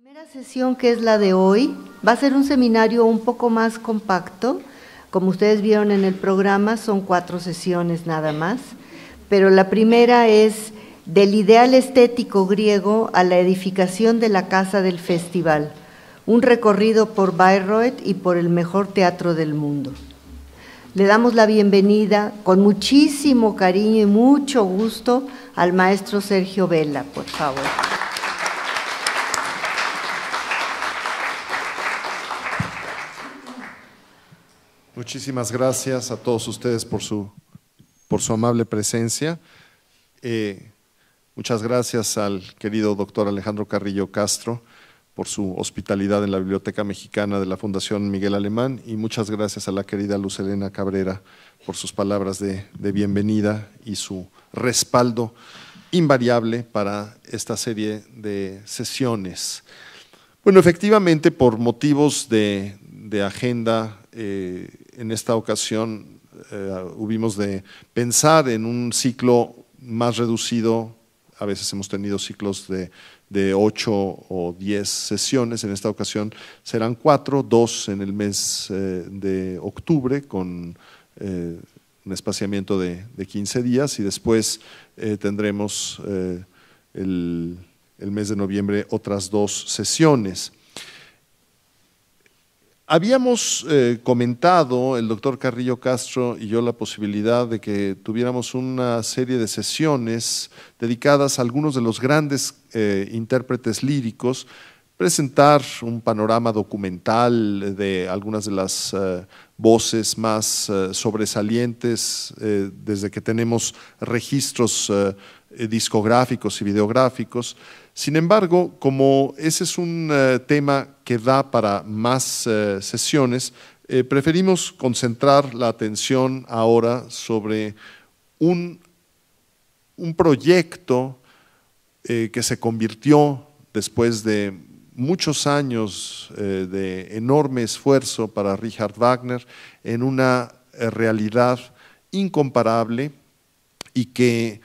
La primera sesión, que es la de hoy, va a ser un seminario un poco más compacto. Como ustedes vieron en el programa, son cuatro sesiones nada más. Pero la primera es del ideal estético griego a la edificación de la casa del festival, un recorrido por Bayreuth y por el mejor teatro del mundo. Le damos la bienvenida con muchísimo cariño y mucho gusto al maestro Sergio Vela, por favor. Muchísimas gracias a todos ustedes por su, por su amable presencia. Eh, muchas gracias al querido doctor Alejandro Carrillo Castro por su hospitalidad en la Biblioteca Mexicana de la Fundación Miguel Alemán y muchas gracias a la querida Luz Elena Cabrera por sus palabras de, bienvenida y su respaldo invariable para esta serie de sesiones. Bueno, efectivamente, por motivos de, agenda eh, en esta ocasión eh, hubimos de pensar en un ciclo más reducido, a veces hemos tenido ciclos de, ocho o diez sesiones, en esta ocasión serán cuatro, dos en el mes eh, de octubre con eh, un espaciamiento de, quince 15 días y después tendremos el, el mes de noviembre otras dos sesiones. Habíamos eh, comentado, el doctor Carrillo Castro y yo, la posibilidad de que tuviéramos una serie de sesiones dedicadas a algunos de los grandes eh, intérpretes líricos, presentar un panorama documental de algunas de las eh, voces más sobresalientes desde que tenemos registros discográficos y videográficos. Sin embargo, como ese es un eh, tema que da para más eh, sesiones, eh, preferimos concentrar la atención ahora sobre un, un proyecto que se convirtió después de muchos años de enorme esfuerzo para Richard Wagner en una realidad incomparable y que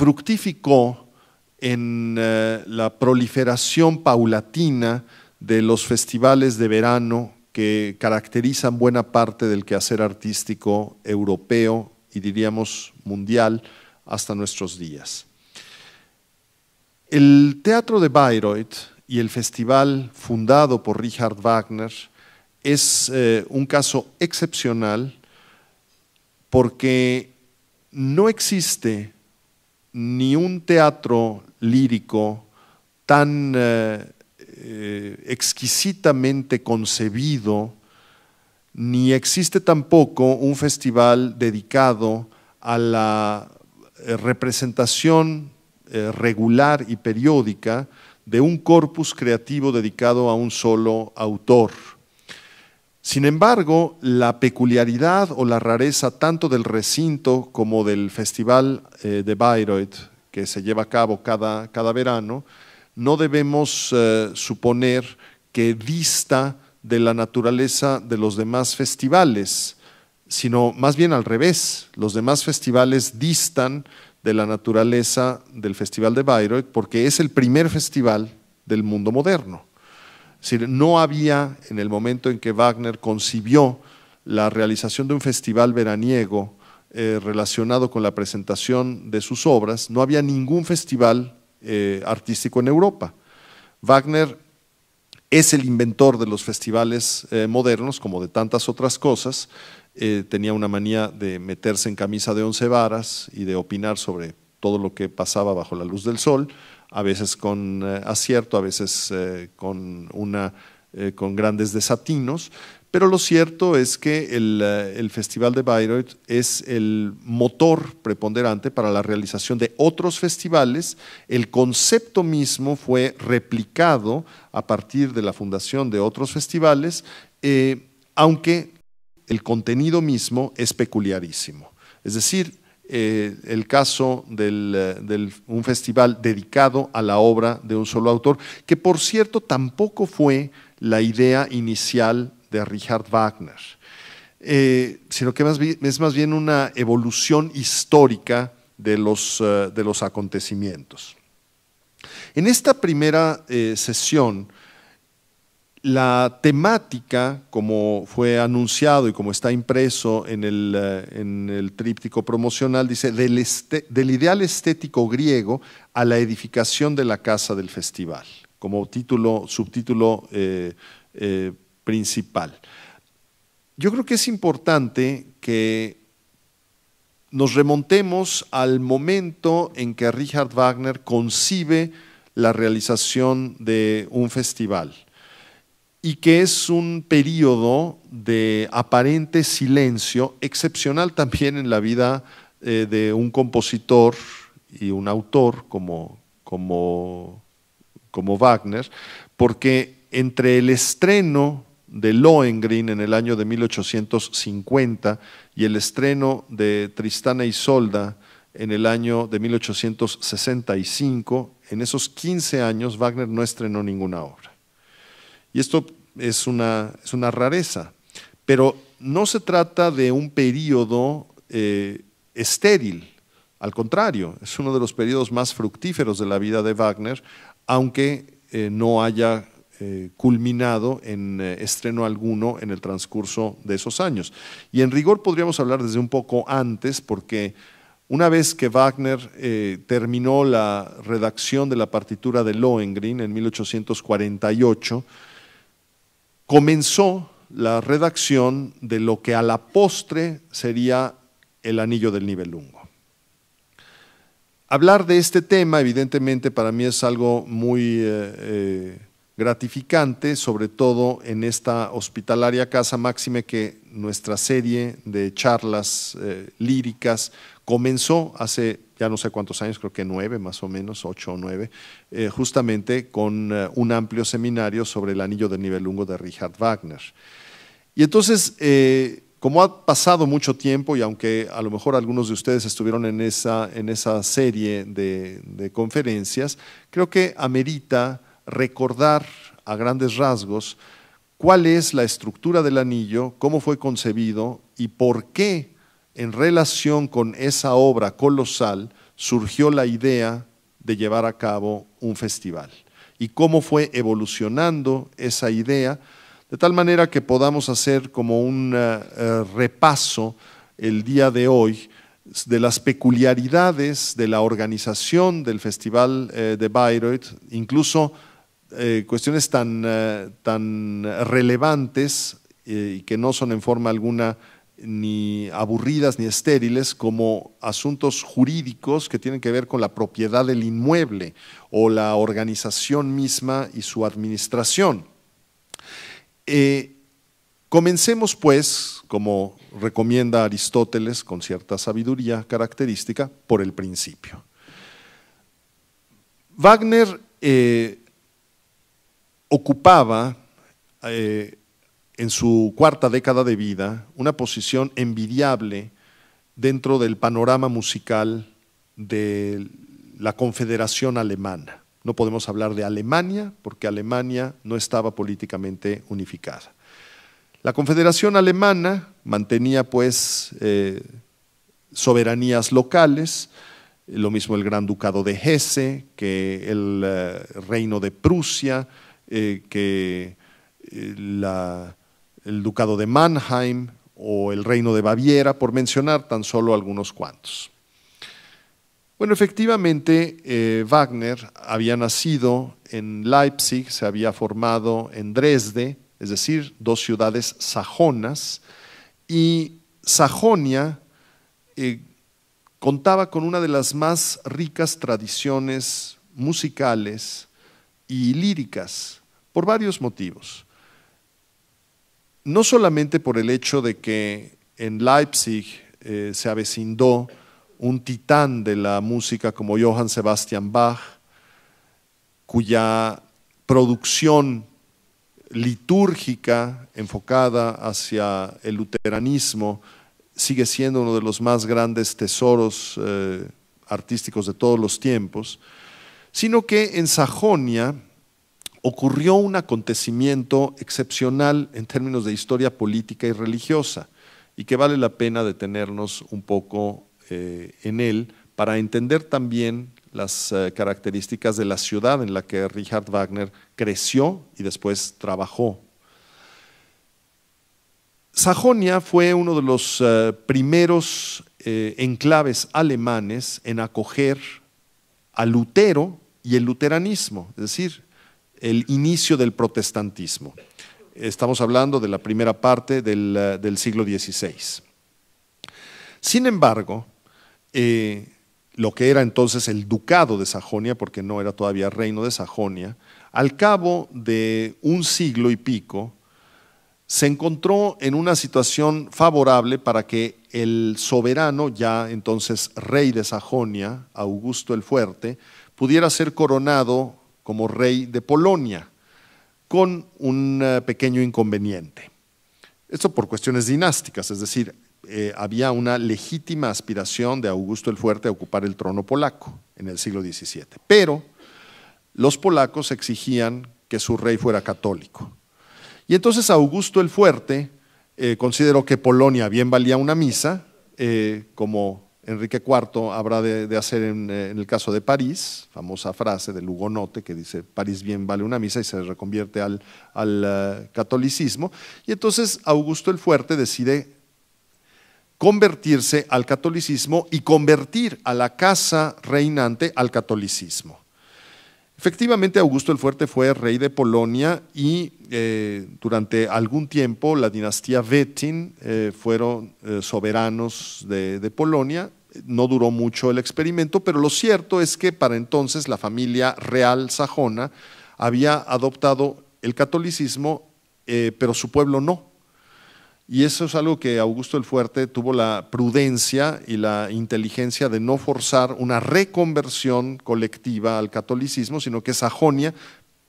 fructificó en eh, la proliferación paulatina de los festivales de verano que caracterizan buena parte del quehacer artístico europeo y diríamos mundial hasta nuestros días. El teatro de Bayreuth y el festival fundado por Richard Wagner es eh, un caso excepcional porque no existe ni un teatro lírico tan eh, eh, exquisitamente concebido, ni existe tampoco un festival dedicado a la eh, representación regular y periódica de un corpus creativo dedicado a un solo autor. Sin embargo, la peculiaridad o la rareza tanto del recinto como del Festival eh, de Bayreuth, que se lleva a cabo cada, verano, no debemos eh, suponer que dista de la naturaleza de los demás festivales, sino más bien al revés. Los demás festivales distan de la naturaleza del Festival de Bayreuth porque es el primer festival del mundo moderno. Es decir, no había en el momento en que Wagner concibió la realización de un festival veraniego eh, relacionado con la presentación de sus obras, no había ningún festival eh, artístico en Europa. Wagner es el inventor de los festivales eh, modernos, como de tantas otras cosas. tenía una manía de meterse en camisa de once varas y de opinar sobre todo lo que pasaba bajo la luz del sol a veces con eh, acierto, a veces eh, eh, con, grandes desatinos, pero lo cierto es que el, el, Festival de Bayreuth es el motor preponderante para la realización de otros festivales. El concepto mismo fue replicado a partir de la fundación de otros festivales, aunque el contenido mismo es peculiarísimo. Es decir, eh, el caso de eh, un festival dedicado a la obra de un solo autor, que por cierto tampoco fue la idea inicial de Richard Wagner, eh, sino que es más bien una evolución histórica de los, de los acontecimientos. En esta primera sesión la temática, como fue anunciado y como está impreso en el, eh, tríptico promocional, dice este, del, ideal estético griego a la edificación de la casa del festival, como título, subtítulo eh, eh, principal. Yo creo que es importante que nos remontemos al momento en que Richard Wagner concibe la realización de un festival y que es un periodo de aparente silencio, excepcional también en la vida eh, de un compositor y un autor como, como, como Wagner, porque entre el estreno de Lohengrin en el año de 1850 y el estreno de Tristana e Solda en el año de 1865, en esos 15 años Wagner no estrenó ninguna obra. Y esto es una, es una rareza. Pero no se trata de un periodo eh, estéril, al contrario, es uno de los periodos más fructíferos de la vida de Wagner, aunque eh, no haya eh, culminado en estreno alguno en el transcurso de esos años. Y en rigor podríamos hablar desde un poco antes, porque una vez que Wagner terminó la redacción de la partitura de Lohengrin en 1848, comenzó la redacción de lo que a la postre sería el anillo del Nivel Lungo. Hablar de este tema, evidentemente, para mí es algo muy eh, eh, gratificante, sobre todo en esta hospitalaria casa máxime que nuestra serie de charlas eh, líricas comenzó hace ya no sé cuántos años, creo que nueve más o menos, ocho o nueve, eh, justamente con eh, un amplio seminario sobre el anillo del lungo de Richard Wagner. Y entonces, como ha pasado mucho tiempo y aunque a lo mejor algunos de ustedes estuvieron en esa, en esa serie de conferencias, creo que amerita recordar a grandes rasgos cuál es la estructura del anillo, cómo fue concebido y por qué en relación con esa obra colosal surgió la idea de llevar a cabo un festival y cómo fue evolucionando esa idea, de tal manera que podamos hacer como un eh, eh, repaso el día de hoy de las peculiaridades de la organización del Festival eh, de Bayreuth, incluso eh, cuestiones tan, eh, tan relevantes eh, y que no son en forma alguna ni aburridas ni estériles como asuntos jurídicos que tienen que ver con la propiedad del inmueble o la organización misma y su administración. comencemos pues, como recomienda Aristóteles con cierta sabiduría característica, por el principio. Wagner ocupaba eh, en su cuarta década de vida una posición envidiable dentro del panorama musical de la Confederación Alemana. No podemos hablar de Alemania porque Alemania no estaba políticamente unificada. La Confederación Alemana mantenía pues eh, soberanías locales, lo mismo el Gran Ducado de Hesse que el eh, Reino de Prusia, eh, que eh, el ducado de Mannheim o el reino de Baviera, por mencionar tan solo algunos cuantos. Bueno, efectivamente, eh, Wagner había nacido en Leipzig, se había formado en Dresde, es decir, dos ciudades sajonas, y Sajonia contaba con una de las más ricas tradiciones musicales y líricas por varios motivos. No solamente por el hecho de que en Leipzig eh, se avecindó un titán de la música como Johann Sebastian Bach, cuya producción litúrgica enfocada hacia el luteranismo sigue siendo uno de los más grandes tesoros eh, artísticos de todos los tiempos, sino que en Sajonia ocurrió un acontecimiento excepcional en términos de historia política y religiosa y que vale la pena detenernos un poco eh, en él para entender también las eh, características de la ciudad en la que Richard Wagner creció y después trabajó. Sajonia fue uno de los eh, primeros enclaves alemanes en acoger a Lutero y el luteranismo, es decir, el inicio del protestantismo. Estamos hablando de la primera parte del, eh, siglo XVI. Sin embargo, eh, lo que era entonces el ducado de Sajonia, porque no era todavía reino de Sajonia, al cabo de un siglo y pico, se encontró en una situación favorable para que el soberano, ya entonces rey de Sajonia, Augusto el Fuerte, pudiera ser coronado como rey de Polonia, con un eh, pequeño inconveniente. Esto por cuestiones dinásticas, es decir, eh, había una legítima aspiración de Augusto el Fuerte a ocupar el trono polaco en el siglo XVII, pero los polacos exigían que su rey fuera católico. Y entonces Augusto el Fuerte eh, consideró que Polonia bien valía una misa como Enrique IV habrá de, hacer eh, en, el caso de París, famosa frase del Hugonote que dice París bien vale una misa y se reconvierte al, eh, catolicismo. Y entonces Augusto el Fuerte decide convertirse al catolicismo y convertir a la casa reinante al catolicismo. Efectivamente, Augusto el Fuerte fue rey de Polonia y eh, durante algún tiempo la dinastía Wettin eh, fueron eh, soberanos de Polonia. No duró mucho el experimento, pero lo cierto es que para entonces la familia real sajona había adoptado el catolicismo, pero su pueblo no. Y eso es algo que Augusto el Fuerte tuvo la prudencia y la inteligencia de no forzar una reconversión colectiva al catolicismo, sino que Sajonia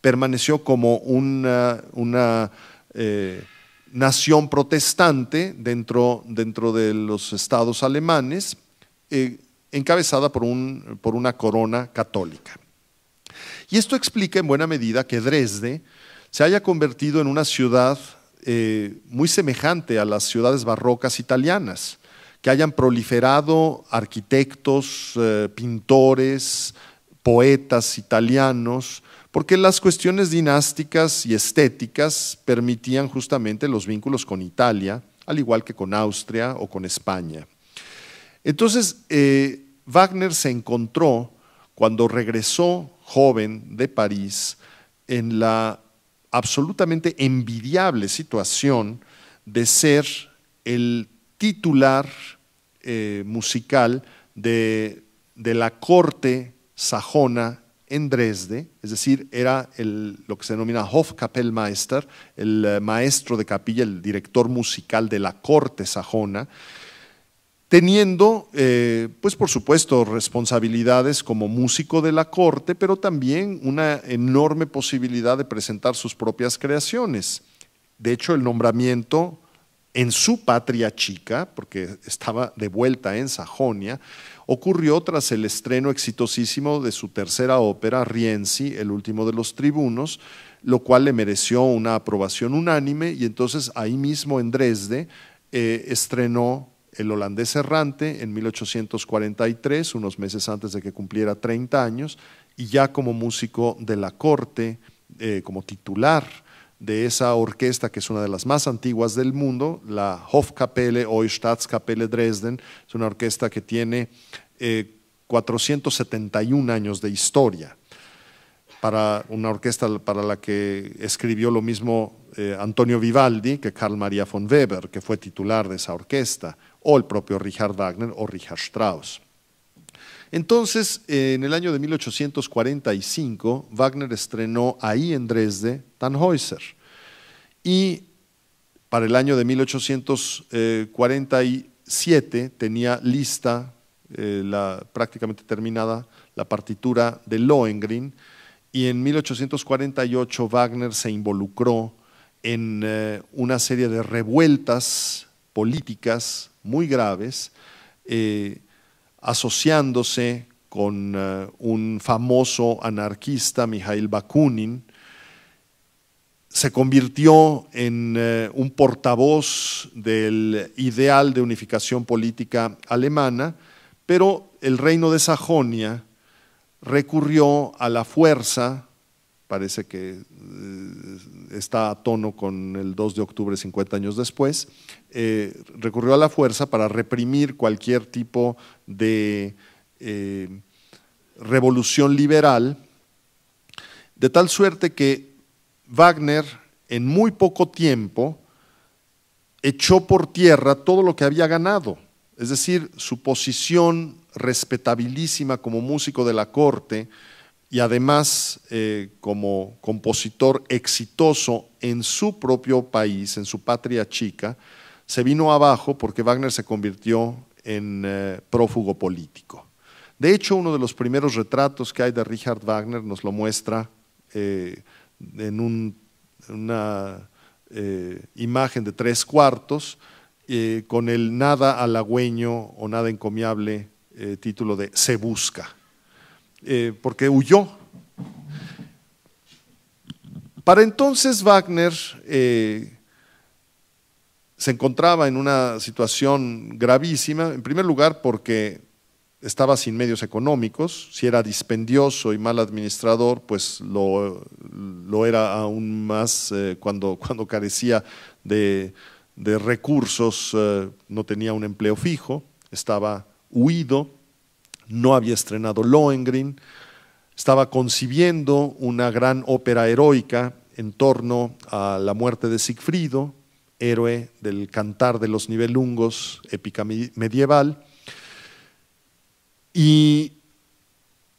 permaneció como una, una eh, nación protestante dentro, dentro, de los estados alemanes, eh, encabezada por, un, por una corona católica. Y esto explica en buena medida que Dresde se haya convertido en una ciudad eh, muy semejante a las ciudades barrocas italianas, que hayan proliferado arquitectos, eh, pintores, poetas italianos, porque las cuestiones dinásticas y estéticas permitían justamente los vínculos con Italia, al igual que con Austria o con España. Entonces, eh, Wagner se encontró cuando regresó joven de París en la absolutamente envidiable situación de ser el titular eh, musical de, la corte sajona en Dresde, es decir, era lo que se denomina Hofkapellmeister, el eh, maestro de capilla, el director musical de la corte sajona, teniendo, eh, pues por supuesto, responsabilidades como músico de la corte, pero también una enorme posibilidad de presentar sus propias creaciones. De hecho, el nombramiento en su patria chica, porque estaba de vuelta en Sajonia, ocurrió tras el estreno exitosísimo de su tercera ópera, Rienzi, el último de los tribunos, lo cual le mereció una aprobación unánime y entonces ahí mismo en Dresde eh, estrenó el holandés errante en 1843, unos meses antes de que cumpliera 30 años, y ya como músico de la corte, eh, como titular de esa orquesta que es una de las más antiguas del mundo, la Hofkapelle, o Staatskapelle Dresden, es una orquesta que tiene 471 eh, años de historia, para una orquesta para la que escribió lo mismo eh, Antonio Vivaldi que Carl Maria von Weber, que fue titular de esa orquesta o el propio Richard Wagner o Richard Strauss. Entonces, eh, en el año de 1845, Wagner estrenó ahí en Dresde Tannhäuser. Y para el año de 1847 tenía lista, eh, la, prácticamente terminada, la partitura de Lohengrin. Y en 1848 Wagner se involucró en eh, una serie de revueltas políticas muy graves, eh, asociándose con eh, un famoso anarquista, Mikhail Bakunin, se convirtió en eh, un portavoz del ideal de unificación política alemana, pero el reino de Sajonia recurrió a la fuerza, parece que está a tono con el 2 de octubre, 50 años después, eh, recurrió a la fuerza para reprimir cualquier tipo de eh, revolución liberal, de tal suerte que Wagner en muy poco tiempo echó por tierra todo lo que había ganado, es decir, su posición respetabilísima como músico de la corte, y además eh, como compositor exitoso en su propio país, en su patria chica, se vino abajo porque Wagner se convirtió en eh, prófugo político. De hecho, uno de los primeros retratos que hay de Richard Wagner nos lo muestra eh, en una imagen de tres cuartos con el nada halagüeño o nada encomiable título de Se Busca eh, porque huyó. Para entonces Wagner eh, se encontraba en una situación gravísima, en primer lugar porque estaba sin medios económicos, si era dispendioso y mal administrador, pues lo, era aún más eh, cuando, carecía de, recursos, no tenía un empleo fijo, estaba huido no había estrenado Lohengrin, estaba concibiendo una gran ópera heroica en torno a la muerte de Sigfrido, héroe del cantar de los nivelungos, épica medieval, y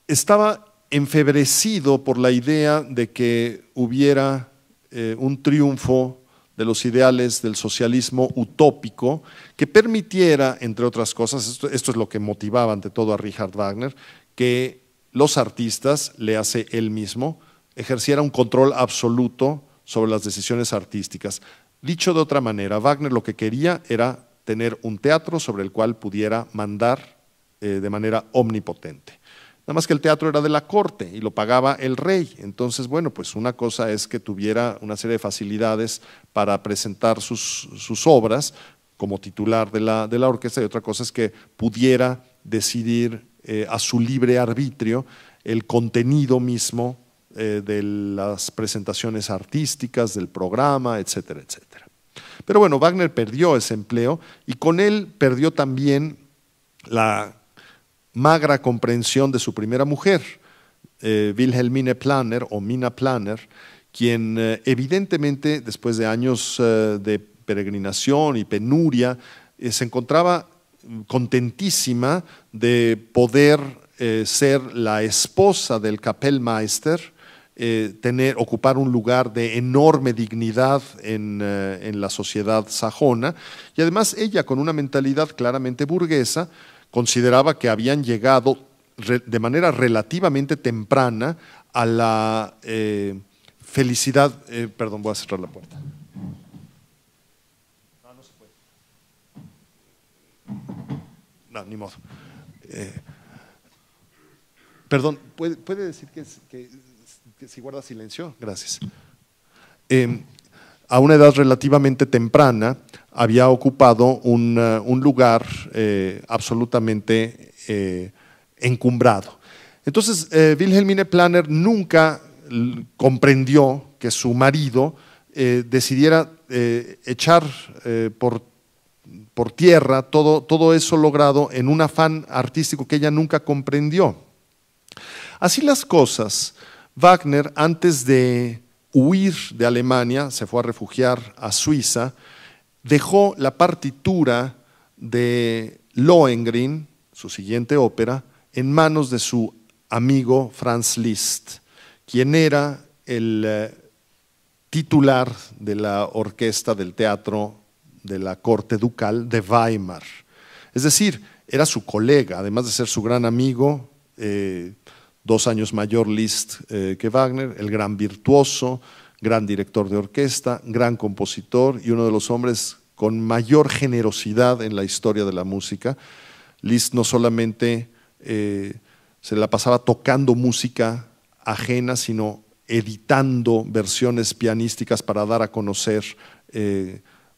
estaba enfebrecido por la idea de que hubiera eh, un triunfo de los ideales del socialismo utópico que permitiera, entre otras cosas, esto, es lo que motivaba ante todo a Richard Wagner, que los artistas, le hace él mismo, ejerciera un control absoluto sobre las decisiones artísticas. Dicho de otra manera, Wagner lo que quería era tener un teatro sobre el cual pudiera mandar eh, de manera omnipotente. Nada más que el teatro era de la corte y lo pagaba el rey. Entonces, bueno, pues una cosa es que tuviera una serie de facilidades para presentar sus, sus obras, como titular de la, de la orquesta y otra cosa es que pudiera decidir eh, a su libre arbitrio el contenido mismo eh, de las presentaciones artísticas, del programa, etcétera, etcétera. Pero bueno, Wagner perdió ese empleo y con él perdió también la magra comprensión de su primera mujer, eh, Wilhelmine Planner o Mina Planner, quien evidentemente después de años de peregrinación y penuria, eh, se encontraba contentísima de poder eh, ser la esposa del Kapellmeister, eh, tener, ocupar un lugar de enorme dignidad en, la sociedad sajona. Y además ella, con una mentalidad claramente burguesa, consideraba que habían llegado de manera relativamente temprana a la felicidad. perdón, voy a cerrar la puerta. no, ni modo. Eh, perdón, ¿puede, decir que, si guarda silencio? Gracias. Em, a una edad relativamente temprana había ocupado un, eh, lugar eh, absolutamente encumbrado. Entonces, Wilhelmine Planner nunca comprendió que su marido decidiera echar por por tierra, todo, eso logrado en un afán artístico que ella nunca comprendió. Así las cosas, Wagner, antes de huir de Alemania, se fue a refugiar a Suiza, dejó la partitura de Lohengrin, su siguiente ópera, en manos de su amigo Franz Liszt, quien era el eh, titular de la orquesta del Teatro de la corte ducal de Weimar. Es decir, era su colega, además de ser su gran amigo, eh, dos años mayor Liszt eh, que Wagner, el gran virtuoso, gran director de orquesta, gran compositor y uno de los hombres con mayor generosidad en la historia de la música. Liszt no solamente eh, se la pasaba tocando música ajena, sino editando versiones pianísticas para dar a conocer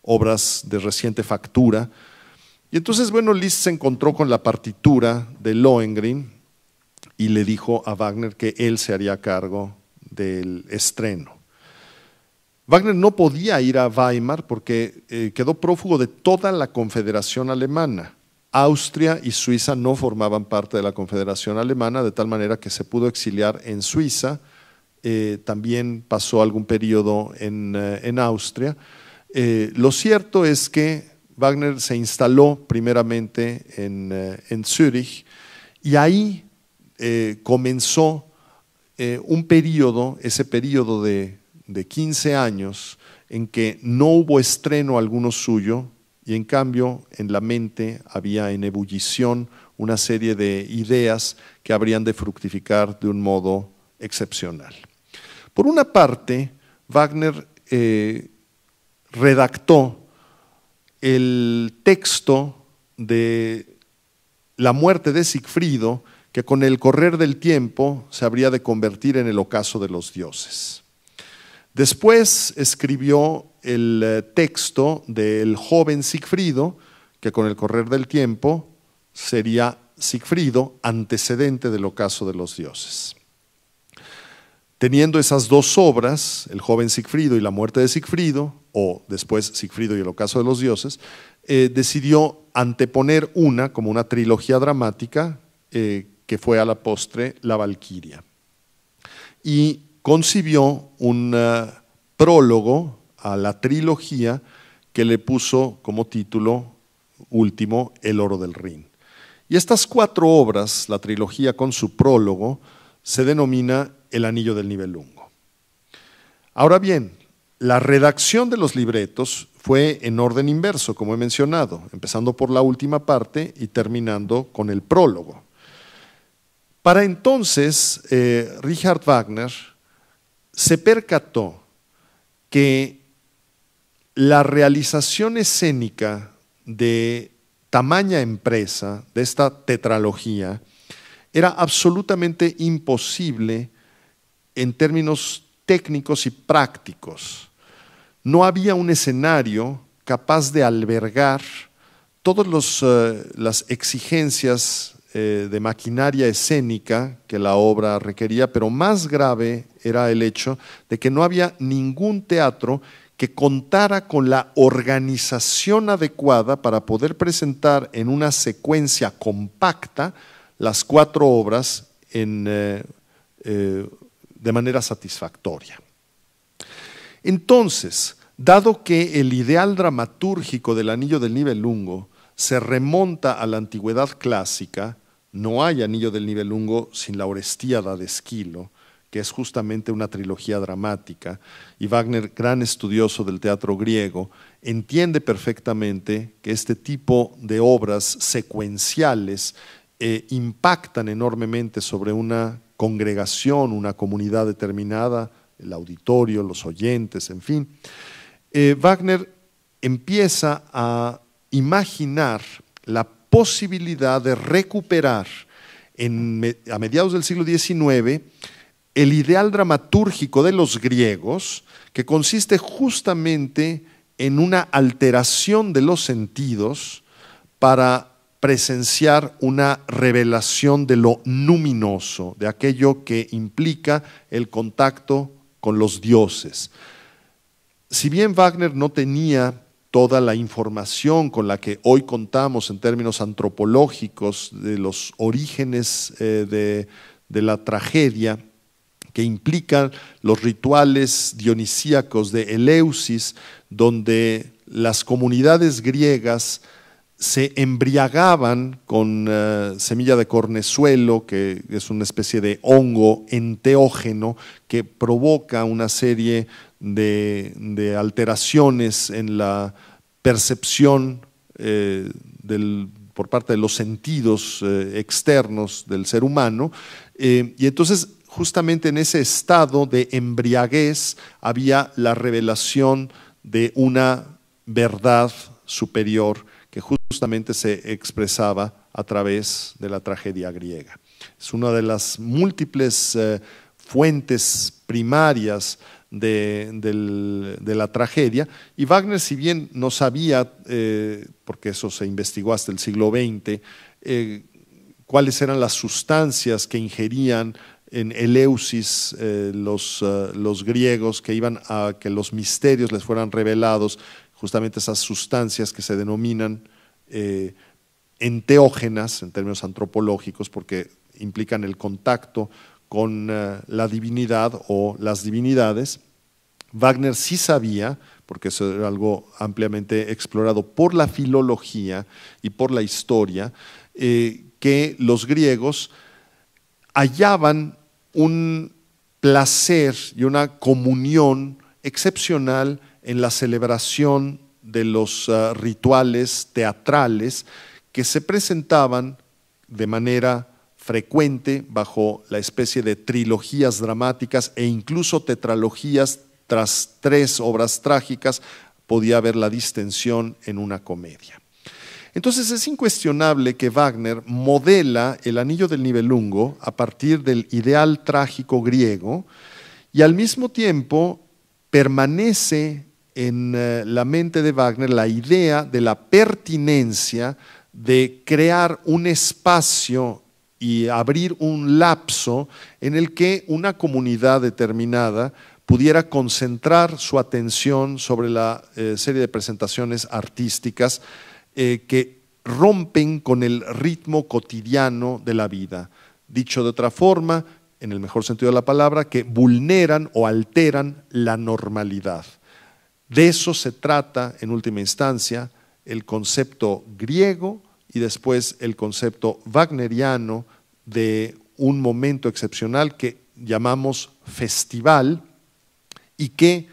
obras de reciente factura. Y entonces, bueno, Liszt se encontró con la partitura de Lohengrin y le dijo a Wagner que él se haría cargo del estreno. Wagner no podía ir a Weimar porque eh, quedó prófugo de toda la Confederación Alemana. Austria y Suiza no formaban parte de la Confederación Alemana, de tal manera que se pudo exiliar en Suiza, eh, también pasó algún periodo en, eh, en Austria. Eh, lo cierto es que Wagner se instaló primeramente en, eh, Zúrich y ahí eh, comenzó un periodo, ese periodo de, 15 años, en que no hubo estreno alguno suyo y en cambio en la mente había en ebullición una serie de ideas que habrían de fructificar de un modo excepcional. Por una parte, Wagner redactó el texto de la muerte de Sigfrido, que con el correr del tiempo se habría de convertir en el ocaso de los dioses. Después escribió el eh, texto del joven Sigfrido, que con el correr del tiempo sería Sigfrido, antecedente del ocaso de los dioses. Teniendo esas dos obras, El joven Sigfrido y La muerte de Sigfrido, o después Sigfrido y el ocaso de los dioses, eh, decidió anteponer una como una trilogía dramática eh, que fue a la postre La Valquiria. Y concibió un eh, prólogo a la trilogía que le puso como título último El oro del Rin. Y estas cuatro obras, la trilogía con su prólogo, se denomina el anillo del nivel lungo. Ahora bien, la redacción de los libretos fue en orden inverso, como he mencionado, empezando por la última parte y terminando con el prólogo. Para entonces, eh, Richard Wagner se percató que la realización escénica de tamaña empresa, de esta tetralogía, era absolutamente imposible en términos técnicos y prácticos. No había un escenario capaz de albergar todas eh, las exigencias eh, de maquinaria escénica que la obra requería, pero más grave era el hecho de que no había ningún teatro que contara con la organización adecuada para poder presentar en una secuencia compacta las cuatro obras en eh, de manera satisfactoria. Entonces, dado que el ideal dramatúrgico del anillo del nivelungo se remonta a la antigüedad clásica, no hay anillo del nivelungo sin la Orestíada de Esquilo, que es justamente una trilogía dramática, y Wagner, gran estudioso del teatro griego, entiende perfectamente que este tipo de obras secuenciales eh, impactan enormemente sobre una congregación, una comunidad determinada, el auditorio, los oyentes, en fin, eh, Wagner empieza a imaginar la posibilidad de recuperar a mediados del siglo XIX el ideal dramatúrgico de los griegos, que consiste justamente en una alteración de los sentidos para presenciar una revelación de lo numinoso, de aquello que implica el contacto con los dioses. Si bien Wagner no tenía toda la información con la que hoy contamos en términos antropológicos de los orígenes eh, de la tragedia, que implican los rituales dionisíacos de Eleusis, donde las comunidades griegas se embriagaban con eh, semilla de cornezuelo, que es una especie de hongo enteógeno que provoca una serie de, alteraciones en la percepción eh, del, por parte de los sentidos eh, externos del ser humano. y entonces justamente en ese estado de embriaguez había la revelación de una verdad superior que justamente se expresaba a través de la tragedia griega. Es una de las múltiples eh, fuentes primarias de, la tragedia. Y Wagner, si bien no sabía, eh, porque eso se investigó hasta el siglo XX, eh, cuáles eran las sustancias que ingerían en Eleusis los, los griegos que iban a que los misterios les fueran revelados justamente esas sustancias que se denominan eh, enteógenas en términos antropológicos, porque implican el contacto con eh, la divinidad o las divinidades. Wagner sí sabía, porque eso era algo ampliamente explorado por la filología y por la historia, eh, que los griegos hallaban un placer y una comunión excepcional en la celebración de los ah, rituales teatrales que se presentaban de manera frecuente bajo la especie de trilogías dramáticas e incluso tetralogías tras tres obras trágicas podía haber la distensión en una comedia. Entonces es incuestionable que Wagner modela el anillo del Nibelungo a partir del ideal trágico griego y al mismo tiempo permanece en eh, la mente de Wagner la idea de la pertinencia de crear un espacio y abrir un lapso en el que una comunidad determinada pudiera concentrar su atención sobre la eh, serie de presentaciones artísticas eh, que rompen con el ritmo cotidiano de la vida. Dicho de otra forma, en el mejor sentido de la palabra, que vulneran o alteran la normalidad. De eso se trata, en última instancia, el concepto griego y después el concepto wagneriano de un momento excepcional que llamamos festival y que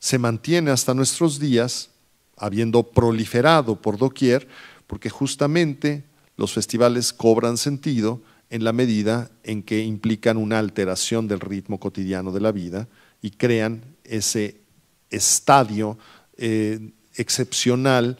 se mantiene hasta nuestros días, habiendo proliferado por doquier, porque justamente los festivales cobran sentido en la medida en que implican una alteración del ritmo cotidiano de la vida y crean ese estadio eh, excepcional,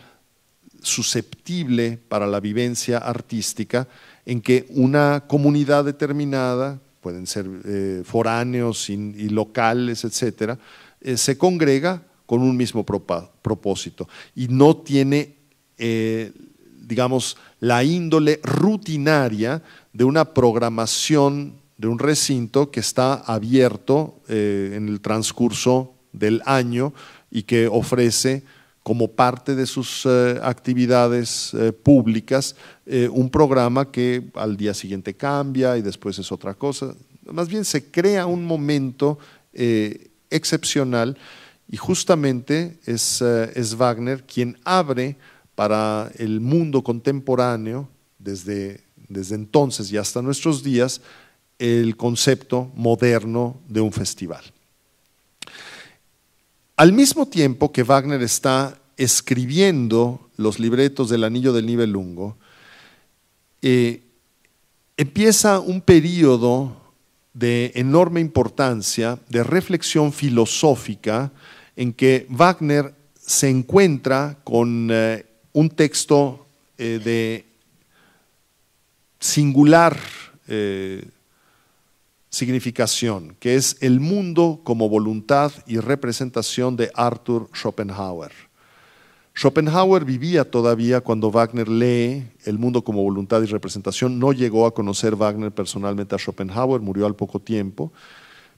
susceptible para la vivencia artística, en que una comunidad determinada, pueden ser eh, foráneos y, locales, etcétera, eh, se congrega con un mismo propósito y no tiene, digamos, la índole rutinaria de una programación de un recinto que está abierto en el transcurso del año y que ofrece como parte de sus eh, actividades eh, públicas eh, un programa que al día siguiente cambia y después es otra cosa. Más bien se crea un momento excepcional y justamente es, es Wagner quien abre para el mundo contemporáneo desde, desde entonces y hasta nuestros días el concepto moderno de un festival. Al mismo tiempo que Wagner está escribiendo los libretos del Anillo del Nibelungo, eh, empieza un periodo de enorme importancia, de reflexión filosófica, en que Wagner se encuentra con eh, un texto eh, de singular eh, significación, que es el mundo como voluntad y representación de Arthur Schopenhauer. Schopenhauer vivía todavía cuando Wagner lee El mundo como voluntad y representación. No llegó a conocer Wagner personalmente a Schopenhauer, murió al poco tiempo.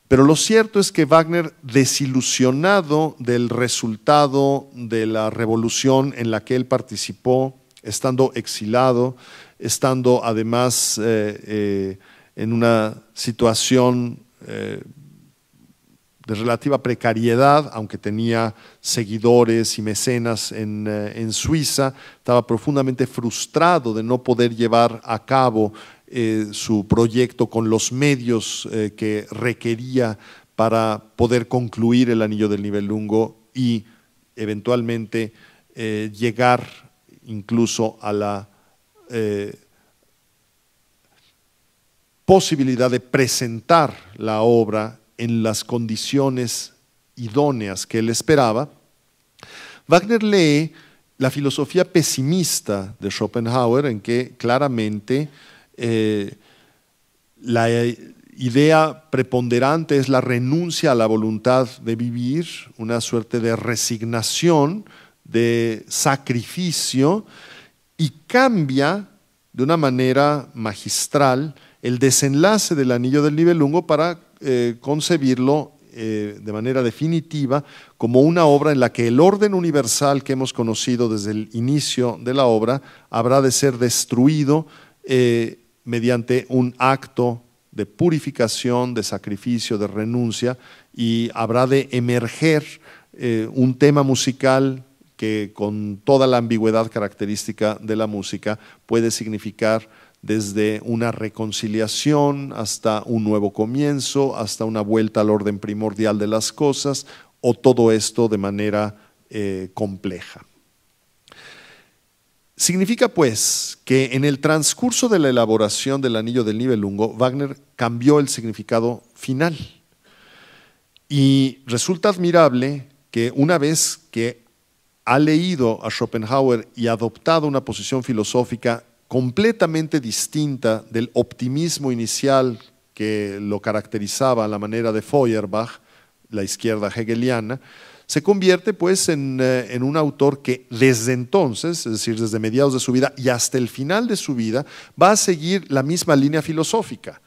Pero lo cierto es que Wagner, desilusionado del resultado de la revolución en la que él participó, estando exilado, estando además eh, eh, en una situación eh, de relativa precariedad, aunque tenía seguidores y mecenas eh, en, Suiza, estaba profundamente frustrado de no poder llevar a cabo eh, su proyecto con los medios que requería para poder concluir el Anillo del nivel lungo y eventualmente llegar incluso a la posibilidad de presentar la obra en las condiciones idóneas que él esperaba, Wagner lee la filosofía pesimista de Schopenhauer, en que claramente eh, la idea preponderante es la renuncia a la voluntad de vivir, una suerte de resignación, de sacrificio, y cambia de una manera magistral el desenlace del anillo del nivelungo para eh, concebirlo eh, de manera definitiva como una obra en la que el orden universal que hemos conocido desde el inicio de la obra habrá de ser destruido eh, mediante un acto de purificación, de sacrificio, de renuncia, y habrá de emerger un tema musical que con toda la ambigüedad característica de la música puede significar desde una reconciliación hasta un nuevo comienzo, hasta una vuelta al orden primordial de las cosas, o todo esto de manera eh, compleja. Significa pues que en el transcurso de la elaboración del anillo del Nibelungo, Wagner cambió el significado final. Y resulta admirable que una vez que ha leído a Schopenhauer y adoptado una posición filosófica completamente distinta del optimismo inicial que lo caracterizaba a la manera de Feuerbach, la izquierda hegeliana, se convierte pues eh, en, un autor que desde entonces, es decir, desde mediados de su vida y hasta el final de su vida, va a seguir la misma línea filosófica.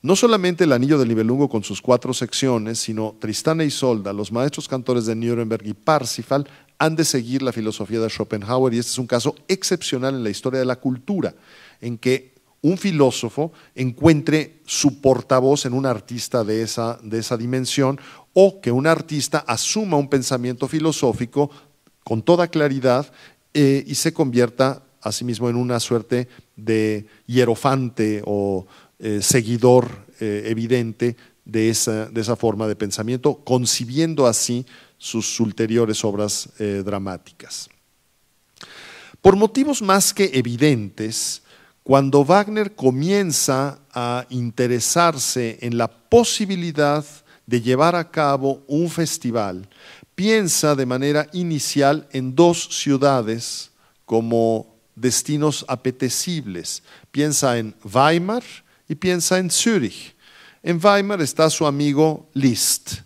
No solamente el anillo de Nibelungo con sus cuatro secciones, sino Tristana y Solda, los maestros cantores de Nuremberg y Parsifal han de seguir la filosofía de Schopenhauer y este es un caso excepcional en la historia de la cultura, en que un filósofo encuentre su portavoz en un artista de esa, de esa dimensión o que un artista asuma un pensamiento filosófico con toda claridad eh, y se convierta asimismo sí en una suerte de hierofante o eh, seguidor eh, evidente de esa, forma de pensamiento, concibiendo así sus ulteriores obras eh, dramáticas. Por motivos más que evidentes, cuando Wagner comienza a interesarse en la posibilidad de llevar a cabo un festival, piensa de manera inicial en dos ciudades como destinos apetecibles. Piensa en Weimar y piensa en Zúrich. En Weimar está su amigo Liszt.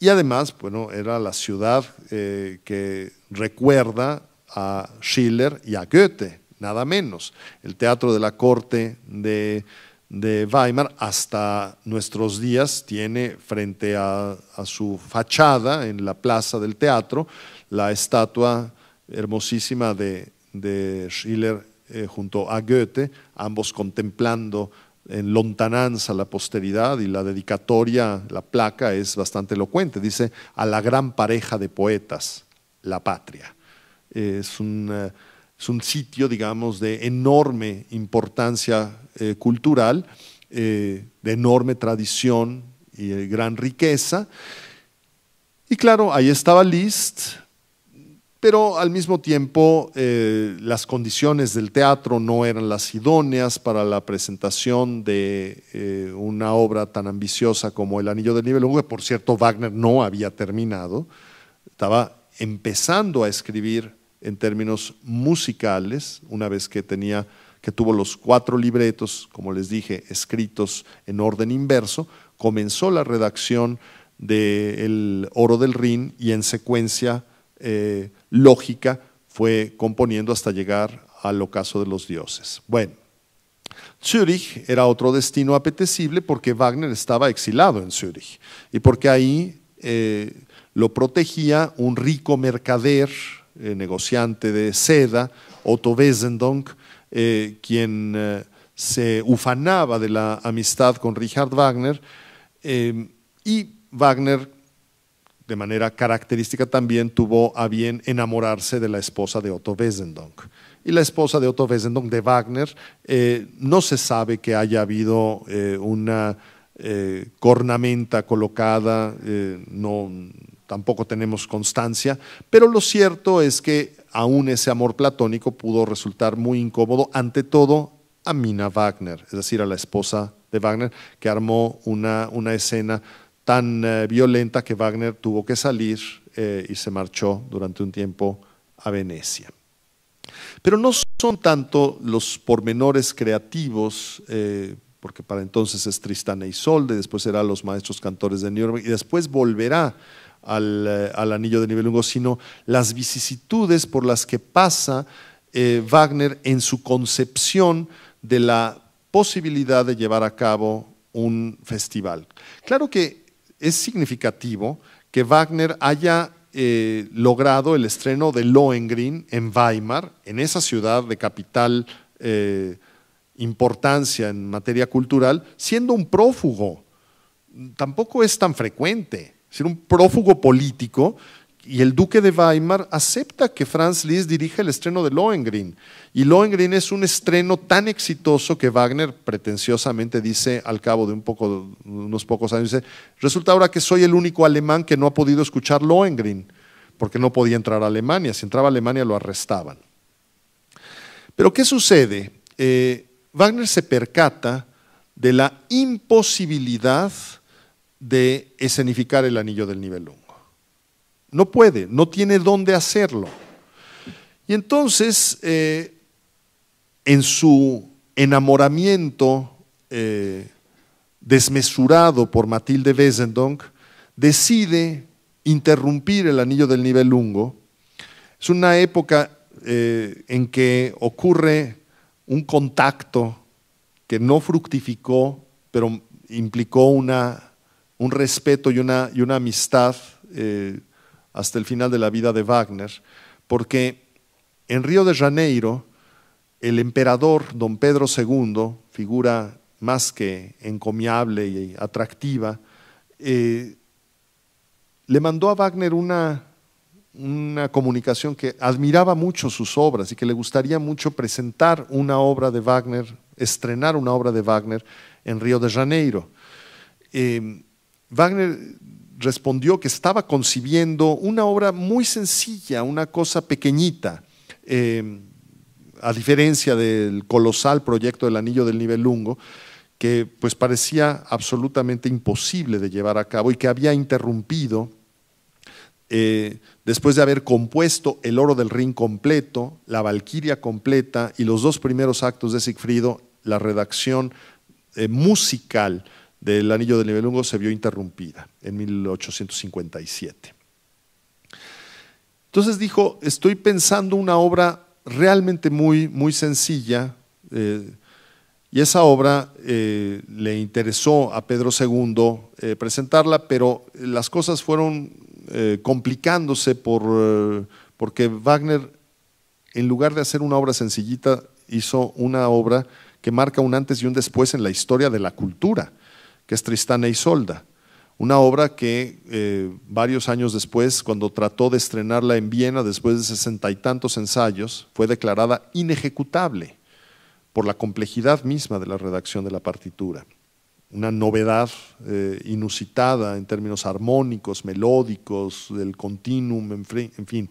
Y además, bueno, era la ciudad eh, que recuerda a Schiller y a Goethe, nada menos. El teatro de la corte de, Weimar hasta nuestros días tiene frente a, su fachada en la plaza del teatro la estatua hermosísima de, Schiller eh, junto a Goethe, ambos contemplando en lontananza la posteridad y la dedicatoria, la placa es bastante elocuente. Dice, a la gran pareja de poetas, la patria. Eh, es un, eh, un sitio, digamos, de enorme importancia eh, cultural, de enorme tradición y gran riqueza. Y claro, ahí estaba Liszt, pero al mismo tiempo eh, las condiciones del teatro no eran las idóneas para la presentación de eh, una obra tan ambiciosa como El Anillo del Nivel que por cierto Wagner no había terminado, estaba empezando a escribir en términos musicales, una vez que tenía que tuvo los cuatro libretos, como les dije, escritos en orden inverso, comenzó la redacción del Oro del Rin y en secuencia eh, lógica fue componiendo hasta llegar al ocaso de los dioses. Bueno, Zúrich era otro destino apetecible porque Wagner estaba exilado en Zúrich y porque ahí eh, lo protegía un rico mercader, eh, negociante de seda, Otto Wesendonck, quien se ufanaba de la amistad con Richard Wagner y Wagner de manera característica también tuvo a bien enamorarse de la esposa de Otto Wesendonck. Y la esposa de Otto Wesendonck, de Wagner, eh, no se sabe que haya habido eh, una eh, cornamenta colocada, no, tampoco tenemos constancia, pero lo cierto es que aún ese amor platónico pudo resultar muy incómodo, ante todo a Mina Wagner, es decir, a la esposa de Wagner, que armó una, una escena tan eh, violenta que Wagner tuvo que salir eh, y se marchó durante un tiempo a Venecia. Pero no son tanto los pormenores creativos, eh, porque para entonces es Tristan e Isolde, después será Los Maestros Cantores de Nuremberg y después volverá al, al Anillo de Nibelungo, sino las vicisitudes por las que pasa Wagner en su concepción de la posibilidad de llevar a cabo un festival. Claro que es significativo que Wagner haya eh, logrado el estreno de Lohengrin en Weimar, en esa ciudad de capital eh, importancia en materia cultural, siendo un prófugo. Tampoco es tan frecuente. ser un prófugo político y el duque de Weimar acepta que Franz Liszt dirija el estreno de Lohengrin. Y Lohengrin es un estreno tan exitoso que Wagner pretenciosamente dice al cabo de unos pocos años, dice, resulta ahora que soy el único alemán que no ha podido escuchar Lohengrin, porque no podía entrar a Alemania. Si entraba a Alemania lo arrestaban. Pero ¿qué sucede? Eh, Wagner se percata de la imposibilidad de escenificar el anillo del nivel 1. No puede, no tiene dónde hacerlo. Y entonces, eh, en su enamoramiento eh, desmesurado por Matilde Wesendonck, decide interrumpir el anillo del nivel lungo. Es una época eh, en que ocurre un contacto que no fructificó, pero implicó una, un respeto y una, y una amistad hasta el final de la vida de Wagner, porque en Río de Janeiro el emperador don Pedro II, figura más que encomiable y atractiva, eh, le mandó a Wagner una, una comunicación que admiraba mucho sus obras y que le gustaría mucho presentar una obra de Wagner, estrenar una obra de Wagner en Río de Janeiro. Eh, Wagner respondió que estaba concibiendo una obra muy sencilla, una cosa pequeñita, eh, a diferencia del colosal proyecto del Anillo del Nivelungo, que pues parecía absolutamente imposible de llevar a cabo y que había interrumpido eh, después de haber compuesto El Oro del Rin completo, La Valquiria completa y los dos primeros actos de Sigfrido, la redacción eh, musical del anillo de Nibelungo se vio interrumpida en 1857. Entonces dijo, estoy pensando una obra realmente muy, muy sencilla, eh, y esa obra eh, le interesó a Pedro II eh, presentarla, pero las cosas fueron complicándose por, porque Wagner, en lugar de hacer una obra sencillita, hizo una obra que marca un antes y un después en la historia de la cultura que es Tristana y Solda, una obra que eh, varios años después, cuando trató de estrenarla en Viena, después de sesenta y tantos ensayos, fue declarada inejecutable por la complejidad misma de la redacción de la partitura. Una novedad eh, inusitada en términos armónicos, melódicos, del continuum, en fin.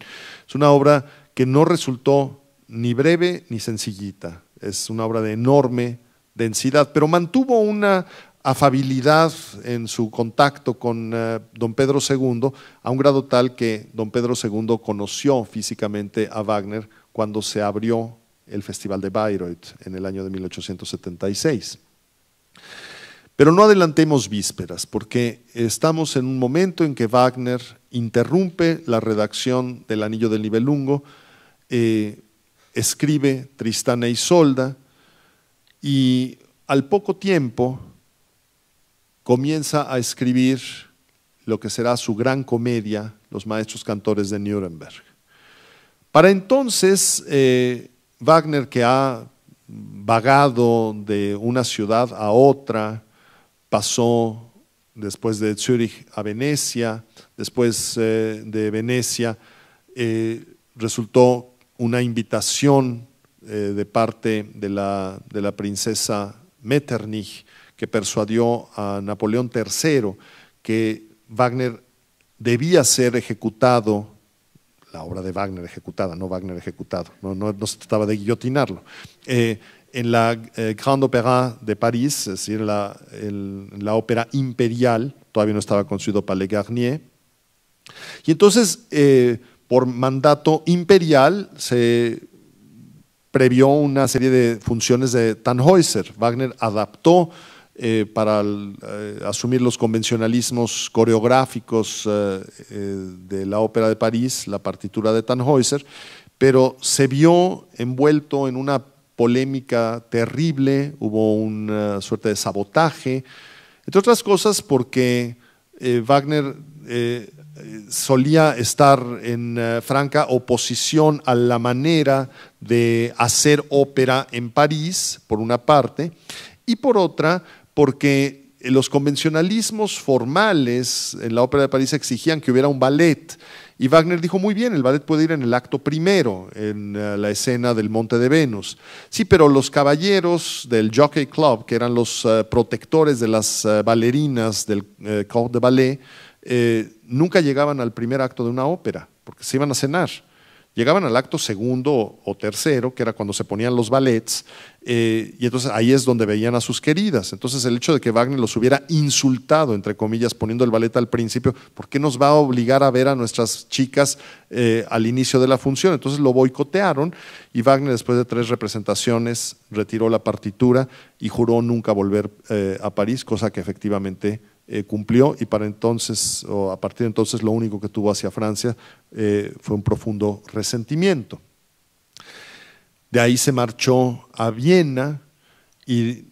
Es una obra que no resultó ni breve ni sencillita. Es una obra de enorme densidad, pero mantuvo una afabilidad en su contacto con eh, don Pedro II, a un grado tal que don Pedro II conoció físicamente a Wagner cuando se abrió el Festival de Bayreuth en el año de 1876. Pero no adelantemos vísperas, porque estamos en un momento en que Wagner interrumpe la redacción del Anillo del Nibelungo, eh, escribe Tristana y Isolda, y al poco tiempo comienza a escribir lo que será su gran comedia, Los Maestros Cantores de Nuremberg. Para entonces, eh, Wagner, que ha vagado de una ciudad a otra, pasó después de Zúrich a Venecia, después eh, de Venecia eh, resultó una invitación de parte de la princesa Metternich que persuadió a Napoleón III que Wagner debía ser ejecutado, la obra de Wagner ejecutada, no Wagner ejecutado, no, se trataba de guillotinarlo, eh, en la eh, Grande Opéra de París, es decir, la, la ópera imperial, todavía no estaba construido Palais Garnier, y entonces, eh, por mandato imperial, se previó una serie de funciones de Tannhäuser. Wagner adaptó eh, para eh, asumir los convencionalismos coreográficos eh, de la Ópera de París, la partitura de Tannhäuser, pero se vio envuelto en una polémica terrible, hubo una suerte de sabotaje, entre otras cosas porque Wagner solía estar en franca oposición a la manera de hacer ópera en París, por una parte, y por otra, porque los convencionalismos formales en la Ópera de París exigían que hubiera un ballet. Y Wagner dijo, muy bien, el ballet puede ir en el acto primero, en eh, la escena del Monte de Venus. Sí, pero los caballeros del Jockey Club, que eran los eh, protectores de las bailarinas eh, del Corps de Ballet, nunca llegaban al primer acto de una ópera, porque se iban a cenar. Llegaban al acto segundo o tercero, que era cuando se ponían los ballets, eh, y entonces ahí es donde veían a sus queridas. Entonces el hecho de que Wagner los hubiera insultado, entre comillas, poniendo el ballet al principio, ¿por qué nos va a obligar a ver a nuestras chicas eh, al inicio de la función? Entonces lo boicotearon y Wagner después de tres representaciones retiró la partitura y juró nunca volver eh, a París, cosa que efectivamente eh, cumplió y para entonces, o a partir de entonces, lo único que tuvo hacia Francia eh, fue un profundo resentimiento. De ahí se marchó a Viena y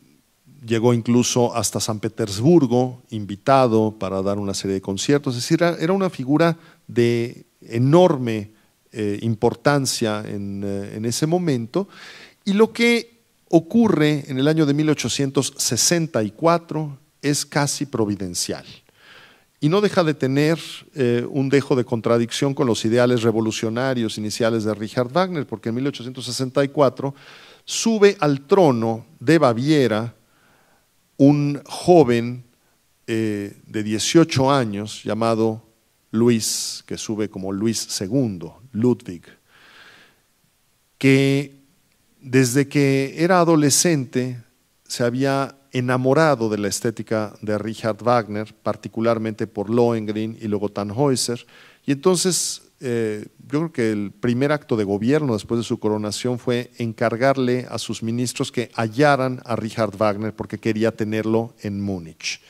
llegó incluso hasta San Petersburgo, invitado para dar una serie de conciertos. Es decir, era una figura de enorme eh, importancia en, en ese momento. Y lo que ocurre en el año de 1864 es casi providencial y no deja de tener eh, un dejo de contradicción con los ideales revolucionarios iniciales de Richard Wagner, porque en 1864 sube al trono de Baviera un joven eh, de 18 años llamado Luis, que sube como Luis II, Ludwig, que desde que era adolescente se había enamorado de la estética de Richard Wagner, particularmente por Lohengrin y luego Tannhäuser. Y entonces eh, yo creo que el primer acto de gobierno después de su coronación fue encargarle a sus ministros que hallaran a Richard Wagner porque quería tenerlo en Múnich.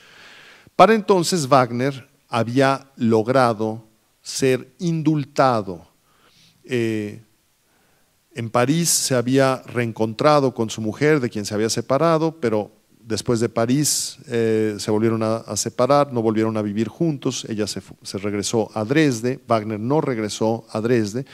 Para entonces Wagner había logrado ser indultado. Eh, en París se había reencontrado con su mujer, de quien se había separado, pero después de París eh, se volvieron a, separar, no volvieron a vivir juntos, ella se, regresó a Dresde, Wagner no regresó a Dresde,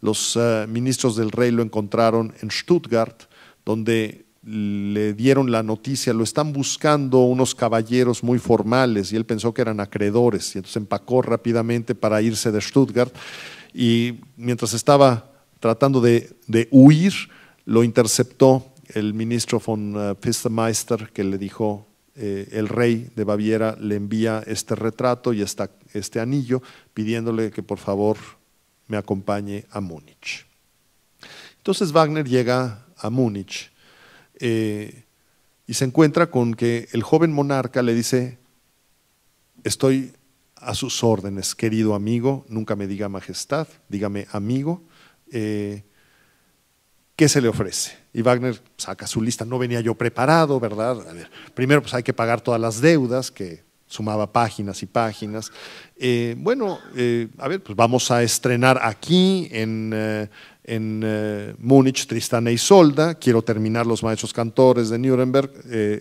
los eh, ministros del rey lo encontraron en Stuttgart, donde le dieron la noticia, lo están buscando unos caballeros muy formales y él pensó que eran acreedores y entonces empacó rápidamente para irse de Stuttgart y mientras estaba tratando de huir, lo interceptó el ministro von eh, Pfistermeister que le dijo, eh, el rey de Baviera le envía este retrato y este anillo pidiéndole que por favor me acompañe a Múnich. Entonces Wagner llega a Múnich eh, y se encuentra con que el joven monarca le dice, estoy a sus órdenes, querido amigo, nunca me diga majestad, dígame amigo, ¿qué se le ofrece? y Wagner saca su lista, no venía yo preparado, ¿verdad? primero pues hay que pagar todas las deudas, que sumaba páginas y páginas. Eh, bueno, eh, a ver, pues vamos a estrenar aquí en, eh, Múnich Tristana y e Isolda, quiero terminar Los Maestros Cantores de Nuremberg,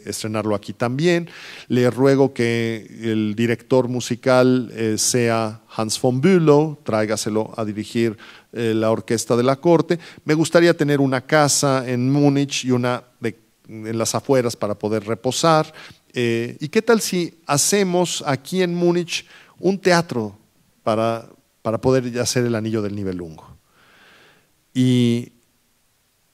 estrenarlo aquí también. Le ruego que el director musical sea Hans von Bülow, tráigaselo a dirigir eh, la orquesta de la corte. Me gustaría tener una casa en Múnich y una en las afueras para poder reposar. Eh, ¿Y qué tal si hacemos aquí en Múnich un teatro para, para poder hacer el anillo del Nivel Y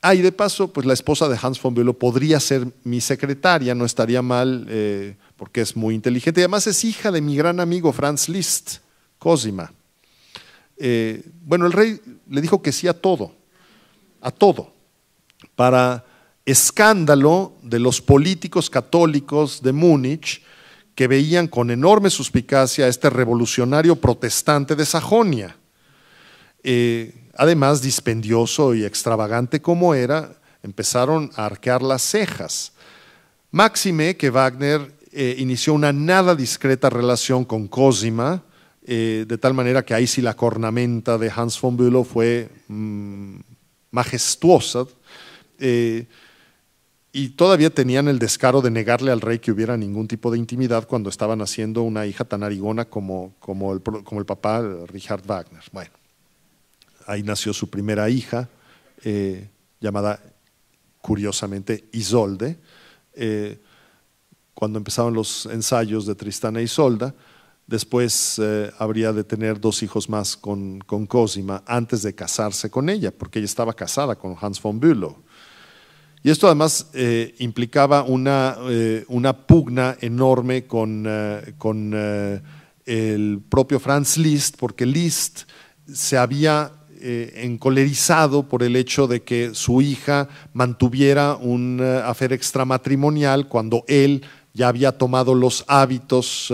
ahí y de paso, pues la esposa de Hans von Bülow podría ser mi secretaria, no estaría mal, eh, porque es muy inteligente. Y además es hija de mi gran amigo Franz Liszt, Cosima. Eh, bueno, el rey le dijo que sí a todo, a todo, para escándalo de los políticos católicos de Múnich que veían con enorme suspicacia a este revolucionario protestante de Sajonia. Eh, además, dispendioso y extravagante como era, empezaron a arquear las cejas. Máxime que Wagner eh, inició una nada discreta relación con Cosima, eh, de tal manera que ahí sí la cornamenta de Hans von Bülow fue mm, majestuosa. Eh, y todavía tenían el descaro de negarle al rey que hubiera ningún tipo de intimidad cuando estaban haciendo una hija tan arigona como, el, papá Richard Wagner. Bueno, ahí nació su primera hija, eh, llamada curiosamente Isolde. cuando empezaron los ensayos de Tristana e Isolda, Después eh, habría de tener dos hijos más con, con Cosima antes de casarse con ella, porque ella estaba casada con Hans von Bülow. Y esto además eh, implicaba una, eh, una, pugna enorme con, con el propio Franz Liszt, porque Liszt se había encolerizado por el hecho de que su hija mantuviera un afer extramatrimonial cuando él ya había tomado los hábitos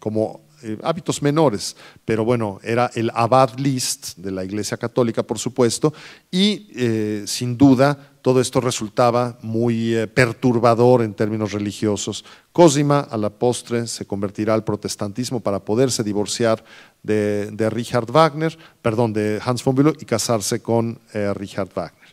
como eh, hábitos menores, pero bueno, era el abad list de la Iglesia Católica, por supuesto, y eh, sin duda todo esto resultaba muy eh, perturbador en términos religiosos. Cosima a la postre se convertirá al protestantismo para poderse divorciar de, Richard Wagner, perdón, de Hans von Bülow y casarse con Richard Wagner.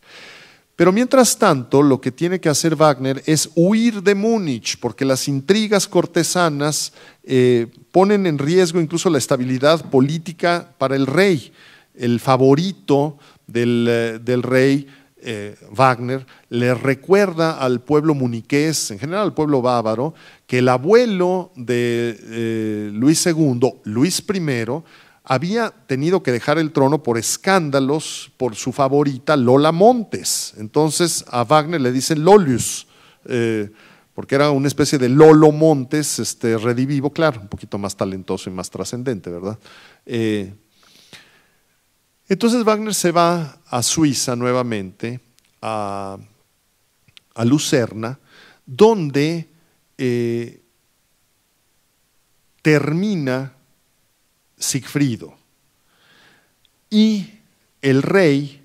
Pero mientras tanto, lo que tiene que hacer Wagner es huir de Múnich, porque las intrigas cortesanas eh, ponen en riesgo incluso la estabilidad política para el rey. El favorito del, eh, rey eh, Wagner le recuerda al pueblo muniqués, en general al pueblo bávaro, que el abuelo de Luis II, Luis I, había tenido que dejar el trono por escándalos por su favorita Lola Montes. Entonces a Wagner le dicen Lolius, eh, porque era una especie de Lolo Montes, este, redivivo, claro, un poquito más talentoso y más trascendente, ¿verdad? Eh, entonces Wagner se va a Suiza nuevamente, a, Lucerna, donde eh, termina Sigfrido. Y el rey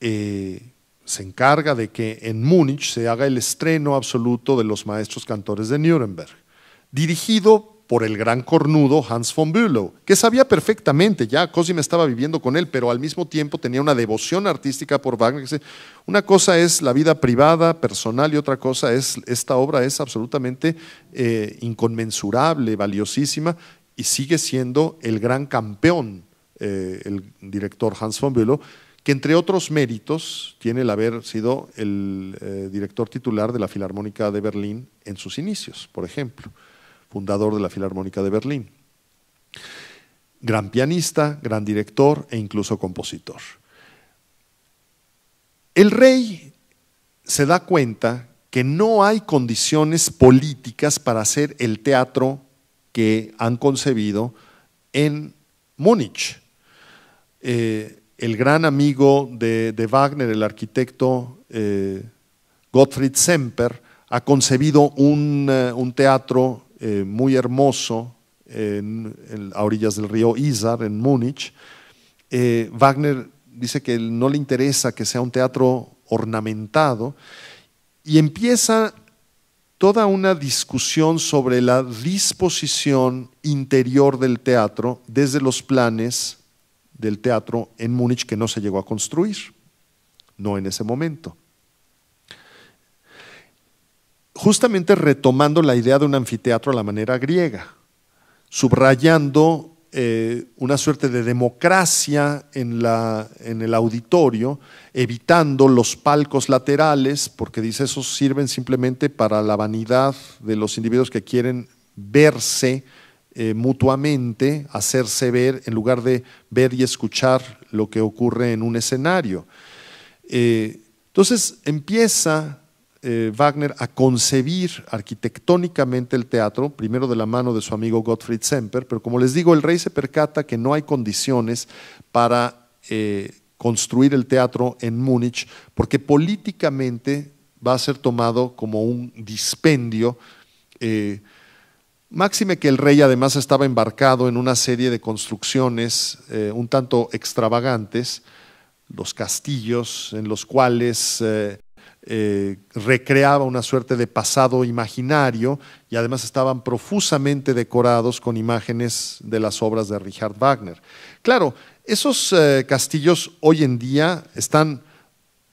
eh, se encarga de que en Múnich se haga el estreno absoluto de los maestros cantores de Nuremberg, dirigido por el gran cornudo Hans von Bülow, que sabía perfectamente, ya Cosima estaba viviendo con él, pero al mismo tiempo tenía una devoción artística por Wagner. Una cosa es la vida privada, personal, y otra cosa es, esta obra es absolutamente eh, inconmensurable, valiosísima, y sigue siendo el gran campeón eh, el director Hans von Bülow, que entre otros méritos tiene el haber sido el eh, director titular de la Filarmónica de Berlín en sus inicios, por ejemplo, fundador de la Filarmónica de Berlín. Gran pianista, gran director e incluso compositor. El rey se da cuenta que no hay condiciones políticas para hacer el teatro que han concebido en Múnich. Eh, el gran amigo de, Wagner, el arquitecto eh, Gottfried Semper, ha concebido un, eh, teatro muy hermoso en, a orillas del río Isar, en Múnich. Wagner dice que no le interesa que sea un teatro ornamentado y empieza toda una discusión sobre la disposición interior del teatro desde los planes del teatro en Múnich que no se llegó a construir, no en ese momento. Justamente retomando la idea de un anfiteatro a la manera griega, subrayando eh, una suerte de democracia en, el auditorio, evitando los palcos laterales, porque dice, esos sirven simplemente para la vanidad de los individuos que quieren verse eh, mutuamente, hacerse ver, en lugar de ver y escuchar lo que ocurre en un escenario. Eh, entonces empieza eh, Wagner a concebir arquitectónicamente el teatro, primero de la mano de su amigo Gottfried Semper, pero como les digo, el rey se percata que no hay condiciones para eh, construir el teatro en Múnich, porque políticamente va a ser tomado como un dispendio. Eh, máxime que el rey además estaba embarcado en una serie de construcciones un tanto extravagantes, los castillos en los cuales eh, recreaba una suerte de pasado imaginario y además estaban profusamente decorados con imágenes de las obras de Richard Wagner. Claro, esos eh, castillos hoy en día están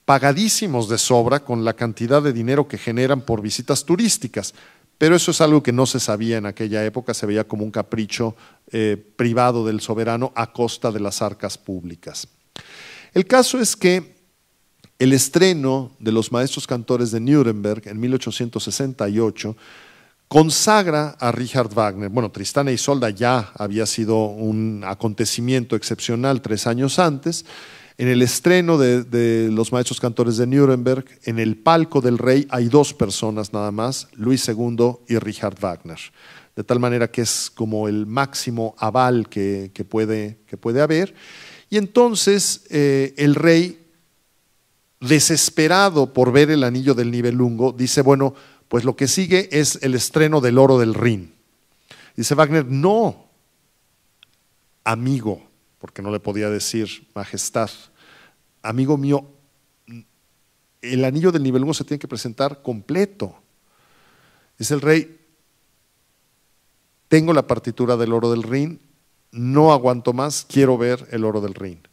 pagadísimos de sobra con la cantidad de dinero que generan por visitas turísticas, pero eso es algo que no se sabía en aquella época, se veía como un capricho eh, privado del soberano a costa de las arcas públicas. El caso es que el estreno de los maestros cantores de Nuremberg en 1868 consagra a Richard Wagner. Bueno, Tristana y e Isolda ya había sido un acontecimiento excepcional tres años antes. En el estreno de, Los Maestros Cantores de Nuremberg, en el palco del rey hay dos personas nada más, Luis II y Richard Wagner. De tal manera que es como el máximo aval que, puede, que puede, haber. Y entonces eh, el rey desesperado por ver el anillo del Nibelungo, dice, bueno, pues lo que sigue es el estreno del oro del Rin. Dice Wagner, no, amigo, porque no le podía decir majestad, amigo mío, el anillo del Nibelungo se tiene que presentar completo. Dice el rey, tengo la partitura del oro del Rin, no aguanto más, quiero ver el oro del Rin.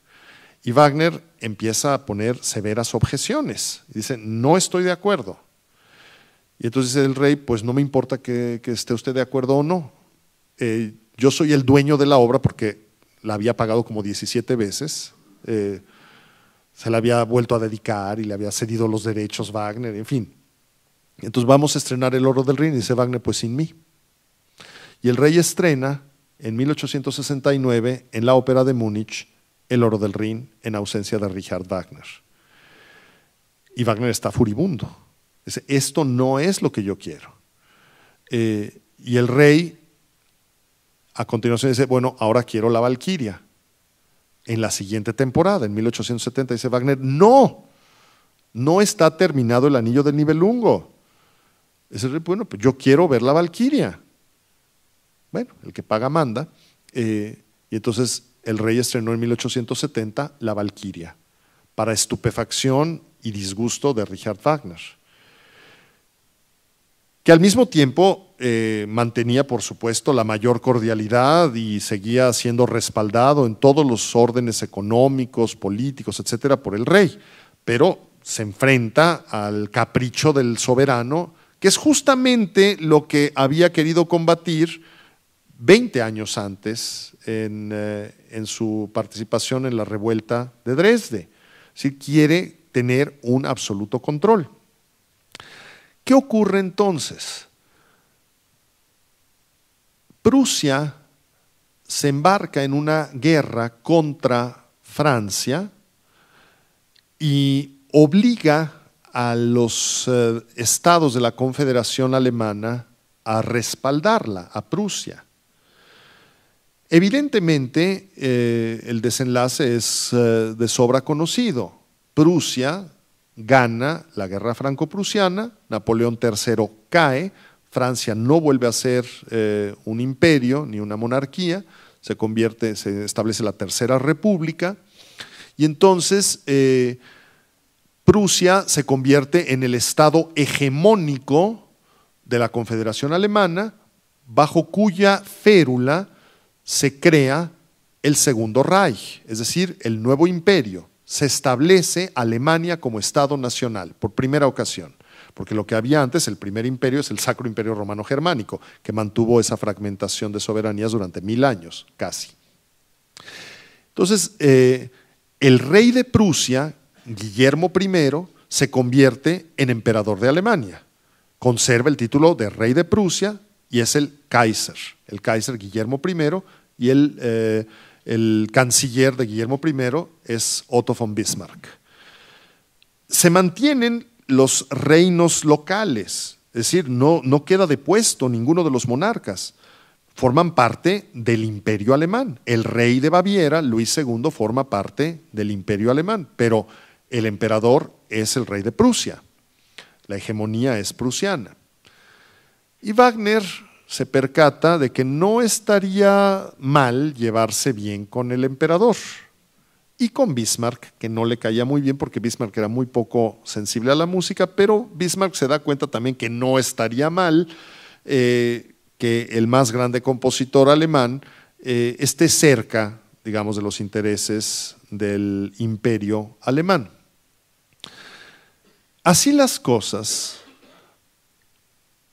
Y Wagner empieza a poner severas objeciones. Dice, no estoy de acuerdo. Y entonces dice el rey, pues no me importa que, esté usted de acuerdo o no. Eh, yo soy el dueño de la obra porque la había pagado como 17 veces. Eh, se la había vuelto a dedicar y le había cedido los derechos Wagner, en fin. Entonces vamos a estrenar El Oro del Rey, y dice Wagner, pues sin mí. Y el rey estrena en 1869 en la Ópera de Múnich el oro del Rin en ausencia de Richard Wagner. Y Wagner está furibundo. Dice, esto no es lo que yo quiero. Eh, y el rey a continuación dice, bueno, ahora quiero la Valquiria. En la siguiente temporada, en 1870, dice Wagner, no, no está terminado el anillo del Nibelungo. Dice, bueno, pues yo quiero ver la Valquiria. Bueno, el que paga manda. Eh, y entonces el rey estrenó en 1870 La Valquiria, para estupefacción y disgusto de Richard Wagner, que al mismo tiempo eh, mantenía, por supuesto, la mayor cordialidad y seguía siendo respaldado en todos los órdenes económicos, políticos, etcétera, por el rey, pero se enfrenta al capricho del soberano, que es justamente lo que había querido combatir 20 años antes eh, en, su participación en la revuelta de Dresde. Si quiere tener un absoluto control. ¿Qué ocurre entonces? Prusia se embarca en una guerra contra Francia y obliga a los eh, estados de la Confederación Alemana a respaldarla, a Prusia. Evidentemente, eh, el desenlace es eh, de sobra conocido. Prusia gana la guerra franco-prusiana, Napoleón III cae, Francia no vuelve a ser eh, un imperio ni una monarquía, se se establece la Tercera República, y entonces Prusia se convierte en el estado hegemónico de la Confederación Alemana, bajo cuya férula se crea el Segundo Reich, es decir, el nuevo imperio. Se establece Alemania como Estado nacional por primera ocasión, porque lo que había antes, el primer imperio, es el Sacro Imperio Romano Germánico, que mantuvo esa fragmentación de soberanías durante mil años, casi. Entonces, eh, el rey de Prusia, Guillermo I, se convierte en emperador de Alemania. Conserva el título de rey de Prusia, y es el Kaiser, el Kaiser Guillermo I y eh, el, canciller de Guillermo I es Otto von Bismarck. Se mantienen los reinos locales, es decir, no, no queda depuesto ninguno de los monarcas forman parte del imperio alemán. El rey de Baviera, Luis II, forma parte del imperio alemán, pero el emperador es el rey de Prusia. La hegemonía es prusiana. Y Wagner se percata de que no estaría mal llevarse bien con el emperador y con Bismarck, que no le caía muy bien porque Bismarck era muy poco sensible a la música, pero Bismarck se da cuenta también que no estaría mal eh, que el más grande compositor alemán eh, esté cerca, digamos, de los intereses del imperio alemán. Así las cosas,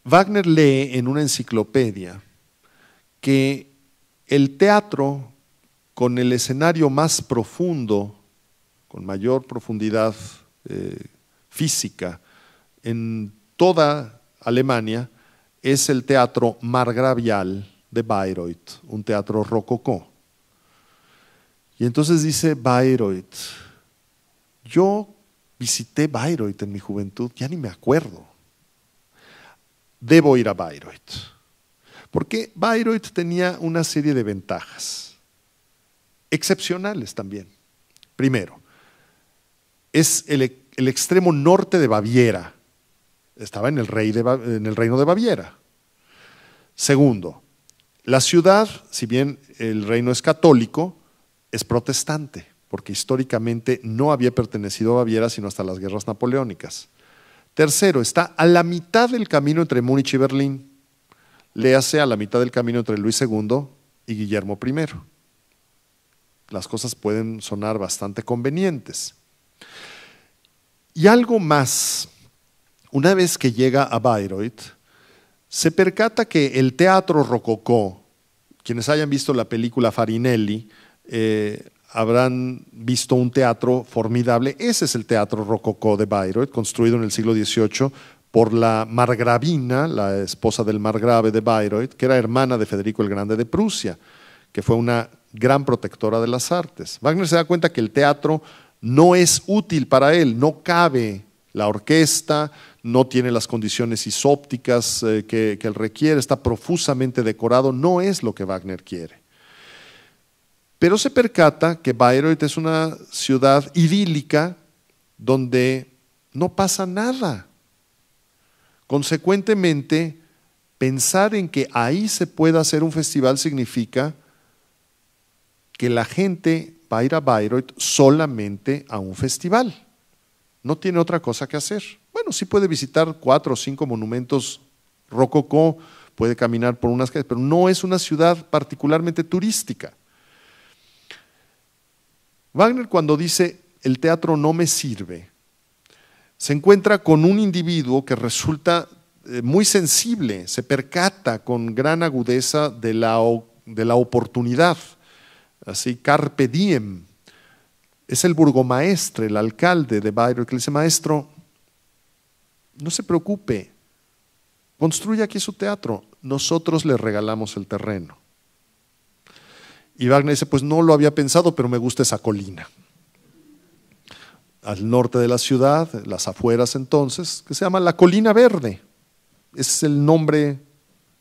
Wagner lee en una enciclopedia que el teatro con el escenario más profundo, con mayor profundidad eh, física en toda Alemania, es el teatro margravial de Bayreuth, un teatro rococó. Y entonces dice Bayreuth, yo visité Bayreuth en mi juventud, ya ni me acuerdo debo ir a Bayreuth. Porque Bayreuth tenía una serie de ventajas, excepcionales también. Primero, es el, e-, extremo norte de Baviera. Estaba en el, en el reino de Baviera. Segundo, la ciudad, si bien el reino es católico, es protestante, porque históricamente no había pertenecido a Baviera sino hasta las guerras napoleónicas. Tercero, está a la mitad del camino entre Múnich y Berlín. léase a la mitad del camino entre Luis II y Guillermo I. Las cosas pueden sonar bastante convenientes. Y algo más. Una vez que llega a Bayreuth, se percata que el teatro rococó, quienes hayan visto la película Farinelli, eh, habrán visto un teatro formidable. Ese es el Teatro Rococó de Bayreuth, construido en el siglo XVIII por la margravina, la esposa del margrave de Bayreuth, que era hermana de Federico el Grande de Prusia, que fue una gran protectora de las artes. Wagner se da cuenta que el teatro no es útil para él, no cabe la orquesta, no tiene las condiciones isópticas eh, que, que él requiere, está profusamente decorado, no es lo que Wagner quiere pero se percata que Bayreuth es una ciudad idílica donde no pasa nada. Consecuentemente, pensar en que ahí se pueda hacer un festival significa que la gente va a ir a Bayreuth solamente a un festival. No tiene otra cosa que hacer. Bueno, sí puede visitar cuatro o cinco monumentos rococó, puede caminar por unas calles, pero no es una ciudad particularmente turística. Wagner cuando dice el teatro no me sirve, se encuentra con un individuo que resulta eh, muy sensible, se percata con gran agudeza de la, de la oportunidad, así carpe diem. Es el burgomaestre, el alcalde de Bayreuth, que le dice, maestro, no se preocupe, construye aquí su teatro, nosotros le regalamos el terreno. Y Wagner dice, pues no lo había pensado, pero me gusta esa colina. Al norte de la ciudad, las afueras entonces, que se llama la Colina Verde. Ese es el nombre,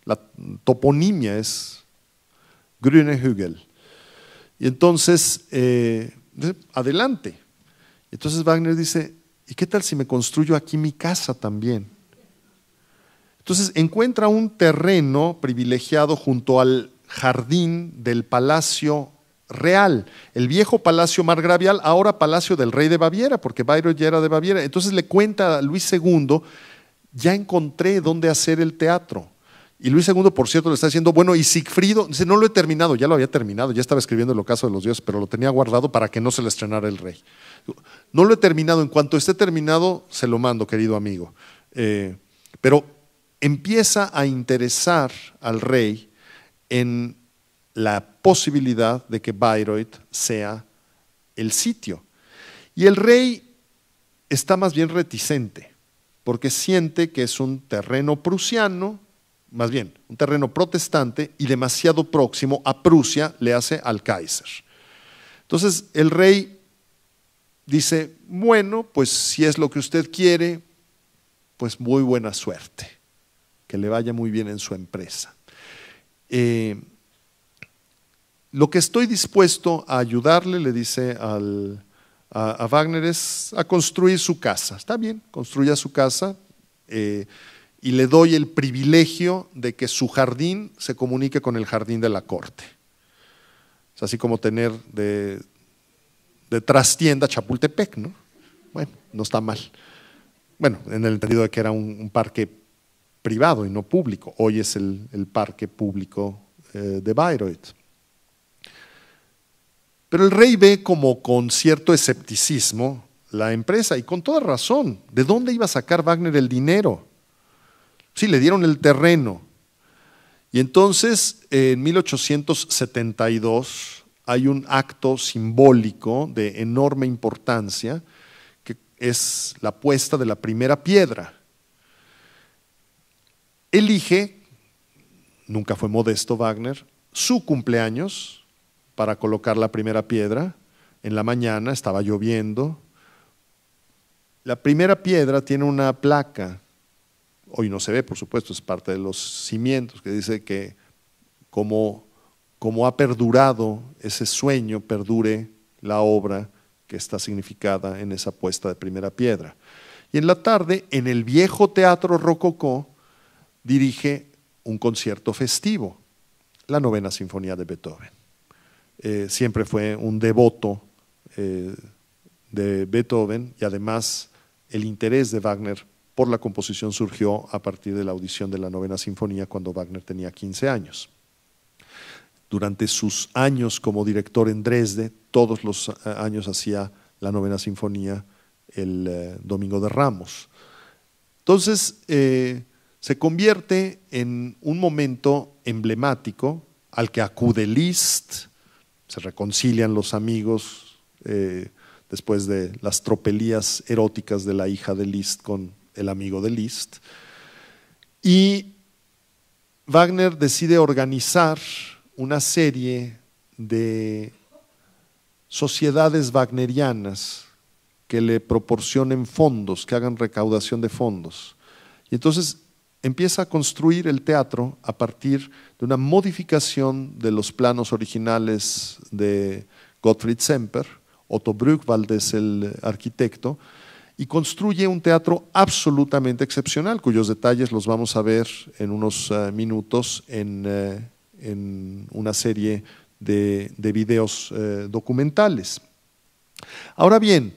la toponimia es Grüne Hügel. Y entonces, eh, adelante. Entonces Wagner dice, ¿y qué tal si me construyo aquí mi casa también? Entonces encuentra un terreno privilegiado junto al jardín del palacio real, el viejo palacio margravial, ahora palacio del rey de Baviera, porque Bayreuth ya era de Baviera. Entonces le cuenta a Luis II, ya encontré dónde hacer el teatro. Y Luis II, por cierto, le está diciendo, bueno, y Sigfrido, no lo he terminado, ya lo había terminado, ya estaba escribiendo el ocaso de los dioses, pero lo tenía guardado para que no se le estrenara el rey. No lo he terminado, en cuanto esté terminado, se lo mando, querido amigo. Eh, pero empieza a interesar al rey en la posibilidad de que Bayreuth sea el sitio. Y el rey está más bien reticente, porque siente que es un terreno prusiano, más bien, un terreno protestante y demasiado próximo a Prusia le hace al Kaiser. Entonces el rey dice, bueno, pues si es lo que usted quiere, pues muy buena suerte, que le vaya muy bien en su empresa. Eh, lo que estoy dispuesto a ayudarle, le dice a, Wagner, es a construir su casa. Está bien, construya su casa eh, y le doy el privilegio de que su jardín se comunique con el jardín de la corte. Es así como tener de, trastienda Chapultepec, ¿no? Bueno, no está mal. Bueno, en el entendido de que era un, un parque privado y no público. Hoy es el, parque público eh, de Bayreuth. Pero el rey ve como con cierto escepticismo la empresa y con toda razón. ¿De dónde iba a sacar Wagner el dinero? Sí, le dieron el terreno. Y entonces, en 1872, hay un acto simbólico de enorme importancia, que es la puesta de la primera piedra elige, nunca fue modesto Wagner, su cumpleaños para colocar la primera piedra. En la mañana estaba lloviendo. La primera piedra tiene una placa, hoy no se ve, por supuesto, es parte de los cimientos, que dice que como, como ha perdurado ese sueño, perdure la obra que está significada en esa puesta de primera piedra. Y en la tarde, en el viejo teatro rococó, dirige un concierto festivo, la novena sinfonía de Beethoven. Eh, siempre fue un devoto eh, de Beethoven y además el interés de Wagner por la composición surgió a partir de la audición de la novena sinfonía cuando Wagner tenía 15 años. Durante sus años como director en Dresde, todos los años hacía la novena sinfonía el eh, Domingo de Ramos. Entonces, se convierte en un momento emblemático al que acude Liszt, se reconcilian los amigos eh, después de las tropelías eróticas de la hija de Liszt con el amigo de Liszt, y Wagner decide organizar una serie de sociedades wagnerianas que le proporcionen fondos, que hagan recaudación de fondos. Y entonces empieza a construir el teatro a partir de una modificación de los planos originales de Gottfried Semper. Otto Brückwald es el arquitecto y construye un teatro absolutamente excepcional, cuyos detalles los vamos a ver en unos eh, minutos eh, en, una serie de, videos eh, documentales. Ahora bien,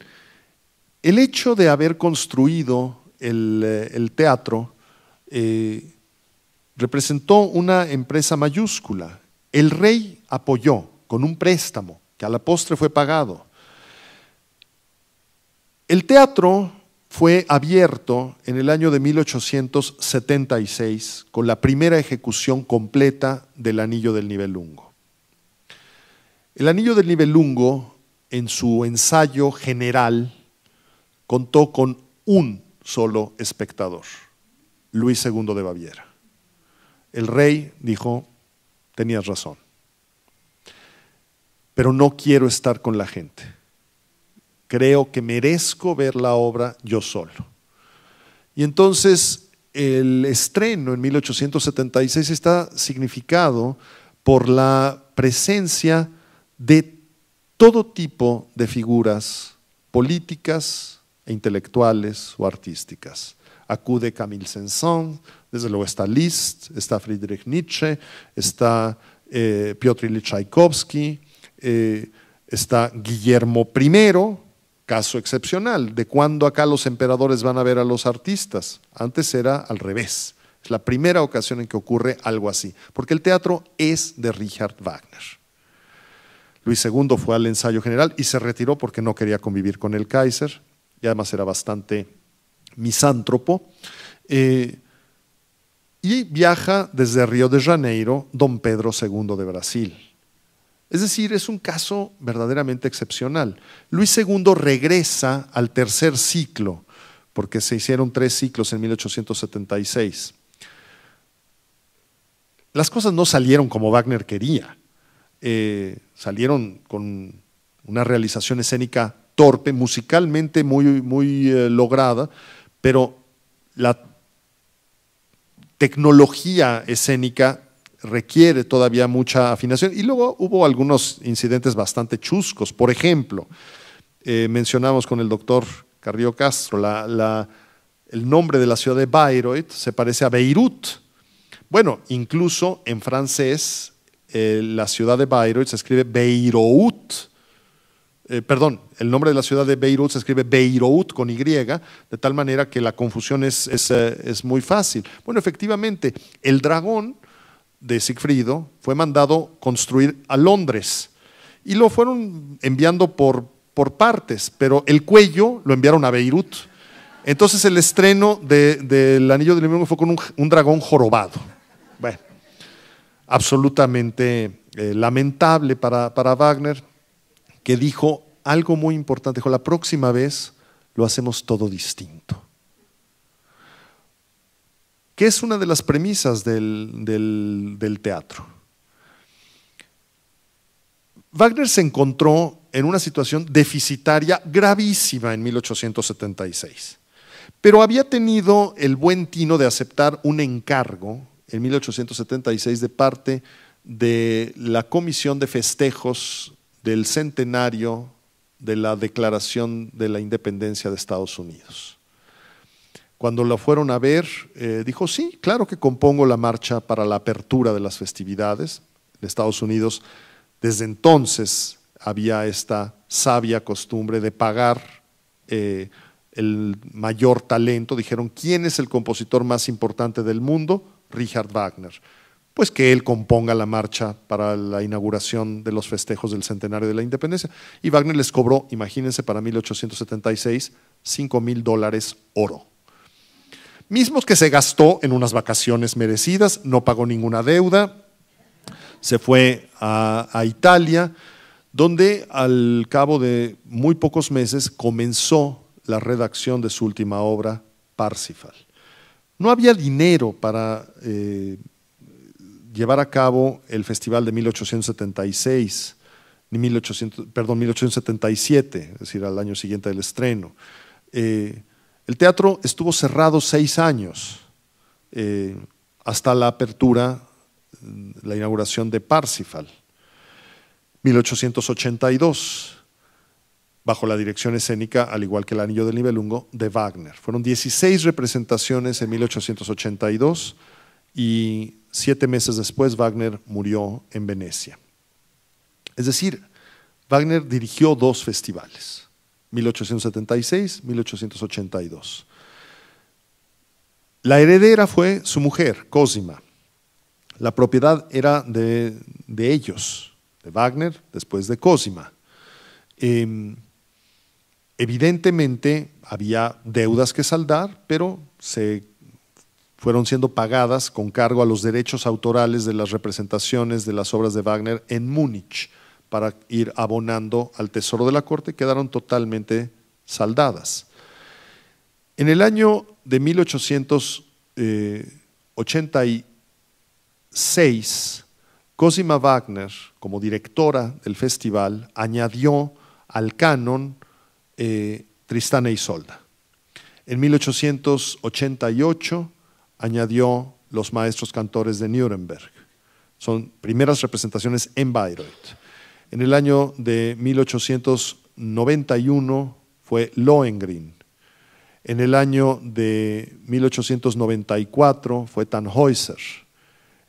el hecho de haber construido el, el teatro eh, representó una empresa mayúscula. El rey apoyó con un préstamo que a la postre fue pagado. El teatro fue abierto en el año de 1876 con la primera ejecución completa del Anillo del Nivelungo. El Anillo del Nivelungo, en su ensayo general, contó con un solo espectador. Luis II de Baviera. El rey dijo, tenías razón, pero no quiero estar con la gente. Creo que merezco ver la obra yo solo. Y entonces el estreno en 1876 está significado por la presencia de todo tipo de figuras políticas e intelectuales o artísticas acude Camille saint desde luego está Liszt, está Friedrich Nietzsche, está eh, Piotr Ilyich Tchaikovsky, eh, está Guillermo I, caso excepcional, de cuándo acá los emperadores van a ver a los artistas. Antes era al revés. Es la primera ocasión en que ocurre algo así, porque el teatro es de Richard Wagner. Luis II fue al ensayo general y se retiró porque no quería convivir con el Kaiser y además era bastante misántropo, eh, y viaja desde Río de Janeiro, don Pedro II de Brasil. Es decir, es un caso verdaderamente excepcional. Luis II regresa al tercer ciclo, porque se hicieron tres ciclos en 1876. Las cosas no salieron como Wagner quería, eh, salieron con una realización escénica torpe, musicalmente muy, muy eh, lograda, pero la tecnología escénica requiere todavía mucha afinación. Y luego hubo algunos incidentes bastante chuscos. Por ejemplo, eh, mencionamos con el doctor Carrió Castro, el nombre de la ciudad de Bayreuth se parece a Beirut. Bueno, incluso en francés eh, la ciudad de Bayreuth se escribe Beirut. Eh, perdón, el nombre de la ciudad de Beirut se escribe Beirut con Y, de tal manera que la confusión eh, es, muy fácil. Bueno, efectivamente, el dragón de Sigfrido fue mandado construir a Londres y lo fueron enviando por, por partes, pero el cuello lo enviaron a Beirut. Entonces el estreno del Anillo del Invierno fue con un, dragón jorobado. Bueno, absolutamente eh, lamentable para, para Wagner que dijo algo muy importante. Dijo, la próxima vez lo hacemos todo distinto. Que es una de las premisas del, del teatro. Wagner se encontró en una situación deficitaria gravísima en 1876, pero había tenido el buen tino de aceptar un encargo en 1876 de parte de la Comisión de Festejos del centenario de la Declaración de la Independencia de Estados Unidos. Cuando la fueron a ver, eh, dijo, sí, claro que compongo la marcha para la apertura de las festividades En Estados Unidos. Desde entonces había esta sabia costumbre de pagar eh, el mayor talento. Dijeron, ¿quién es el compositor más importante del mundo? Richard Wagner pues que él componga la marcha para la inauguración de los festejos del centenario de la independencia. Y Wagner les cobró, imagínense, para 1876, 5 mil dólares oro. Mismos que se gastó en unas vacaciones merecidas, no pagó ninguna deuda, se fue a, Italia, donde al cabo de muy pocos meses comenzó la redacción de su última obra, Parsifal. No había dinero para... Eh, llevar a cabo el Festival de 1876, perdón, 1877, es decir, al año siguiente del estreno. Eh, el teatro estuvo cerrado seis años eh, hasta la apertura, la inauguración de Parsifal, 1882, bajo la dirección escénica, al igual que el Anillo del Nibelungo, de Wagner. Fueron 16 representaciones en 1882 y Siete meses después, Wagner murió en Venecia. Es decir, Wagner dirigió dos festivales, 1876-1882. La heredera fue su mujer, Cosima. La propiedad era de, ellos, de Wagner, después de Cosima. Em, evidentemente había deudas que saldar, pero se fueron siendo pagadas con cargo a los derechos autorales de las representaciones de las obras de Wagner en Múnich para ir abonando al tesoro de la corte, quedaron totalmente saldadas. En el año de 1886, eh, Cosima Wagner, como directora del festival, añadió al canon eh, Tristana y Solda. En 1888 añadió los maestros cantores de Nuremberg. Son primeras representaciones en Bayreuth. En el año de 1891 fue Lohengrin. En el año de 1894 fue Tannhäuser.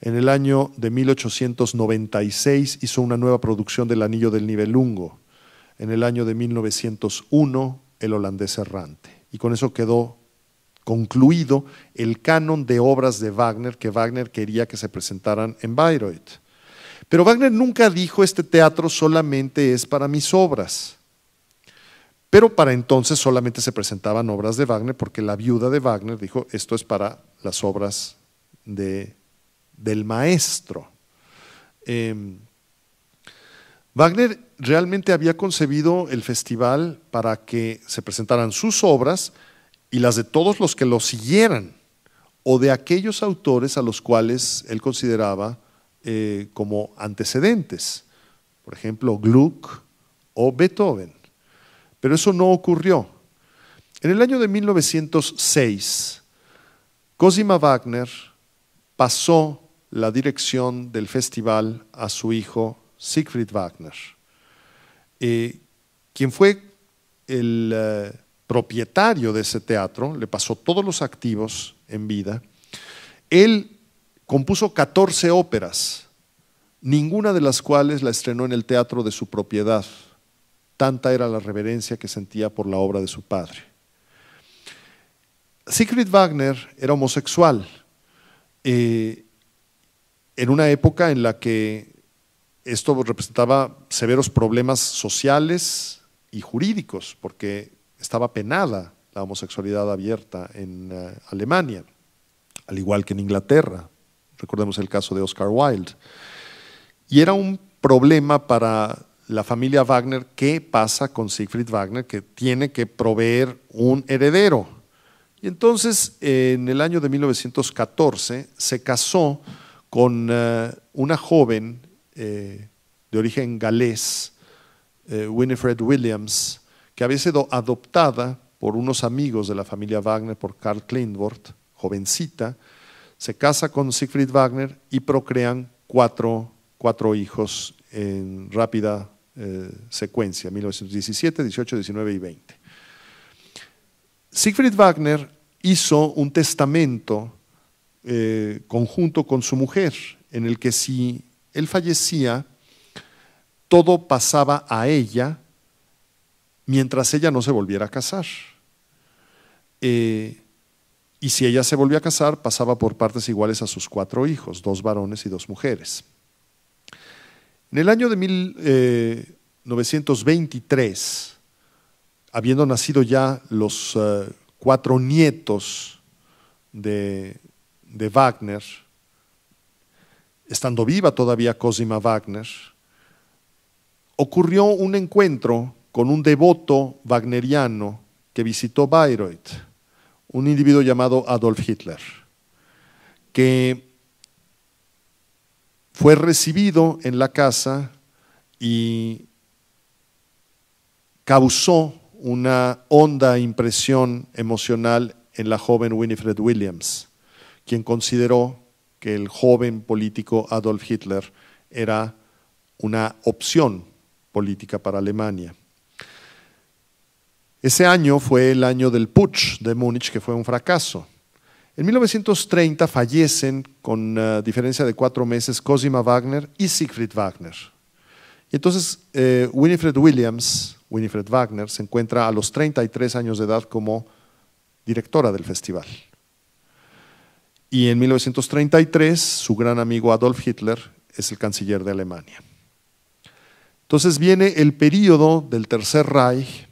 En el año de 1896 hizo una nueva producción del Anillo del Nibelungo. En el año de 1901, El holandés errante. Y con eso quedó concluido el canon de obras de Wagner que Wagner quería que se presentaran en Bayreuth. Pero Wagner nunca dijo este teatro solamente es para mis obras. Pero para entonces solamente se presentaban obras de Wagner porque la viuda de Wagner dijo esto es para las obras de, del maestro. Em, Wagner realmente había concebido el festival para que se presentaran sus obras, y las de todos los que lo siguieran, o de aquellos autores a los cuales él consideraba eh, como antecedentes, por ejemplo, Gluck o Beethoven. Pero eso no ocurrió. En el año de 1906, Cosima Wagner pasó la dirección del festival a su hijo Siegfried Wagner, eh, quien fue el... Eh, propietario de ese teatro, le pasó todos los activos en vida. Él compuso 14 óperas, ninguna de las cuales la estrenó en el teatro de su propiedad. Tanta era la reverencia que sentía por la obra de su padre. Siegfried Wagner era homosexual eh, en una época en la que esto representaba severos problemas sociales y jurídicos, porque estaba penada la homosexualidad abierta en eh, Alemania, al igual que en Inglaterra. Recordemos el caso de Oscar Wilde. Y era un problema para la familia Wagner, ¿qué pasa con Siegfried Wagner? Que tiene que proveer un heredero. Y entonces, en el año de 1914, se casó con eh, una joven eh, de origen galés, Winifred Williams, que había sido adoptada por unos amigos de la familia Wagner, por Carl Klindworth, jovencita, se casa con Siegfried Wagner y procrean cuatro, cuatro hijos en rápida eh, secuencia, 1917, 18, 19 y 20. Siegfried Wagner hizo un testamento eh, conjunto con su mujer, en el que si él fallecía, todo pasaba a ella mientras ella no se volviera a casar. Eh, y si ella se volvía a casar, pasaba por partes iguales a sus cuatro hijos, dos varones y dos mujeres. En el año de 1923, eh, habiendo nacido ya los eh, cuatro nietos de, Wagner, estando viva todavía Cosima Wagner, ocurrió un encuentro con un devoto wagneriano que visitó Bayreuth, un individuo llamado Adolf Hitler, que fue recibido en la casa y causó una honda impresión emocional en la joven Winifred Williams, quien consideró que el joven político Adolf Hitler era una opción política para Alemania. Ese año fue el año del putsch de Múnich, que fue un fracaso. En 1930 fallecen, con eh, diferencia de cuatro meses, Cosima Wagner y Siegfried Wagner. Y entonces eh, Winifred Williams, Winifred Wagner, se encuentra a los 33 años de edad como directora del festival. Y en 1933 su gran amigo Adolf Hitler es el canciller de Alemania. Entonces viene el periodo del Tercer Reich,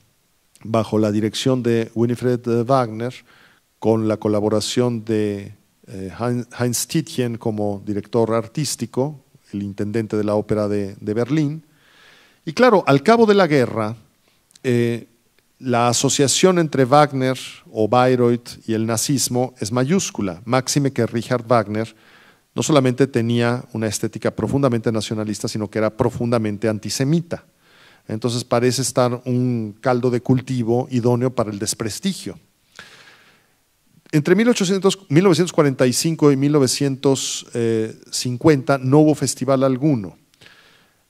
bajo la dirección de Winifred eh, Wagner, con la colaboración de eh, Heinz Tietjen como director artístico, el intendente de la ópera de, Berlín. Y claro, al cabo de la guerra, eh, la asociación entre Wagner o Bayreuth y el nazismo es mayúscula, máxime que Richard Wagner no solamente tenía una estética profundamente nacionalista, sino que era profundamente antisemita. Entonces parece estar un caldo de cultivo idóneo para el desprestigio. Entre 1945 y 1950 no hubo festival alguno.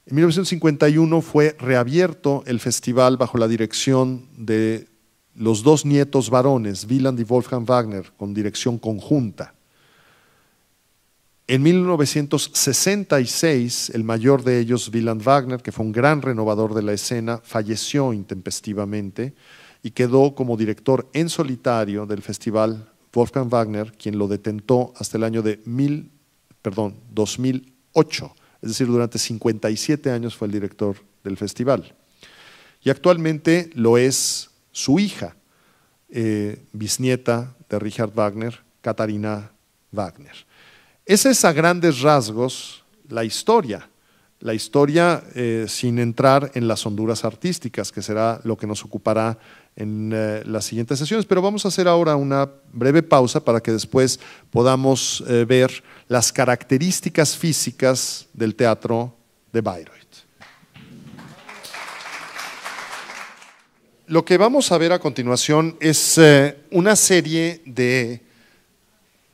En 1951 fue reabierto el festival bajo la dirección de los dos nietos varones, Wieland y Wolfgang Wagner, con dirección conjunta. En 1966, el mayor de ellos, Wieland Wagner, que fue un gran renovador de la escena, falleció intempestivamente y quedó como director en solitario del festival Wolfgang Wagner, quien lo detentó hasta el año de perdón, 2008. Es decir, durante 57 años fue el director del festival. Y actualmente lo es su hija, eh, bisnieta de Richard Wagner, Katarina Wagner. Esa es a grandes rasgos la historia, la historia eh, sin entrar en las honduras artísticas, que será lo que nos ocupará en eh, las siguientes sesiones, pero vamos a hacer ahora una breve pausa para que después podamos eh, ver las características físicas del teatro de Bayreuth. Lo que vamos a ver a continuación es una serie de,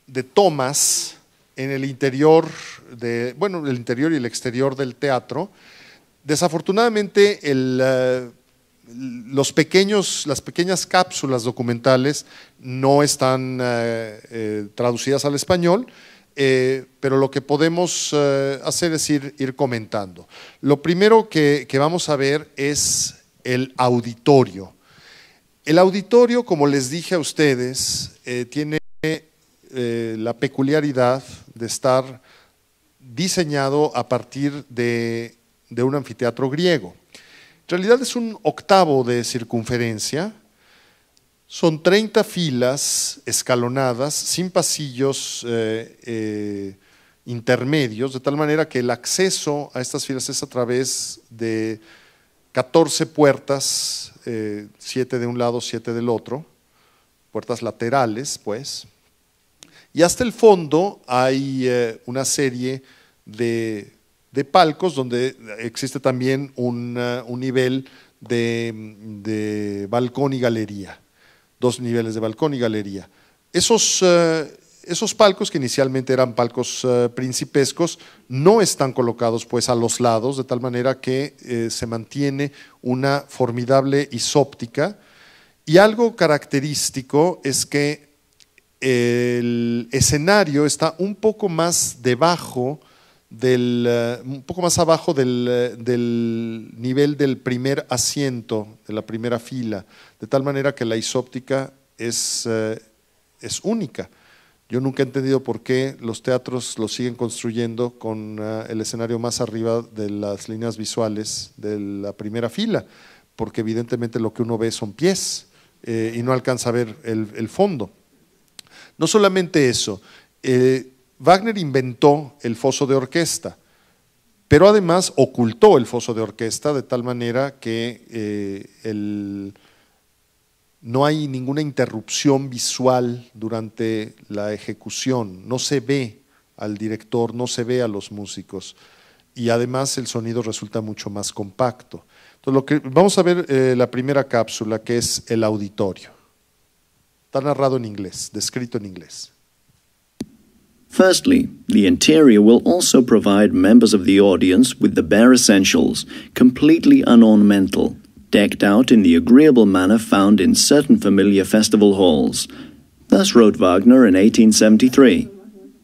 de tomas en el interior, de, bueno, el interior y el exterior del teatro. Desafortunadamente, eh, los pequeños, las pequeñas cápsulas documentales no están eh, eh, traducidas al español, pero lo que podemos hacer es ir, ir, comentando. Lo primero que, vamos a ver es el auditorio. El auditorio, como les dije a ustedes, tiene la peculiaridad de estar diseñado a partir de, un anfiteatro griego. En realidad es un octavo de circunferencia, son 30 filas escalonadas sin pasillos eh, eh, intermedios, de tal manera que el acceso a estas filas es a través de 14 puertas, eh, siete 7 de un lado, 7 del otro, puertas laterales, pues, y hasta el fondo hay eh, una serie de, palcos donde existe también un, nivel de, balcón y galería, dos niveles de balcón y galería. Esos, eh, esos palcos que inicialmente eran palcos eh, principescos no están colocados pues a los lados de tal manera que se mantiene una formidable isóptica y algo característico es que el escenario está un poco más debajo del, eh, un poco más abajo eh, del, nivel del primer asiento, de la primera fila, de tal manera que la isóptica es, eh, única. Yo nunca he entendido por qué los teatros lo siguen construyendo con el escenario más arriba de las líneas visuales de la primera fila, porque evidentemente lo que uno ve son pies y no alcanza a ver el fondo. No solamente eso, eh, Wagner inventó el foso de orquesta, pero además ocultó el foso de orquesta de tal manera que eh, no hay ninguna interrupción visual durante la ejecución, no se ve al director, no se ve a los músicos y además el sonido resulta mucho más compacto. Entonces, lo que, vamos a ver eh, la primera cápsula que es el auditorio. Está narrado en inglés, descrito en inglés. Firstly, the interior will also provide members of the audience with the bare essentials, completely unornamental, decked out in the agreeable manner found in certain familiar festival halls. Thus wrote Wagner in 1873.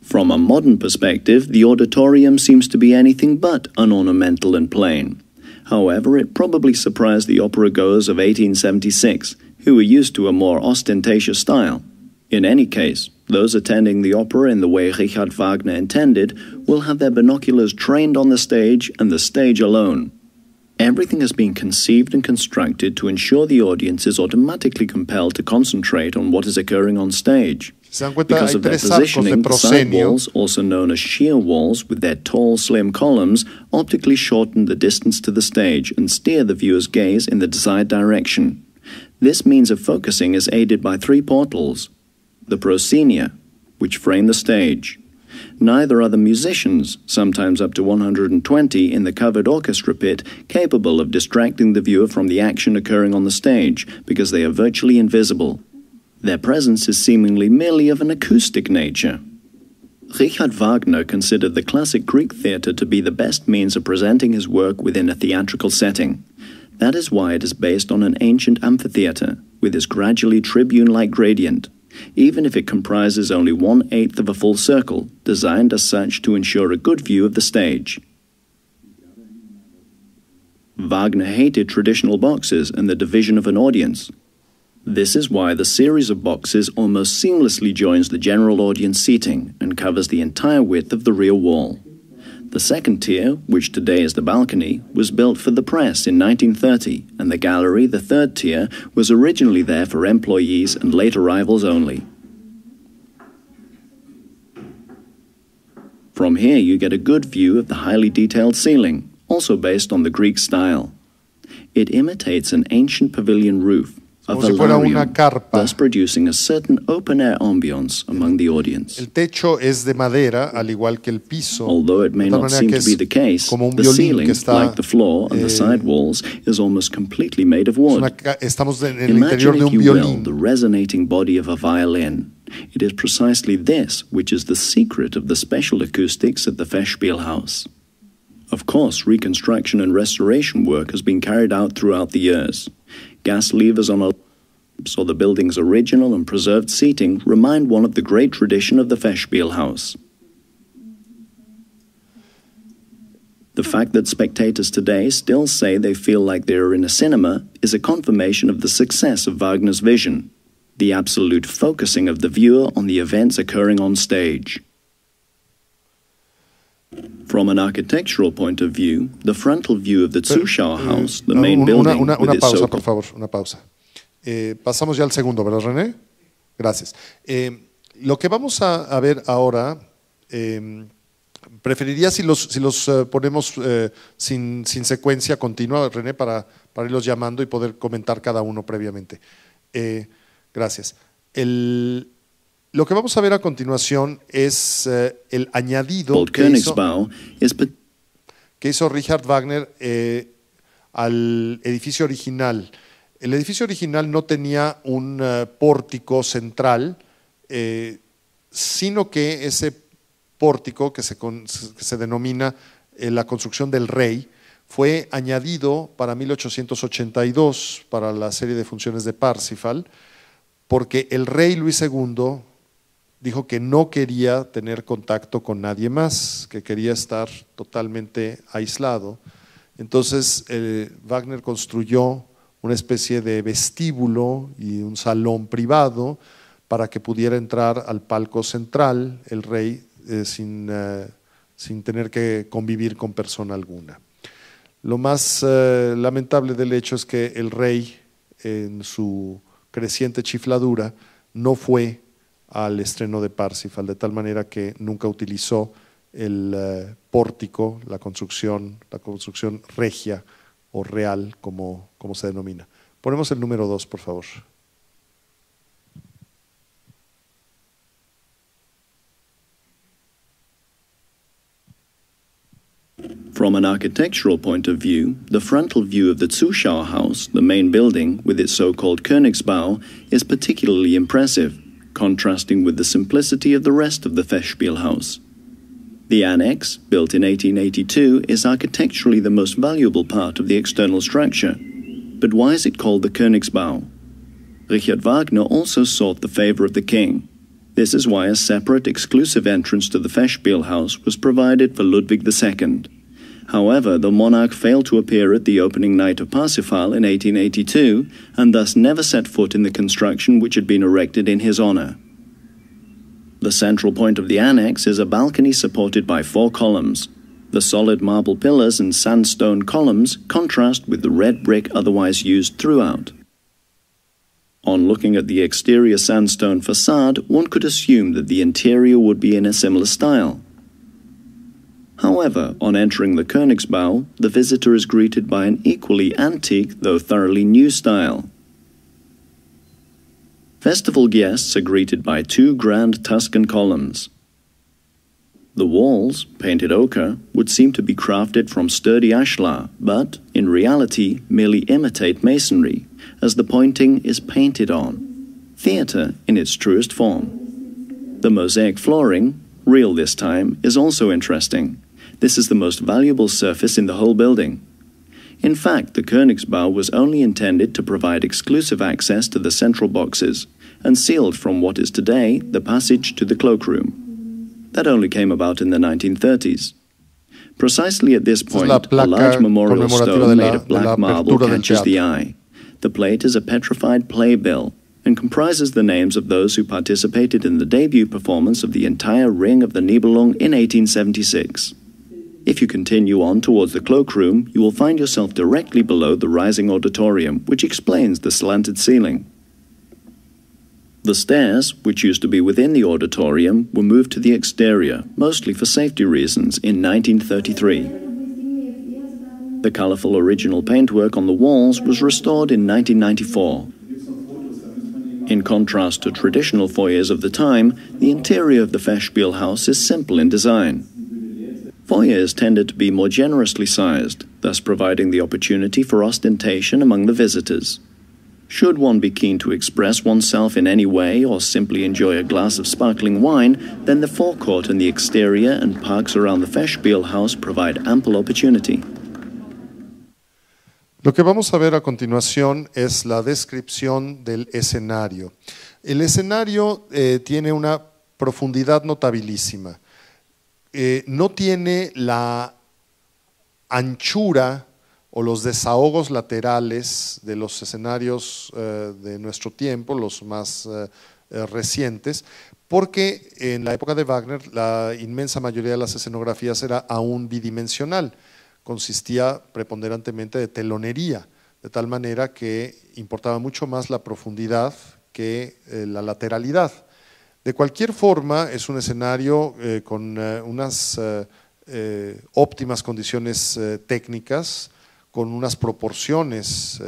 From a modern perspective, the auditorium seems to be anything but unornamental and plain. However, it probably surprised the opera goers of 1876 who were used to a more ostentatious style. In any case, those attending the opera in the way Richard Wagner intended will have their binoculars trained on the stage and the stage alone. Everything has been conceived and constructed to ensure the audience is automatically compelled to concentrate on what is occurring on stage. Because of their positioning, the side walls, also known as sheer walls, with their tall, slim columns, optically shorten the distance to the stage and steer the viewer's gaze in the desired direction. This means of focusing is aided by three portals. The proscenia, which frame the stage. Neither are the musicians, sometimes up to 120 in the covered orchestra pit, capable of distracting the viewer from the action occurring on the stage, because they are virtually invisible. Their presence is seemingly merely of an acoustic nature. Richard Wagner considered the classic Greek theatre to be the best means of presenting his work within a theatrical setting. That is why it is based on an ancient amphitheatre, with its gradually tribune-like gradient, even if it comprises only one-eighth of a full circle, designed as such to ensure a good view of the stage. Wagner hated traditional boxes and the division of an audience. This is why the series of boxes almost seamlessly joins the general audience seating and covers the entire width of the rear wall. The second tier, which today is the balcony, was built for the press in 1930, and the gallery, the third tier, was originally there for employees and late arrivals only. From here you get a good view of the highly detailed ceiling, also based on the Greek style. It imitates an ancient pavilion roof, of the si thus producing a certain open air ambiance among the audience. El techo es de madera, al igual que el piso. Although it may not seem to be the case, the ceiling, está, like the floor and eh, the side walls, is almost completely made of wood. Imagine, if you violín. will, the resonating body of a violin. It is precisely this which is the secret of the special acoustics at the Festspielhaus. Of course, reconstruction and restoration work has been carried out throughout the years gas levers on a so the building's original and preserved seating remind one of the great tradition of the House. The fact that spectators today still say they feel like they are in a cinema is a confirmation of the success of Wagner's vision, the absolute focusing of the viewer on the events occurring on stage. From an architectural point of view, the frontal view of the eh, House, the main building, una, pausa, por favor, una pausa. Eh, pasamos ya al segundo, ¿verdad, René? Gracias. Eh, lo que vamos a, ver ahora, preferiría si los, los ponemos sin, secuencia continua, René, para, para irlos llamando y poder comentar cada uno previamente. gracias. El, lo que vamos a ver a continuación es eh, el añadido que hizo, Richard Wagner eh, al edificio original. El edificio original no tenía un eh, pórtico central, sino que ese pórtico que se denomina la construcción del rey fue añadido para 1882 para la serie de funciones de Parsifal, porque el rey Luis II dijo que no quería tener contacto con nadie más, que quería estar totalmente aislado. Entonces eh, Wagner construyó una especie de vestíbulo y un salón privado para que pudiera entrar al palco central el rey eh, sin, eh, sin, tener que convivir con persona alguna. Lo más lamentable del hecho es que el rey, en su creciente chifladura, no fue al estreno de Parsifal, de tal manera que nunca utilizó el eh, pórtico, la construcción, la construcción regia o real, como, como se denomina. Ponemos el número dos, por favor. From an architectural point of view, the frontal view of the Zuschauer House, the main building, with its so-called Königsbau, is particularly impressive. contrasting with the simplicity of the rest of the Festspielhaus. The annex, built in 1882, is architecturally the most valuable part of the external structure. But why is it called the Königsbau? Richard Wagner also sought the favor of the king. This is why a separate, exclusive entrance to the Festspielhaus was provided for Ludwig II. However, the monarch failed to appear at the opening night of Parsifal in 1882, and thus never set foot in the construction which had been erected in his honour. The central point of the annex is a balcony supported by four columns. The solid marble pillars and sandstone columns contrast with the red brick otherwise used throughout. On looking at the exterior sandstone facade, one could assume that the interior would be in a similar style, However, on entering the Königsbau, the visitor is greeted by an equally antique though thoroughly new style. Festival guests are greeted by two grand Tuscan columns. The walls, painted ochre, would seem to be crafted from sturdy ashlar, but, in reality, merely imitate masonry, as the pointing is painted on. Theatre in its truest form. The mosaic flooring, real this time, is also interesting. This is the most valuable surface in the whole building. In fact, the Königsbau was only intended to provide exclusive access to the central boxes and sealed from what is today the passage to the cloakroom. That only came about in the 1930s. Precisely at this point, a large memorial stone made of black marble catches the eye. The plate is a petrified playbill and comprises the names of those who participated in the debut performance of the entire ring of the Nibelung in 1876. If you continue on towards the cloakroom, you will find yourself directly below the rising auditorium, which explains the slanted ceiling. The stairs, which used to be within the auditorium, were moved to the exterior, mostly for safety reasons, in 1933. The colourful original paintwork on the walls was restored in 1994. In contrast to traditional foyers of the time, the interior of the House is simple in design. Foyers tended to be more generously sized, thus providing the opportunity for ostentation among the visitors. Should one be keen to express oneself in any way or simply enjoy a glass of sparkling wine, then the forecourt and the exterior and parks around the Festspiel House provide ample opportunity. Lo que vamos a ver a continuación es la descripción del escenario. El escenario eh, tiene una profundidad notabilísima. Eh, no tiene la anchura o los desahogos laterales de los escenarios eh, de nuestro tiempo, los más eh, recientes, porque en la época de Wagner la inmensa mayoría de las escenografías era aún bidimensional, consistía preponderantemente de telonería, de tal manera que importaba mucho más la profundidad que la lateralidad. De cualquier forma, es un escenario eh, con eh, unas eh, óptimas condiciones técnicas, con unas proporciones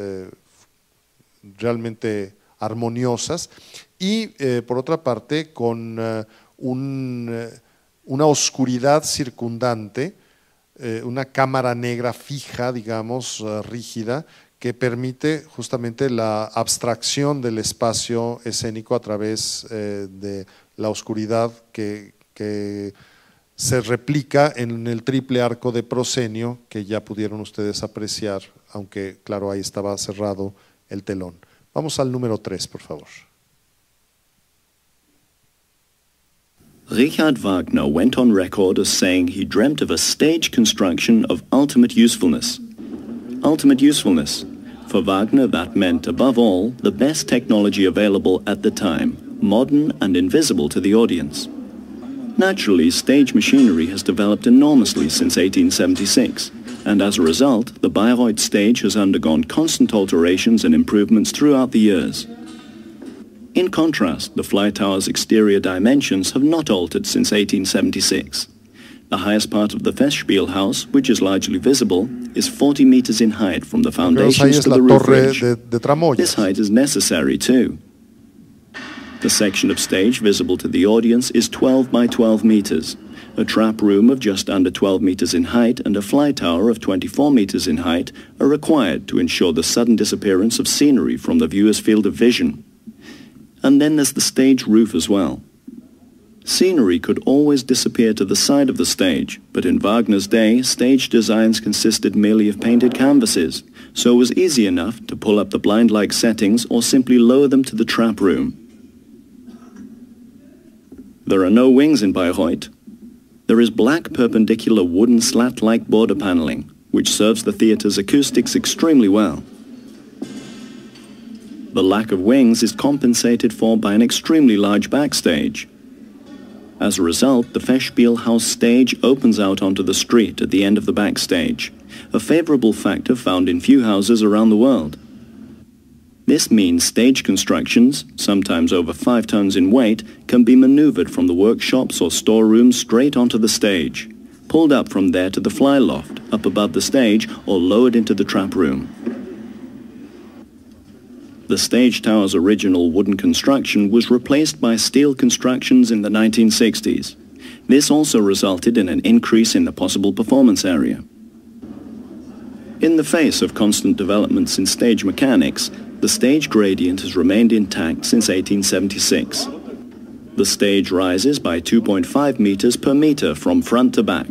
realmente armoniosas y, por otra parte, con una oscuridad circundante, una cámara negra fija, digamos, rígida, que permite justamente la abstracción del espacio escénico a través eh, de la oscuridad que, se replica en el triple arco de proscenio que ya pudieron ustedes apreciar, aunque claro, ahí estaba cerrado el telón. Vamos al número 3, por favor. Richard Wagner went on record as saying he dreamt of a stage construction of ultimate usefulness. ultimate usefulness. For Wagner that meant, above all, the best technology available at the time, modern and invisible to the audience. Naturally, stage machinery has developed enormously since 1876, and as a result, the Bayreuth stage has undergone constant alterations and improvements throughout the years. In contrast, the fly tower's exterior dimensions have not altered since 1876. The highest part of the Festspielhaus, which is largely visible, is 40 meters in height from the foundations to the roof ridge. De, de this height is necessary too. The section of stage visible to the audience is 12 by 12 meters, a trap room of just under 12 meters in height and a fly tower of 24 meters in height are required to ensure the sudden disappearance of scenery from the viewer's field of vision. And then there's the stage roof as well. Scenery could always disappear to the side of the stage, but in Wagner's day, stage designs consisted merely of painted canvases, so it was easy enough to pull up the blind-like settings or simply lower them to the trap room. There are no wings in Bayreuth. There is black perpendicular wooden slat-like border paneling, which serves the theatre's acoustics extremely well. The lack of wings is compensated for by an extremely large backstage, as a result, the Festspiel House stage opens out onto the street at the end of the backstage, a favourable factor found in few houses around the world. This means stage constructions, sometimes over 5 tons in weight, can be manoeuvred from the workshops or storerooms straight onto the stage, pulled up from there to the fly loft, up above the stage, or lowered into the trap room. The stage tower's original wooden construction was replaced by steel constructions in the 1960s. This also resulted in an increase in the possible performance area. In the face of constant developments in stage mechanics, the stage gradient has remained intact since 1876. The stage rises by 2.5 meters per meter from front to back.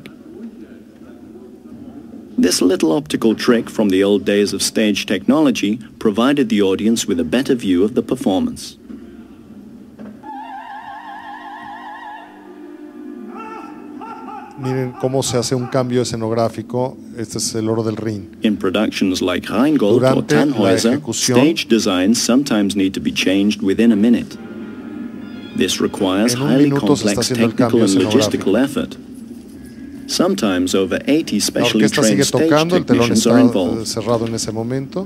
This little optical trick from the old days of stage technology provided the audience with a better view of the performance. Miren cómo se hace un cambio escenográfico. Este es el oro del ring. In productions like Rheingold or Tannhäuser, stage designs sometimes need to be changed within a minute. This requires highly complex technical and logistical effort. Sometimes over 80 sigue tocando, el telón está cerrado en ese momento.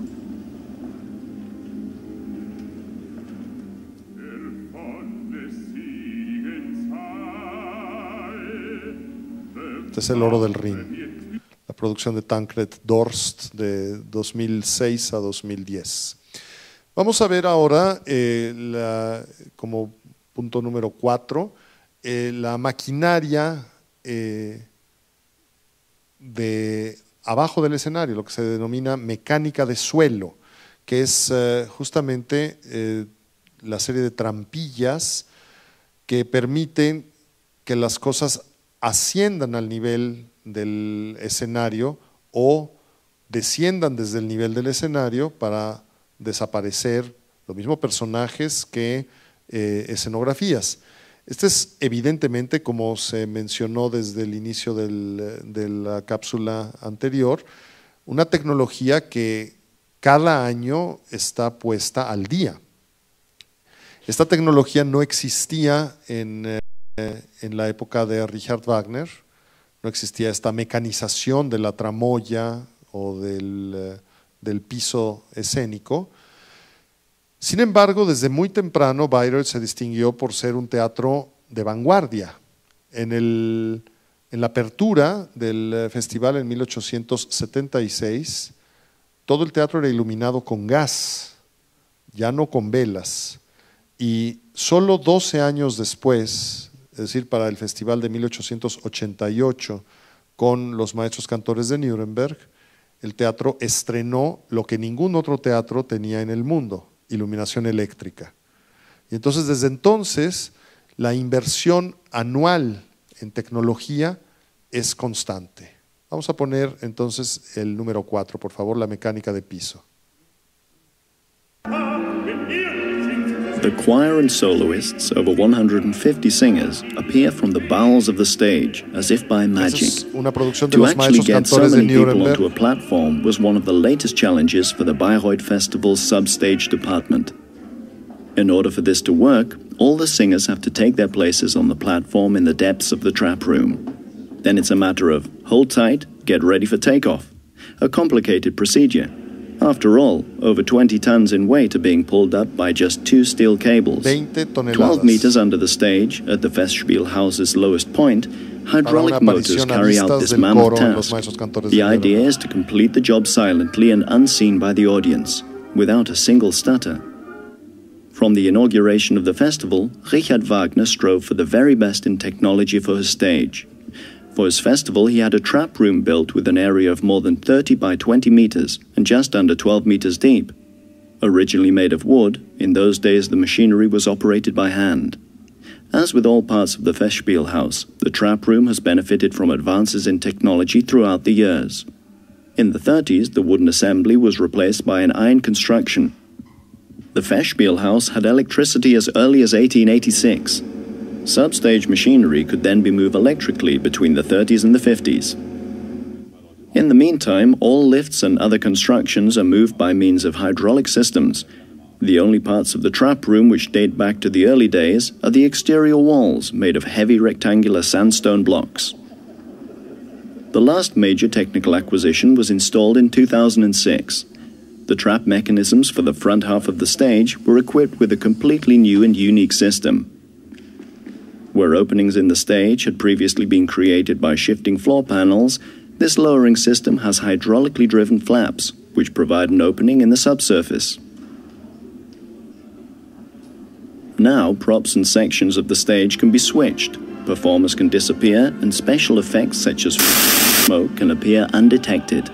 Este es el oro del ring, la producción de Tancred Dorst de 2006 a 2010. Vamos a ver ahora, eh, como punto número 4, eh, la maquinaria eh, de abajo del escenario, lo que se denomina mecánica de suelo, que es eh, justamente eh, la serie de trampillas que permiten que las cosas asciendan al nivel del escenario o desciendan desde el nivel del escenario para desaparecer, los mismos personajes que eh, escenografías. Este es evidentemente, como se mencionó desde el inicio de la cápsula anterior, una tecnología que cada año está puesta al día. Esta tecnología no existía en, eh, la época de Richard Wagner, no existía esta mecanización de la tramoya o del eh, piso escénico, sin embargo, desde muy temprano Bayreuth se distinguió por ser un teatro de vanguardia. En, la apertura del eh, festival en 1876, todo el teatro era iluminado con gas, ya no con velas. Y solo 12 años después, es decir, para el festival de 1888, con los maestros cantores de Nuremberg, el teatro estrenó lo que ningún otro teatro tenía en el mundo, iluminación eléctrica. Y entonces desde entonces la inversión anual en tecnología es constante. Vamos a poner entonces el número 4, por favor, la mecánica de piso. The choir and soloists, over 150 singers, appear from the bowels of the stage as if by magic. to actually get so many people onto a platform was one of the latest challenges for the Bayreuth Festival's substage department. In order for this to work, all the singers have to take their places on the platform in the depths of the trap room. Then it's a matter of hold tight, get ready for takeoff. A complicated procedure, after all, over 20 tons in weight are being pulled up by just two steel cables. 12 meters under the stage, at the Festspielhaus's lowest point, hydraulic motors carry out this mammoth task. The idea is to complete the job silently and unseen by the audience, without a single stutter. From the inauguration of the festival, Richard Wagner strove for the very best in technology for his stage. For his festival, he had a trap room built with an area of more than 30 by 20 meters and just under 12 meters deep. Originally made of wood, in those days the machinery was operated by hand. As with all parts of the Festspiel house, the trap room has benefited from advances in technology throughout the years. In the 30s, the wooden assembly was replaced by an iron construction. The Festspiel house had electricity as early as 1886. Substage machinery could then be moved electrically between the 30s and the 50s. In the meantime, all lifts and other constructions are moved by means of hydraulic systems. The only parts of the trap room which date back to the early days are the exterior walls made of heavy rectangular sandstone blocks. The last major technical acquisition was installed in 2006. The trap mechanisms for the front half of the stage were equipped with a completely new and unique system. Where openings in the stage had previously been created by shifting floor panels, this lowering system has hydraulically driven flaps, which provide an opening in the subsurface. Now, props and sections of the stage can be switched. Performers can disappear, and special effects such as smoke can appear undetected.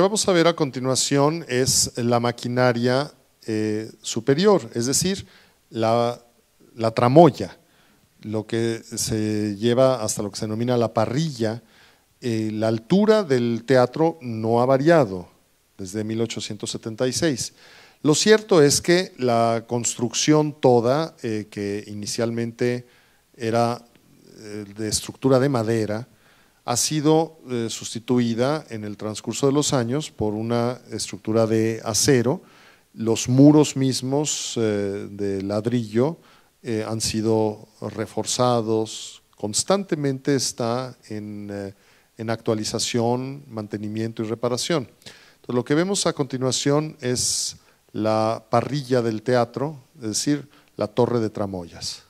vamos a ver a continuación es la maquinaria eh, superior, es decir, la, tramoya, lo que se lleva hasta lo que se denomina la parrilla. Eh, la altura del teatro no ha variado desde 1876. Lo cierto es que la construcción toda, eh, que inicialmente era de estructura de madera, ha sido eh, sustituida en el transcurso de los años por una estructura de acero. Los muros mismos eh, de ladrillo eh, han sido reforzados, constantemente está en, actualización, mantenimiento y reparación. lo que vemos a continuación es la parrilla del teatro, es decir, la torre de tramoyas.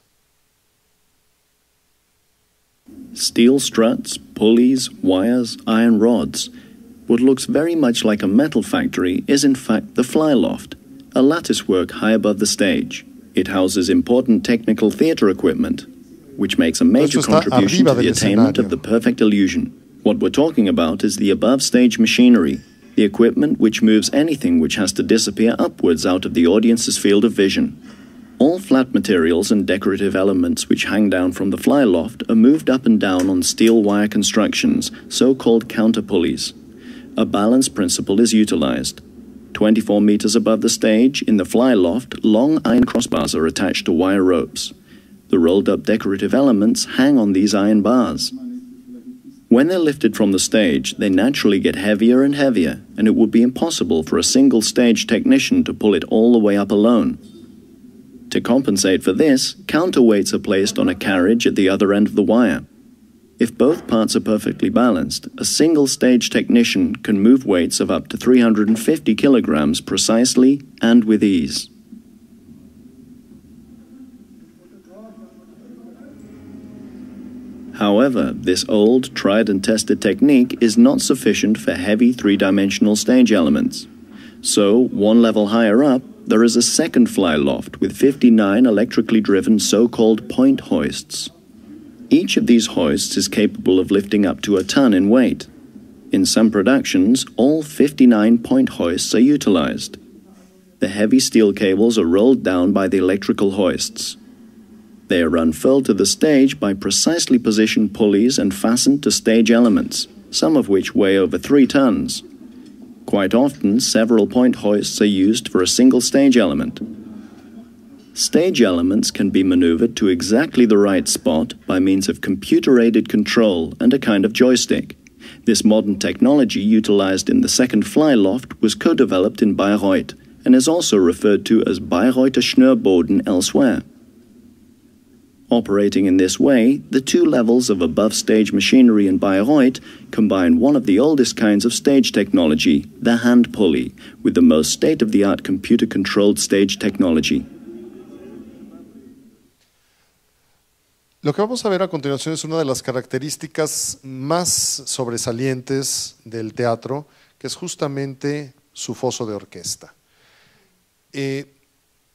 Steel struts, pulleys, wires, iron rods. What looks very much like a metal factory is in fact the fly loft, a latticework high above the stage. It houses important technical theatre equipment, which makes a major contribution to the attainment of the perfect illusion. What we're talking about is the above stage machinery, the equipment which moves anything which has to disappear upwards out of the audience's field of vision. All flat materials and decorative elements which hang down from the fly loft are moved up and down on steel wire constructions, so-called counter pulleys. A balance principle is utilized. 24 meters above the stage, in the fly loft, long iron crossbars are attached to wire ropes. The rolled-up decorative elements hang on these iron bars. When they're lifted from the stage, they naturally get heavier and heavier, and it would be impossible for a single stage technician to pull it all the way up alone. To compensate for this, counterweights are placed on a carriage at the other end of the wire. If both parts are perfectly balanced, a single stage technician can move weights of up to 350 kilograms precisely and with ease. However, this old, tried and tested technique is not sufficient for heavy three-dimensional stage elements. So, one level higher up, there is a second fly loft with 59 electrically driven so-called point hoists. Each of these hoists is capable of lifting up to a ton in weight. In some productions, all 59 point hoists are utilized. The heavy steel cables are rolled down by the electrical hoists. They are unfurled to the stage by precisely positioned pulleys and fastened to stage elements, some of which weigh over three tons. Quite often, several point hoists are used for a single stage element. Stage elements can be maneuvered to exactly the right spot by means of computer-aided control and a kind of joystick. This modern technology utilized in the second fly loft was co-developed in Bayreuth and is also referred to as Bayreuther Schnürboden elsewhere. Operating in this way, the two levels of above-stage machinery in Bayreuth combine one of the oldest kinds of stage technology, the hand pulley, with the most state-of-the-art computer-controlled stage technology. Lo que vamos a ver a continuación es una de las características más sobresalientes del teatro, que es justamente su foso de orquesta. Eh,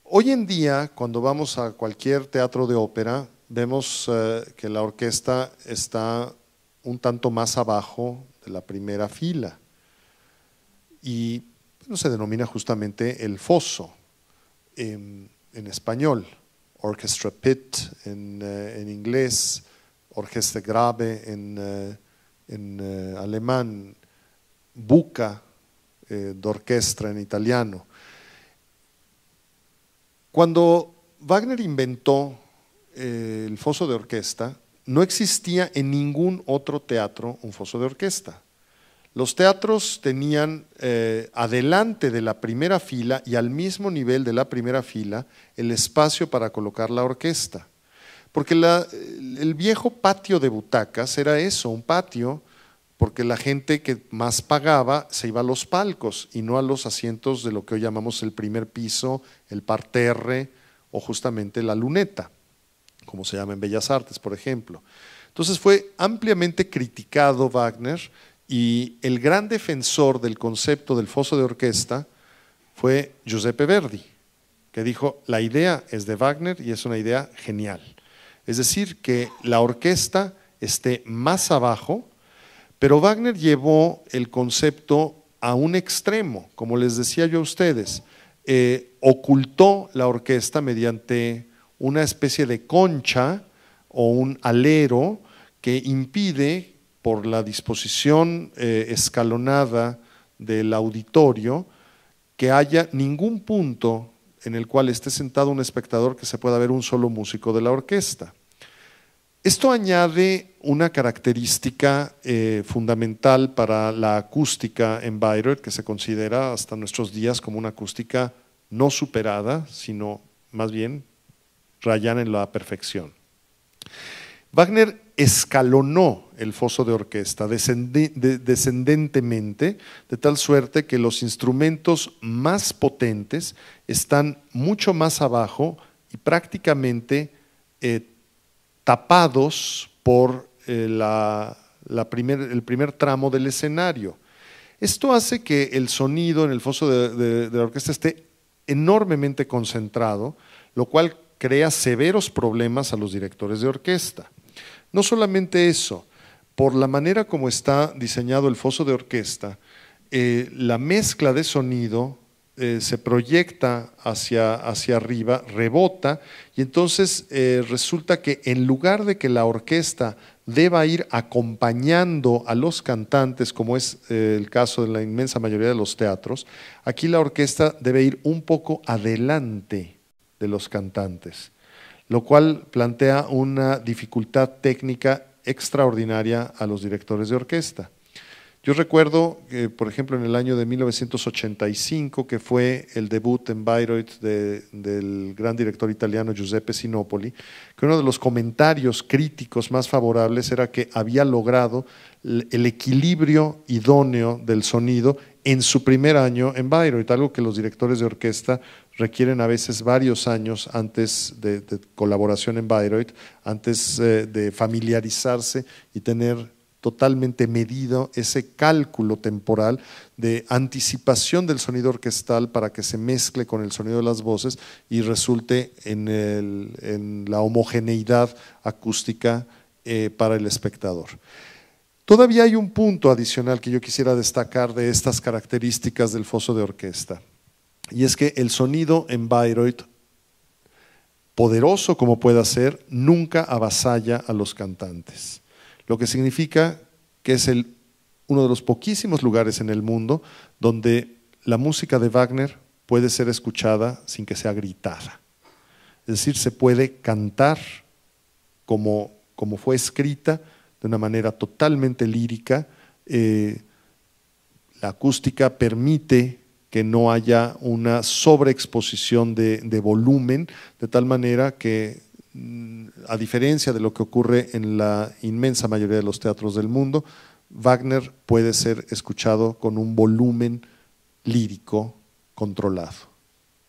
Hoy en día, cuando vamos a cualquier teatro de ópera, vemos eh, que la orquesta está un tanto más abajo de la primera fila y se denomina justamente el foso em, en, español, orchestra pit eh, en, inglés, orquesta grave en, eh, en alemán, buca de orquesta en italiano. Cuando Wagner inventó eh, el foso de orquesta, no existía en ningún otro teatro un foso de orquesta. Los teatros tenían eh, adelante de la primera fila y al mismo nivel de la primera fila el espacio para colocar la orquesta. Porque el viejo patio de butacas era eso, un patio porque la gente que más pagaba se iba a los palcos y no a los asientos de lo que hoy llamamos el primer piso, el parterre o justamente la luneta, como se llama en Bellas Artes, por ejemplo. Entonces fue ampliamente criticado Wagner y el gran defensor del concepto del foso de orquesta fue Giuseppe Verdi, que dijo, la idea es de Wagner y es una idea genial. Es decir, que la orquesta esté más abajo, pero Wagner llevó el concepto a un extremo, como les decía yo a ustedes, eh, ocultó la orquesta mediante una especie de concha o un alero que impide, por la disposición eh, escalonada del auditorio, que haya ningún punto en el cual esté sentado un espectador que se pueda ver un solo músico de la orquesta. Esto añade una característica eh, fundamental para la acústica en Bayreuth, que se considera hasta nuestros días como una acústica no superada, sino más bien rayan en la perfección. Wagner escalonó el foso de orquesta descendentemente, de tal suerte que los instrumentos más potentes están mucho más abajo y prácticamente eh, tapados por eh, el primer tramo del escenario. Esto hace que el sonido en el foso de, la orquesta esté enormemente concentrado, lo cual crea severos problemas a los directores de orquesta. No solamente eso, por la manera como está diseñado el foso de orquesta, eh, la mezcla de sonido eh, se proyecta hacia, hacia, arriba, rebota, y entonces eh, resulta que en lugar de que la orquesta deba ir acompañando a los cantantes, como es eh, el caso de la inmensa mayoría de los teatros, aquí la orquesta debe ir un poco adelante de los cantantes, lo cual plantea una dificultad técnica extraordinaria a los directores de orquesta yo recuerdo, por ejemplo, en el año de 1985, que fue el debut en Bayreuth del gran director italiano Giuseppe Sinopoli, que uno de los comentarios críticos más favorables era que había logrado el equilibrio idóneo del sonido en su primer año en Bayreuth, algo que los directores de orquesta requieren a veces varios años antes de, colaboración en Bayreuth, antes eh, de familiarizarse y tener totalmente medido ese cálculo temporal de anticipación del sonido orquestal para que se mezcle con el sonido de las voces y resulte en, la homogeneidad acústica eh, para el espectador. Todavía hay un punto adicional que yo quisiera destacar de estas características del foso de orquesta, y es que el sonido en Bayreuth, poderoso como pueda ser, nunca avasalla a los cantantes lo que significa que es uno de los poquísimos lugares en el mundo donde la música de Wagner puede ser escuchada sin que sea gritada. Es decir, se puede cantar como, como fue escrita, de una manera totalmente lírica. Eh, la acústica permite que no haya una sobreexposición de, volumen, de tal manera que Mm, a diferencia de lo que ocurre en la inmensa mayoría de los teatros del mundo, Wagner puede ser escuchado con un volumen lírico controlado.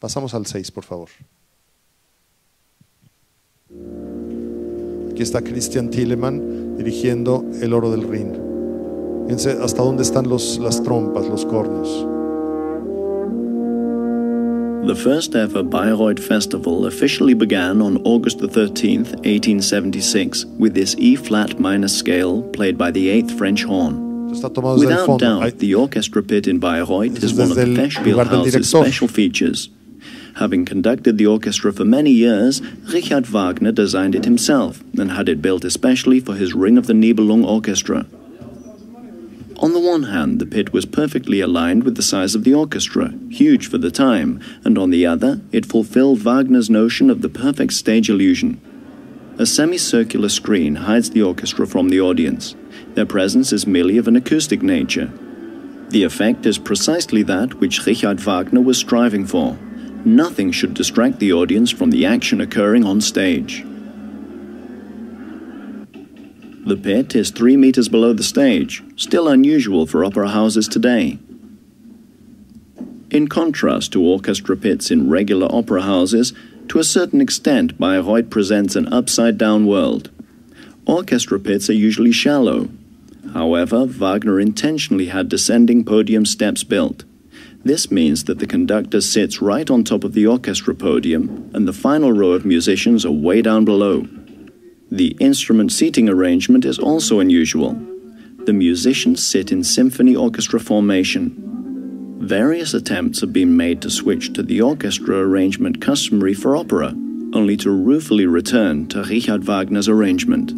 Pasamos al 6, por favor. Aquí está Christian Tilleman dirigiendo El Oro del Rin. Fíjense hasta dónde están las trompas, los cornos. The first ever Bayreuth Festival officially began on August 13, 1876, with this E-flat minor scale played by the 8th French horn. Without doubt, the orchestra pit in Bayreuth is one of the Festspielhouse's special features. Having conducted the orchestra for many years, Richard Wagner designed it himself and had it built especially for his Ring of the Nibelung Orchestra. On the one hand, the pit was perfectly aligned with the size of the orchestra, huge for the time, and on the other, it fulfilled Wagner's notion of the perfect stage illusion. A semicircular screen hides the orchestra from the audience. Their presence is merely of an acoustic nature. The effect is precisely that which Richard Wagner was striving for. Nothing should distract the audience from the action occurring on stage. The pit is three meters below the stage, still unusual for opera houses today. In contrast to orchestra pits in regular opera houses, to a certain extent, Bayreuth presents an upside-down world. Orchestra pits are usually shallow. However, Wagner intentionally had descending podium steps built. This means that the conductor sits right on top of the orchestra podium, and the final row of musicians are way down below. The instrument seating arrangement is also unusual. The musicians sit in symphony orchestra formation. Various attempts have been made to switch to the orchestra arrangement customary for opera, only to ruefully return to Richard Wagner's arrangement.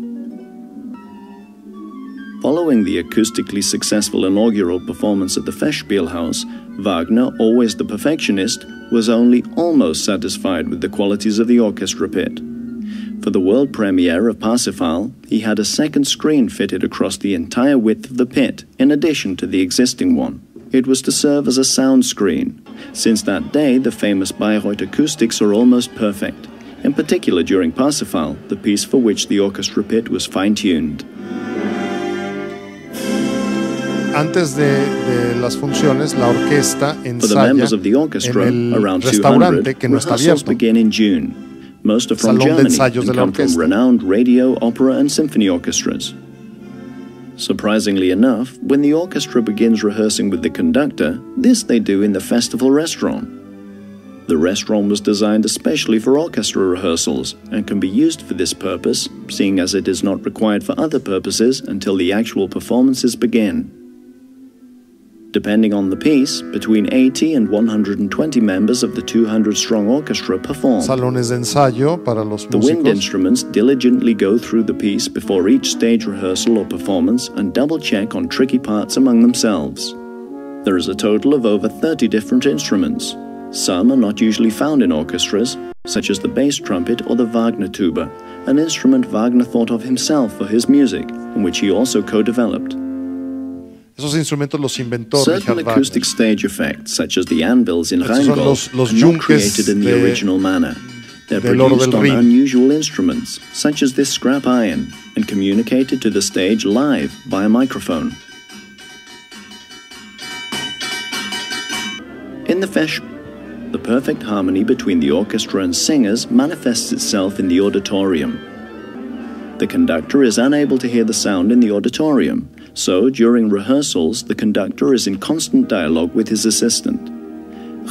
Following the acoustically successful inaugural performance at the Festspielhaus, Wagner, always the perfectionist, was only almost satisfied with the qualities of the orchestra pit. For the world premiere of Parsifal, he had a second screen fitted across the entire width of the pit, in addition to the existing one. It was to serve as a sound screen. Since that day, the famous Bayreuth acoustics are almost perfect, in particular during Parsifal, the piece for which the orchestra pit was fine-tuned. antes de, de, las funciones, la orquesta ensaya en el restaurante que no está abierto most are from Salón Germany and come from renowned radio, opera and symphony orchestras. Surprisingly enough, when the orchestra begins rehearsing with the conductor, this they do in the festival restaurant. The restaurant was designed especially for orchestra rehearsals and can be used for this purpose, seeing as it is not required for other purposes until the actual performances begin. Depending on the piece, between 80 and 120 members of the 200-strong orchestra perform. Salones de ensayo para los músicos. The wind instruments diligently go through the piece before each stage rehearsal or performance and double-check on tricky parts among themselves. There is a total of over 30 different instruments. Some are not usually found in orchestras, such as the bass trumpet or the Wagner tuba, an instrument Wagner thought of himself for his music, and which he also co-developed. Esos instrumentos los inventó Certain acoustic stage effects, such as the anvils in Rheingold, are not created in the original manner. They're produced on unusual instruments, such as this scrap iron, and communicated to the stage live by a microphone. In the Fesch, the perfect harmony between the orchestra and singers manifests itself in the auditorium. The conductor is unable to hear the sound in the auditorium, so, during rehearsals, the conductor is in constant dialogue with his assistant.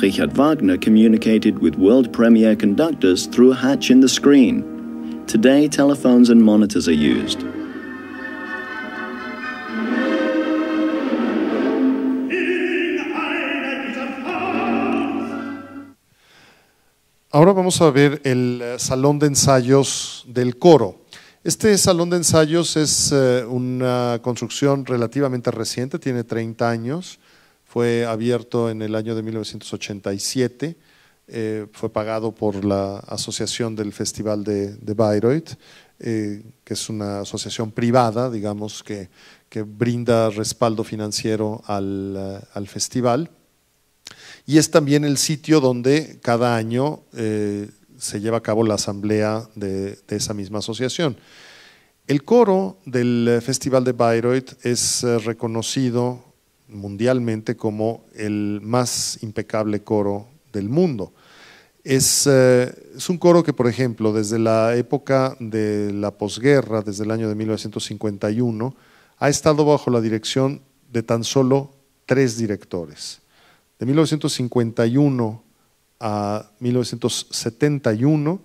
Richard Wagner communicated with world premiere conductors through a hatch in the screen. Today, telephones and monitors are used. Ahora vamos a ver el eh, salón de ensayos del coro. Este salón de ensayos es eh, una construcción relativamente reciente, tiene 30 años, fue abierto en el año de 1987, eh, fue pagado por la Asociación del Festival de, Bayreuth, eh, que es una asociación privada, digamos, que, brinda respaldo financiero al, festival. Y es también el sitio donde cada año eh, se lleva a cabo la asamblea de, esa misma asociación. El coro del eh, Festival de Bayreuth es eh, reconocido mundialmente como el más impecable coro del mundo. Es, eh, es, un coro que, por ejemplo, desde la época de la posguerra, desde el año de 1951, ha estado bajo la dirección de tan solo tres directores. De 1951 a 1971,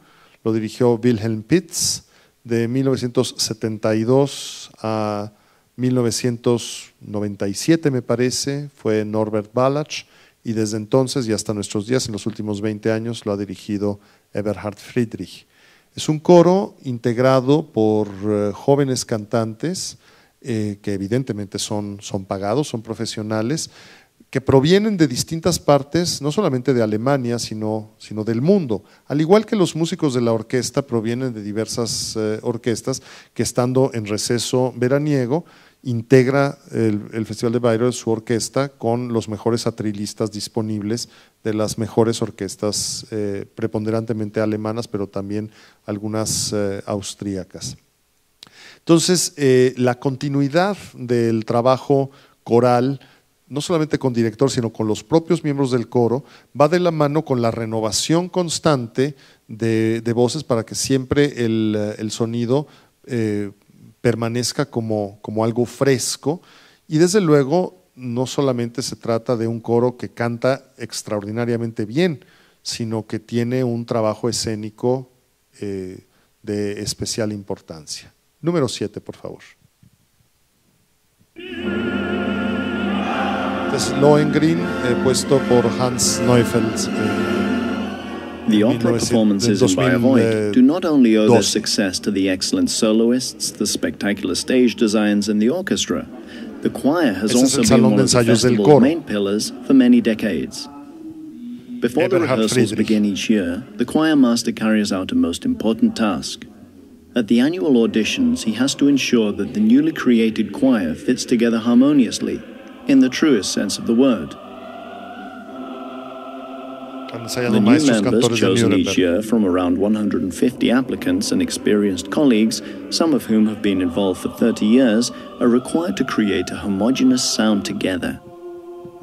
lo dirigió Wilhelm Pitts, de 1972 a 1997 me parece, fue Norbert Balach, y desde entonces y hasta nuestros días, en los últimos 20 años, lo ha dirigido Eberhard Friedrich. Es un coro integrado por eh, jóvenes cantantes, eh, que evidentemente son, son pagados, son profesionales, que provienen de distintas partes, no solamente de Alemania, sino, sino del mundo. Al igual que los músicos de la orquesta provienen de diversas eh, orquestas que estando en receso veraniego, integra el, Festival de Bayreuth su orquesta con los mejores atrilistas disponibles de las mejores orquestas eh, preponderantemente alemanas, pero también algunas eh, austríacas. Entonces, la continuidad del trabajo coral, no solamente con director, sino con los propios miembros del coro, va de la mano con la renovación constante de, voces para que siempre el, sonido eh, permanezca como, algo fresco. Y desde luego, no solamente se trata de un coro que canta extraordinariamente bien, sino que tiene un trabajo escénico eh, de especial importancia. Número 7, por favor. Lohengrin, eh, puesto por Hans Neufeld. Eh, the opera performances in Bayreuth do not only owe their success to the excellent soloists, the spectacular stage designs, and the orchestra. The choir has also been one of the festival's main pillars for many decades. Before the rehearsals begin each year, the choir master carries out a most important task. At the annual auditions, he has to ensure that the newly created choir fits together harmoniously in the truest sense of the word. The new members chosen each year from around 150 applicants and experienced colleagues, some of whom have been involved for 30 years, are required to create a homogenous sound together.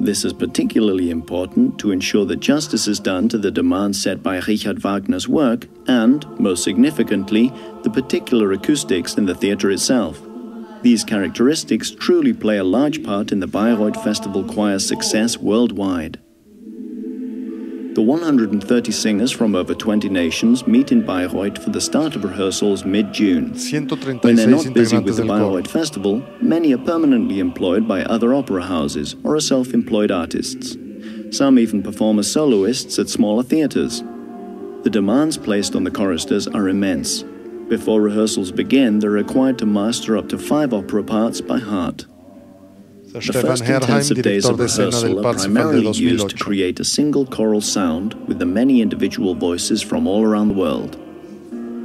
This is particularly important to ensure that justice is done to the demands set by Richard Wagner's work and, most significantly, the particular acoustics in the theatre itself. These characteristics truly play a large part in the Bayreuth Festival Choir's success worldwide. The 130 singers from over 20 nations meet in Bayreuth for the start of rehearsals mid-June. When they're not busy with the Bayreuth Festival, many are permanently employed by other opera houses or are self-employed artists. Some even perform as soloists at smaller theatres. The demands placed on the choristers are immense, before rehearsals begin, they're required to master up to five opera parts by heart. The first intensive days of rehearsal are primarily used to create a single choral sound with the many individual voices from all around the world.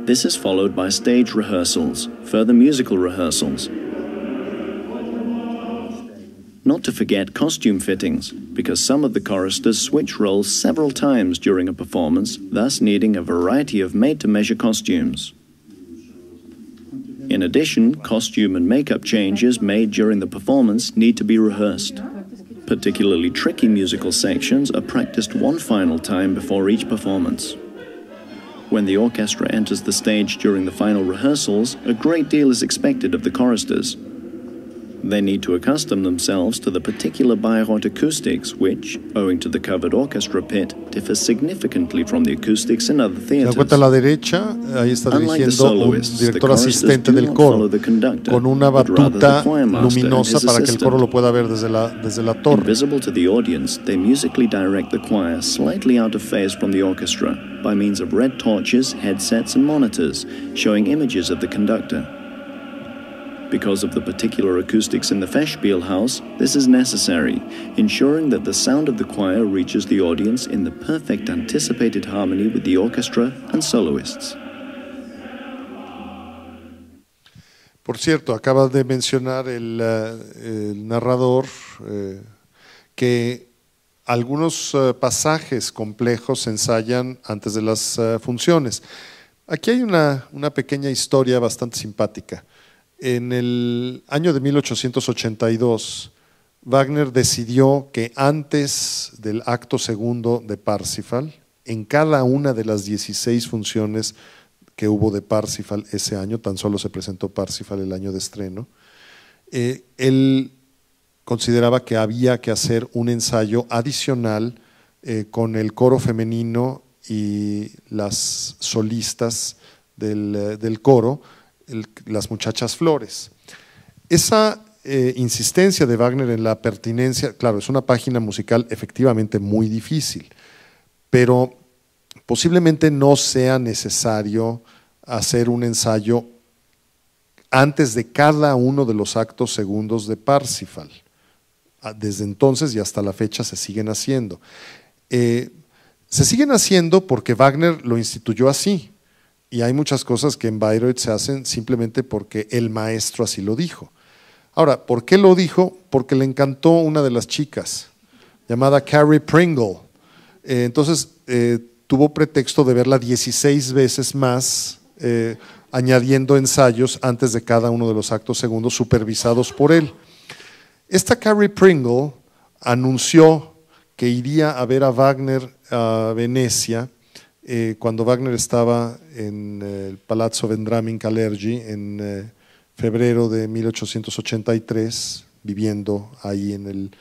This is followed by stage rehearsals, further musical rehearsals. Not to forget costume fittings, because some of the choristers switch roles several times during a performance, thus needing a variety of made to measure costumes. In addition, costume and makeup changes made during the performance need to be rehearsed. Particularly tricky musical sections are practiced one final time before each performance. When the orchestra enters the stage during the final rehearsals, a great deal is expected of the choristers, they need to accustom themselves to the particular Bayreuth acoustics, which, owing to the covered orchestra pit, differ significantly from the acoustics in other theaters. Da cuenta a la derecha, ahí está dirigiendo un director asistente del coro con una batuta luminosa para que el coro lo pueda ver desde la desde la torre. Invisible to the audience, they musically direct the choir slightly out of phase from the orchestra by means of red torches, headsets and monitors showing images of the conductor. Because of the particular acoustics in the House, this is necessary, ensuring that the sound of the choir reaches the audience in the perfect anticipated harmony with the orchestra and soloists. Por cierto, acaba de mencionar el, eh, el narrador eh, que algunos eh, pasajes complejos se ensayan antes de las eh, funciones. Aquí hay una, una pequeña historia bastante simpática. en el año de 1882, Wagner decidió que antes del acto segundo de Parsifal, en cada una de las 16 funciones que hubo de Parsifal ese año, tan solo se presentó Parsifal el año de estreno, eh, él consideraba que había que hacer un ensayo adicional eh, con el coro femenino y las solistas del eh, coro, las muchachas flores. Esa eh, insistencia de Wagner en la pertinencia, claro, es una página musical efectivamente muy difícil, pero posiblemente no sea necesario hacer un ensayo antes de cada uno de los actos segundos de Parsifal. Ah, desde entonces y hasta la fecha se siguen haciendo. Eh, se siguen haciendo porque Wagner lo instituyó así. Y hay muchas cosas que en Bayreuth se hacen simplemente porque el maestro así lo dijo. Ahora, ¿por qué lo dijo? Porque le encantó una de las chicas, llamada Carrie Pringle. Eh, entonces, eh, tuvo pretexto de verla 16 veces más, eh, añadiendo ensayos antes de cada uno de los actos segundos supervisados por él. Esta Carrie Pringle anunció que iría a ver a Wagner a Venecia eh, cuando Wagner estaba en eh, el Palazzo Vendrami in Calergi en eh, febrero de 1883, viviendo ahí en, el,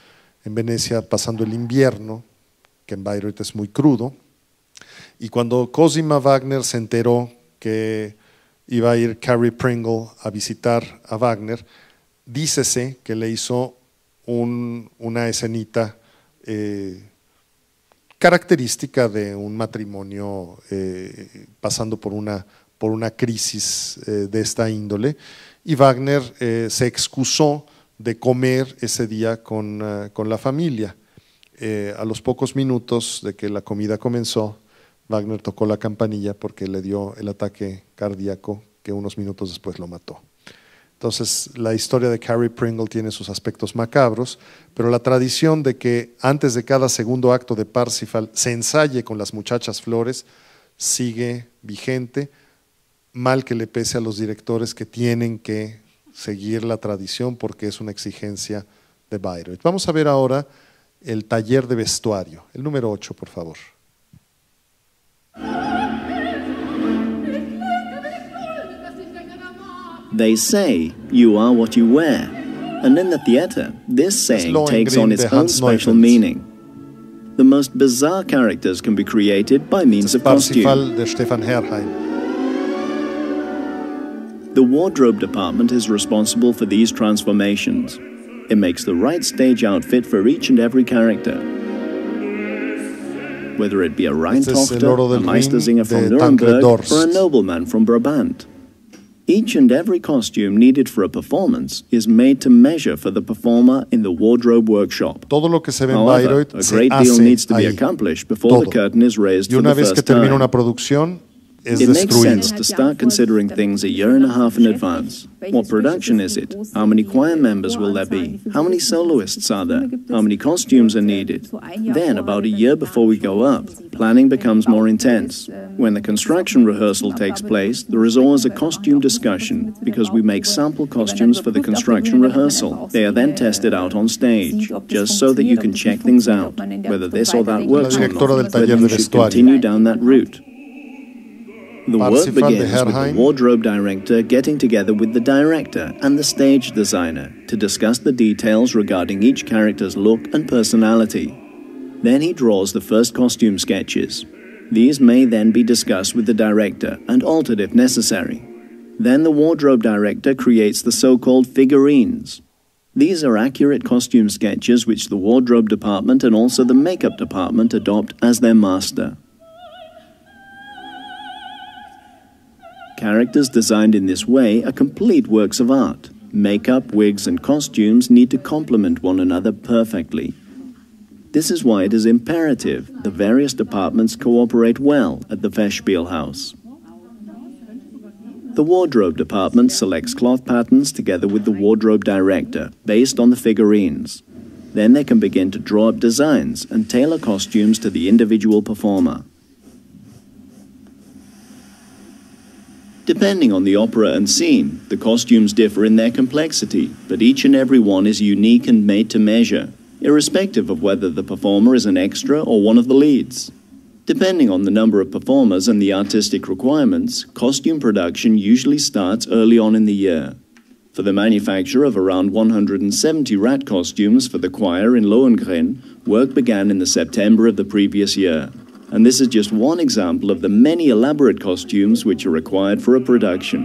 en Venecia, pasando el invierno, que en Bayreuth es muy crudo. Y cuando Cosima Wagner se enteró que iba a ir Carrie Pringle a visitar a Wagner, dícese que le hizo una escenita característica de un matrimonio eh, pasando por una, por una crisis eh, de esta índole. Y Wagner eh, se excusó de comer ese día con ah, la familia. a los pocos minutos de que la comida comenzó, Wagner tocó la campanilla porque le dio el ataque cardíaco que unos minutos después lo mató. Entonces, la historia de Carrie Pringle tiene sus aspectos macabros, pero la tradición de que antes de cada segundo acto de Parsifal se ensaye con las muchachas flores sigue vigente, mal que le pese a los directores que tienen que seguir la tradición porque es una exigencia de Bayreuth. Vamos a ver ahora el taller de vestuario, el número 8, por favor. They say you are what you wear. And in the theatre, this saying takes on its own special meaning. The most bizarre characters can be created by means of costume. The wardrobe department is responsible for these transformations. It makes the right stage outfit for each and every character. Whether it be a Rheintochter, a Meistersinger from Nuremberg, or a nobleman from Brabant. Each and every costume needed for a performance is made to measure for the performer in the wardrobe workshop. Todo lo que se ve en a great deal needs to be accomplished before Todo. the curtain is raised for the first time. Is it makes sense to start considering things a year and a half in advance. What production is it? How many choir members will there be? How many soloists are there? How many costumes are needed? Then, about a year before we go up, planning becomes more intense. When the construction rehearsal takes place, there is always a costume discussion because we make sample costumes for the construction rehearsal. They are then tested out on stage, just so that you can check things out, whether this or that works or not, whether you should continue down that route. The work begins with the wardrobe director getting together with the director and the stage designer to discuss the details regarding each character's look and personality. Then he draws the first costume sketches. These may then be discussed with the director and altered if necessary. Then the wardrobe director creates the so called figurines. These are accurate costume sketches which the wardrobe department and also the makeup department adopt as their master. characters designed in this way are complete works of art. Makeup, wigs, and costumes need to complement one another perfectly. This is why it is imperative the various departments cooperate well at the Festspielhaus. The wardrobe department selects cloth patterns together with the wardrobe director, based on the figurines. Then they can begin to draw up designs and tailor costumes to the individual performer. Depending on the opera and scene, the costumes differ in their complexity, but each and every one is unique and made to measure, irrespective of whether the performer is an extra or one of the leads. Depending on the number of performers and the artistic requirements, costume production usually starts early on in the year. For the manufacture of around 170 rat costumes for the choir in Lohengrin, work began in the September of the previous year and this is just one example of the many elaborate costumes which are required for a production.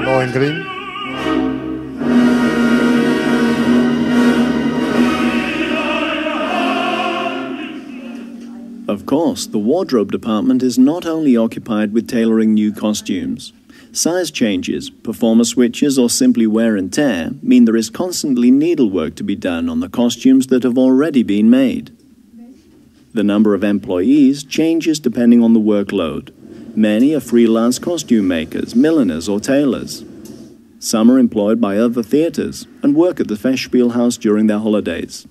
Lohengrin. Of course, the wardrobe department is not only occupied with tailoring new costumes. Size changes, performer switches, or simply wear and tear mean there is constantly needlework to be done on the costumes that have already been made. The number of employees changes depending on the workload. Many are freelance costume makers, milliners, or tailors. Some are employed by other theatres and work at the Festspielhaus during their holidays.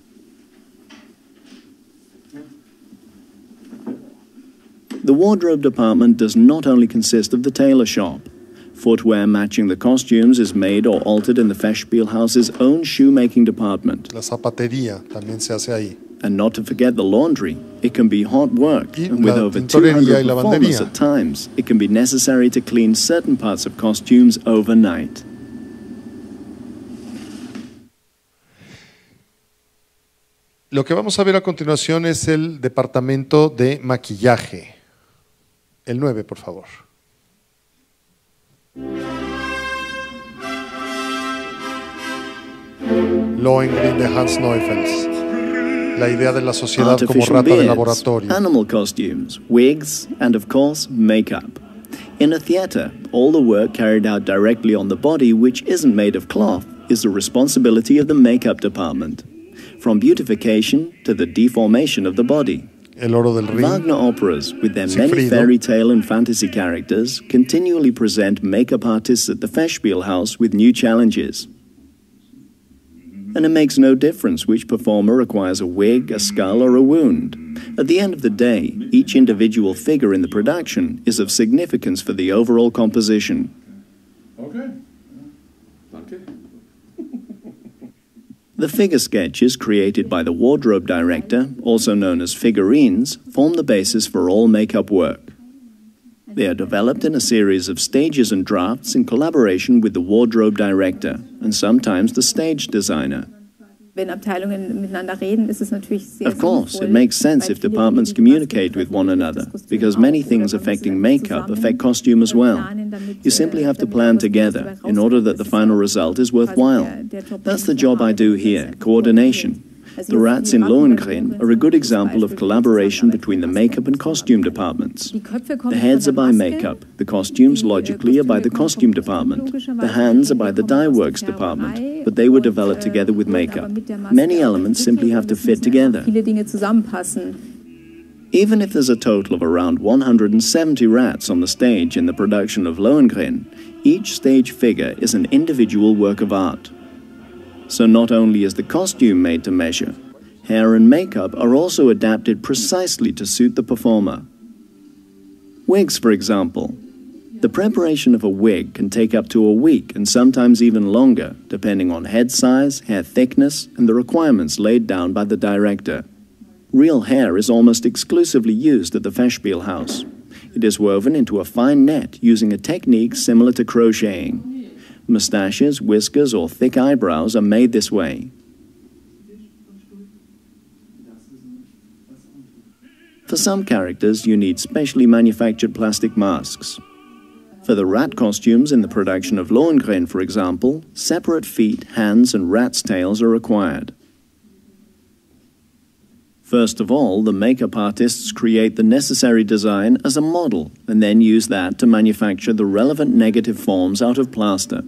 The wardrobe department does not only consist of the tailor shop. Footwear matching the costumes is made or altered in the Festspielhaus's own shoemaking department. La zapatería también se hace ahí. And not to forget the laundry. It can be hard work, and with over 200 performers at times, it can be necessary to clean certain parts of costumes overnight. Lo que vamos a ver a continuación es el departamento de maquillaje. El 9, por favor. Lohengrin de Hans Neufels. La idea de la sociedad como rata beards, de laboratorio. Animal costumes, wigs, and of course, makeup. In a theatre, all the work carried out directly on the body, which isn't made of cloth, is the responsibility of the makeup department. From beautification to the deformation of the body. El Oro del Ring. Wagner operas, with their many fairy tale and fantasy characters, continually present makeup artists at the Festspielhaus with new challenges. And it makes no difference which performer requires a wig, a skull, or a wound. At the end of the day, each individual figure in the production is of significance for the overall composition. Okay. The figure sketches created by the wardrobe director, also known as figurines, form the basis for all makeup work. They are developed in a series of stages and drafts in collaboration with the wardrobe director and sometimes the stage designer wenn Abteilungen miteinander reden, ist es natürlich sehr Of course, it makes sense if departments communicate with one another, because many things affecting makeup affect costume as well. You simply have to plan together in order that the final result is worthwhile. That's the job I do here, coordination. The rats in Lohengrin are a good example of collaboration between the makeup and costume departments. The heads are by makeup, the costumes logically are by the costume department, the hands are by the dye works department, but they were developed uh, together with makeup. Many elements simply have to fit together. Even if there's a total of around 170 rats on the stage in the production of Lohengrin, each stage figure is an individual work of art. So not only is the costume made to measure, hair and makeup are also adapted precisely to suit the performer. Wigs, for example. The preparation of a wig can take up to a week and sometimes even longer, depending on head size, hair thickness, and the requirements laid down by the director. Real hair is almost exclusively used at the House. It is woven into a fine net using a technique similar to crocheting. Mustaches, whiskers, or thick eyebrows are made this way. For some characters, you need specially manufactured plastic masks. For the rat costumes in the production of Lohengrin, for example, separate feet, hands, and rat's tails are required. First of all, the makeup artists create the necessary design as a model and then use that to manufacture the relevant negative forms out of plaster.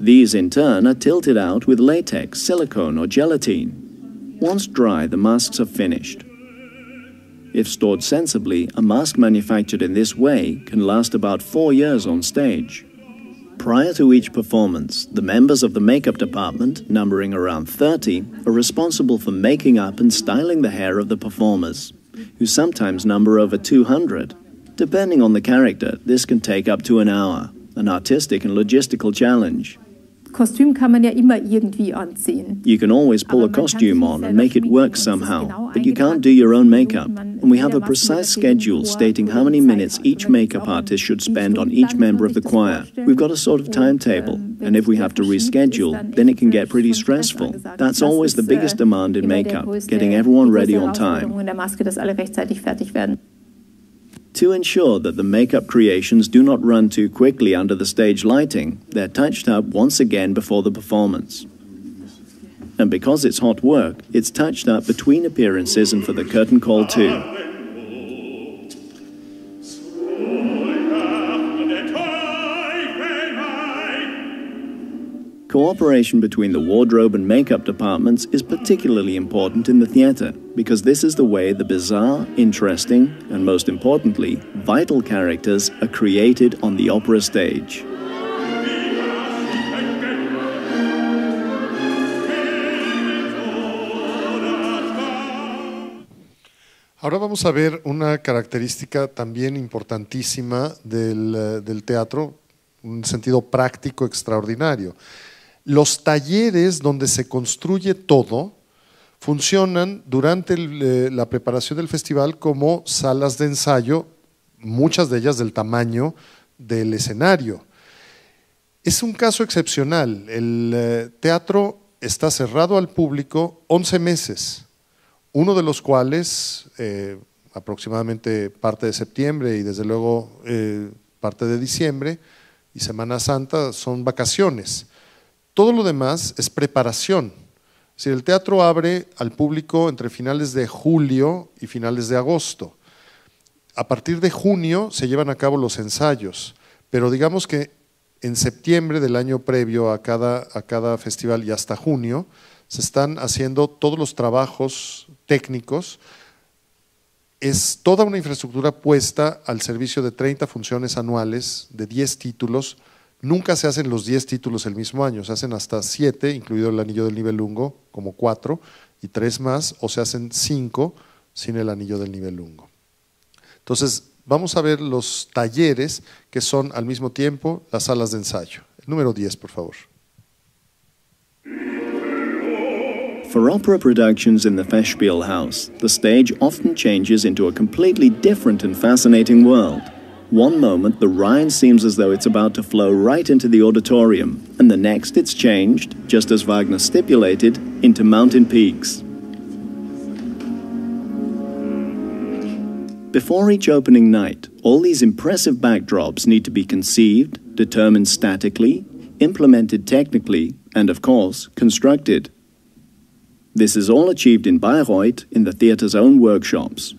These in turn are tilted out with latex, silicone or gelatine. Once dry, the masks are finished. If stored sensibly, a mask manufactured in this way can last about four years on stage. Prior to each performance, the members of the makeup department, numbering around 30, are responsible for making up and styling the hair of the performers, who sometimes number over 200. Depending on the character, this can take up to an hour, an artistic and logistical challenge. Kostüm kann man ja immer irgendwie anziehen. You can always pull a costume on and make it work somehow, but you can't do your own makeup. And we have a precise schedule stating how many minutes each makeup artist should spend on each member of the choir. We've got a sort of ähm, timetable, and if we have to reschedule, then it can get pretty stressful. That's always the äh, biggest demand in makeup, getting everyone ready on time. To ensure that the makeup creations do not run too quickly under the stage lighting, they're touched up once again before the performance. And because it's hot work, it's touched up between appearances and for the curtain call too. Cooperation between the wardrobe and makeup departments is particularly important in the theatre because this is the way the bizarre, interesting, and most importantly, vital characters are created on the opera stage. Ahora vamos a ver una característica también importantísima del, eh, del teatro, un sentido práctico extraordinario. Los talleres donde se construye todo funcionan durante eh, la preparación del festival como salas de ensayo, muchas de ellas del tamaño del escenario. Es un caso excepcional. El eh, teatro está cerrado al público 11 meses, uno de los cuales eh, aproximadamente parte de septiembre y desde luego parte de diciembre y Semana Santa son vacaciones. Todo lo demás es preparación. Si el teatro abre al público entre finales de julio y finales de agosto. A partir de junio se llevan a cabo los ensayos, pero digamos que en septiembre del año previo a cada, a cada festival y hasta junio se están haciendo todos los trabajos técnicos. Es toda una infraestructura puesta al servicio de 30 funciones anuales, de 10 títulos, Nunca se hacen los 10 títulos el mismo año, se hacen hasta 7, incluido el anillo del lungo, como 4 y 3 más, o se hacen 5 sin el anillo del lungo. Entonces, vamos a ver los talleres que son al mismo tiempo las salas de ensayo. El número 10, por favor. For opera productions in the Festspielhaus, the stage often changes into a completely different and fascinating world. One moment, the Rhine seems as though it's about to flow right into the auditorium, and the next it's changed, just as Wagner stipulated, into mountain peaks. Before each opening night, all these impressive backdrops need to be conceived, determined statically, implemented technically, and of course, constructed. This is all achieved in Bayreuth in the theatre's own workshops.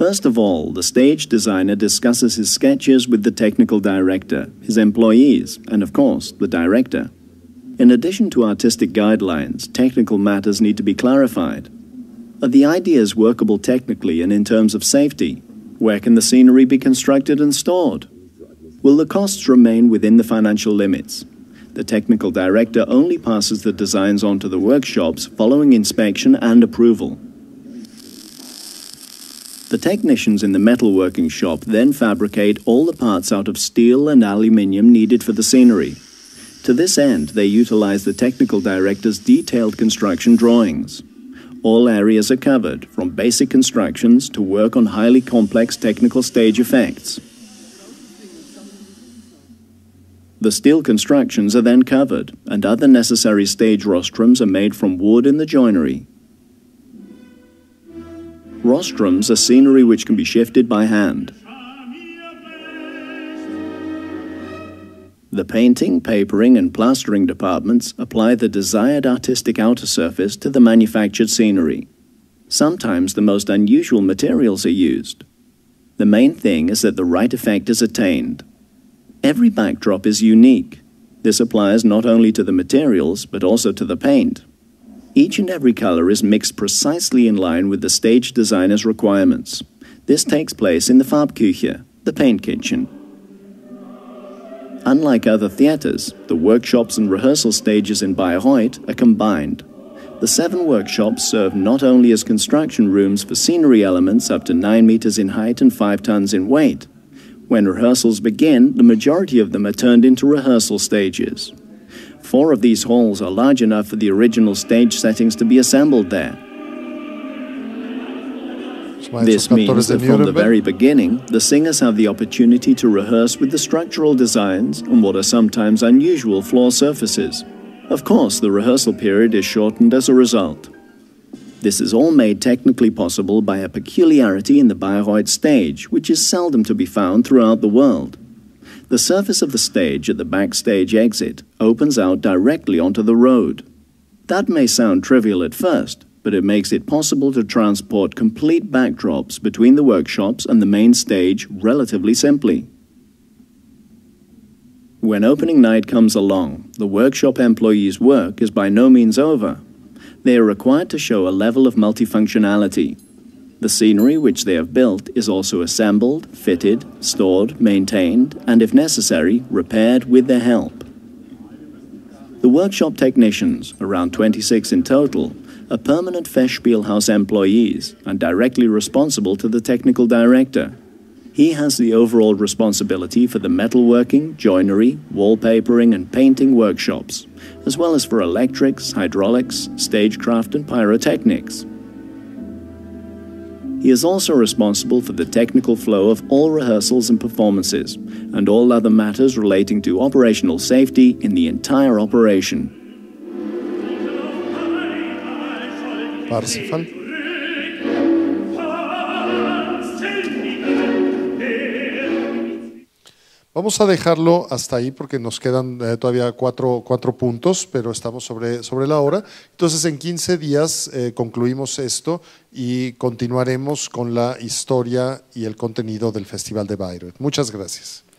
First of all, the stage designer discusses his sketches with the technical director, his employees, and of course, the director. In addition to artistic guidelines, technical matters need to be clarified. Are the ideas workable technically and in terms of safety? Where can the scenery be constructed and stored? Will the costs remain within the financial limits? The technical director only passes the designs on to the workshops following inspection and approval. The technicians in the metalworking shop then fabricate all the parts out of steel and aluminium needed for the scenery. To this end, they utilize the technical director's detailed construction drawings. All areas are covered, from basic constructions to work on highly complex technical stage effects. The steel constructions are then covered, and other necessary stage rostrums are made from wood in the joinery, Rostrums are scenery which can be shifted by hand. The painting, papering, and plastering departments apply the desired artistic outer surface to the manufactured scenery. Sometimes the most unusual materials are used. The main thing is that the right effect is attained. Every backdrop is unique. This applies not only to the materials, but also to the paint. Each and every color is mixed precisely in line with the stage designer's requirements. This takes place in the Farbküche, the paint kitchen. Unlike other theatres, the workshops and rehearsal stages in Bayreuth are combined. The seven workshops serve not only as construction rooms for scenery elements up to 9 meters in height and 5 tons in weight. When rehearsals begin, the majority of them are turned into rehearsal stages. Four of these halls are large enough for the original stage settings to be assembled there. This means that from the very beginning, the singers have the opportunity to rehearse with the structural designs and what are sometimes unusual floor surfaces. Of course, the rehearsal period is shortened as a result. This is all made technically possible by a peculiarity in the Bayreuth stage, which is seldom to be found throughout the world. The surface of the stage at the backstage exit opens out directly onto the road. That may sound trivial at first, but it makes it possible to transport complete backdrops between the workshops and the main stage relatively simply. When opening night comes along, the workshop employees' work is by no means over. They are required to show a level of multifunctionality the scenery which they have built is also assembled, fitted, stored, maintained, and if necessary, repaired with their help. The workshop technicians, around 26 in total, are permanent Festspielhaus employees and directly responsible to the technical director. He has the overall responsibility for the metalworking, joinery, wallpapering and painting workshops, as well as for electrics, hydraulics, stagecraft and pyrotechnics. He is also responsible for the technical flow of all rehearsals and performances, and all other matters relating to operational safety in the entire operation. Parsifal Vamos a dejarlo hasta ahí porque nos quedan eh, todavía cuatro, puntos, pero estamos sobre, sobre, la hora. Entonces, en 15 días eh, concluimos esto y continuaremos con la historia y el contenido del Festival de Bayreuth. Muchas gracias.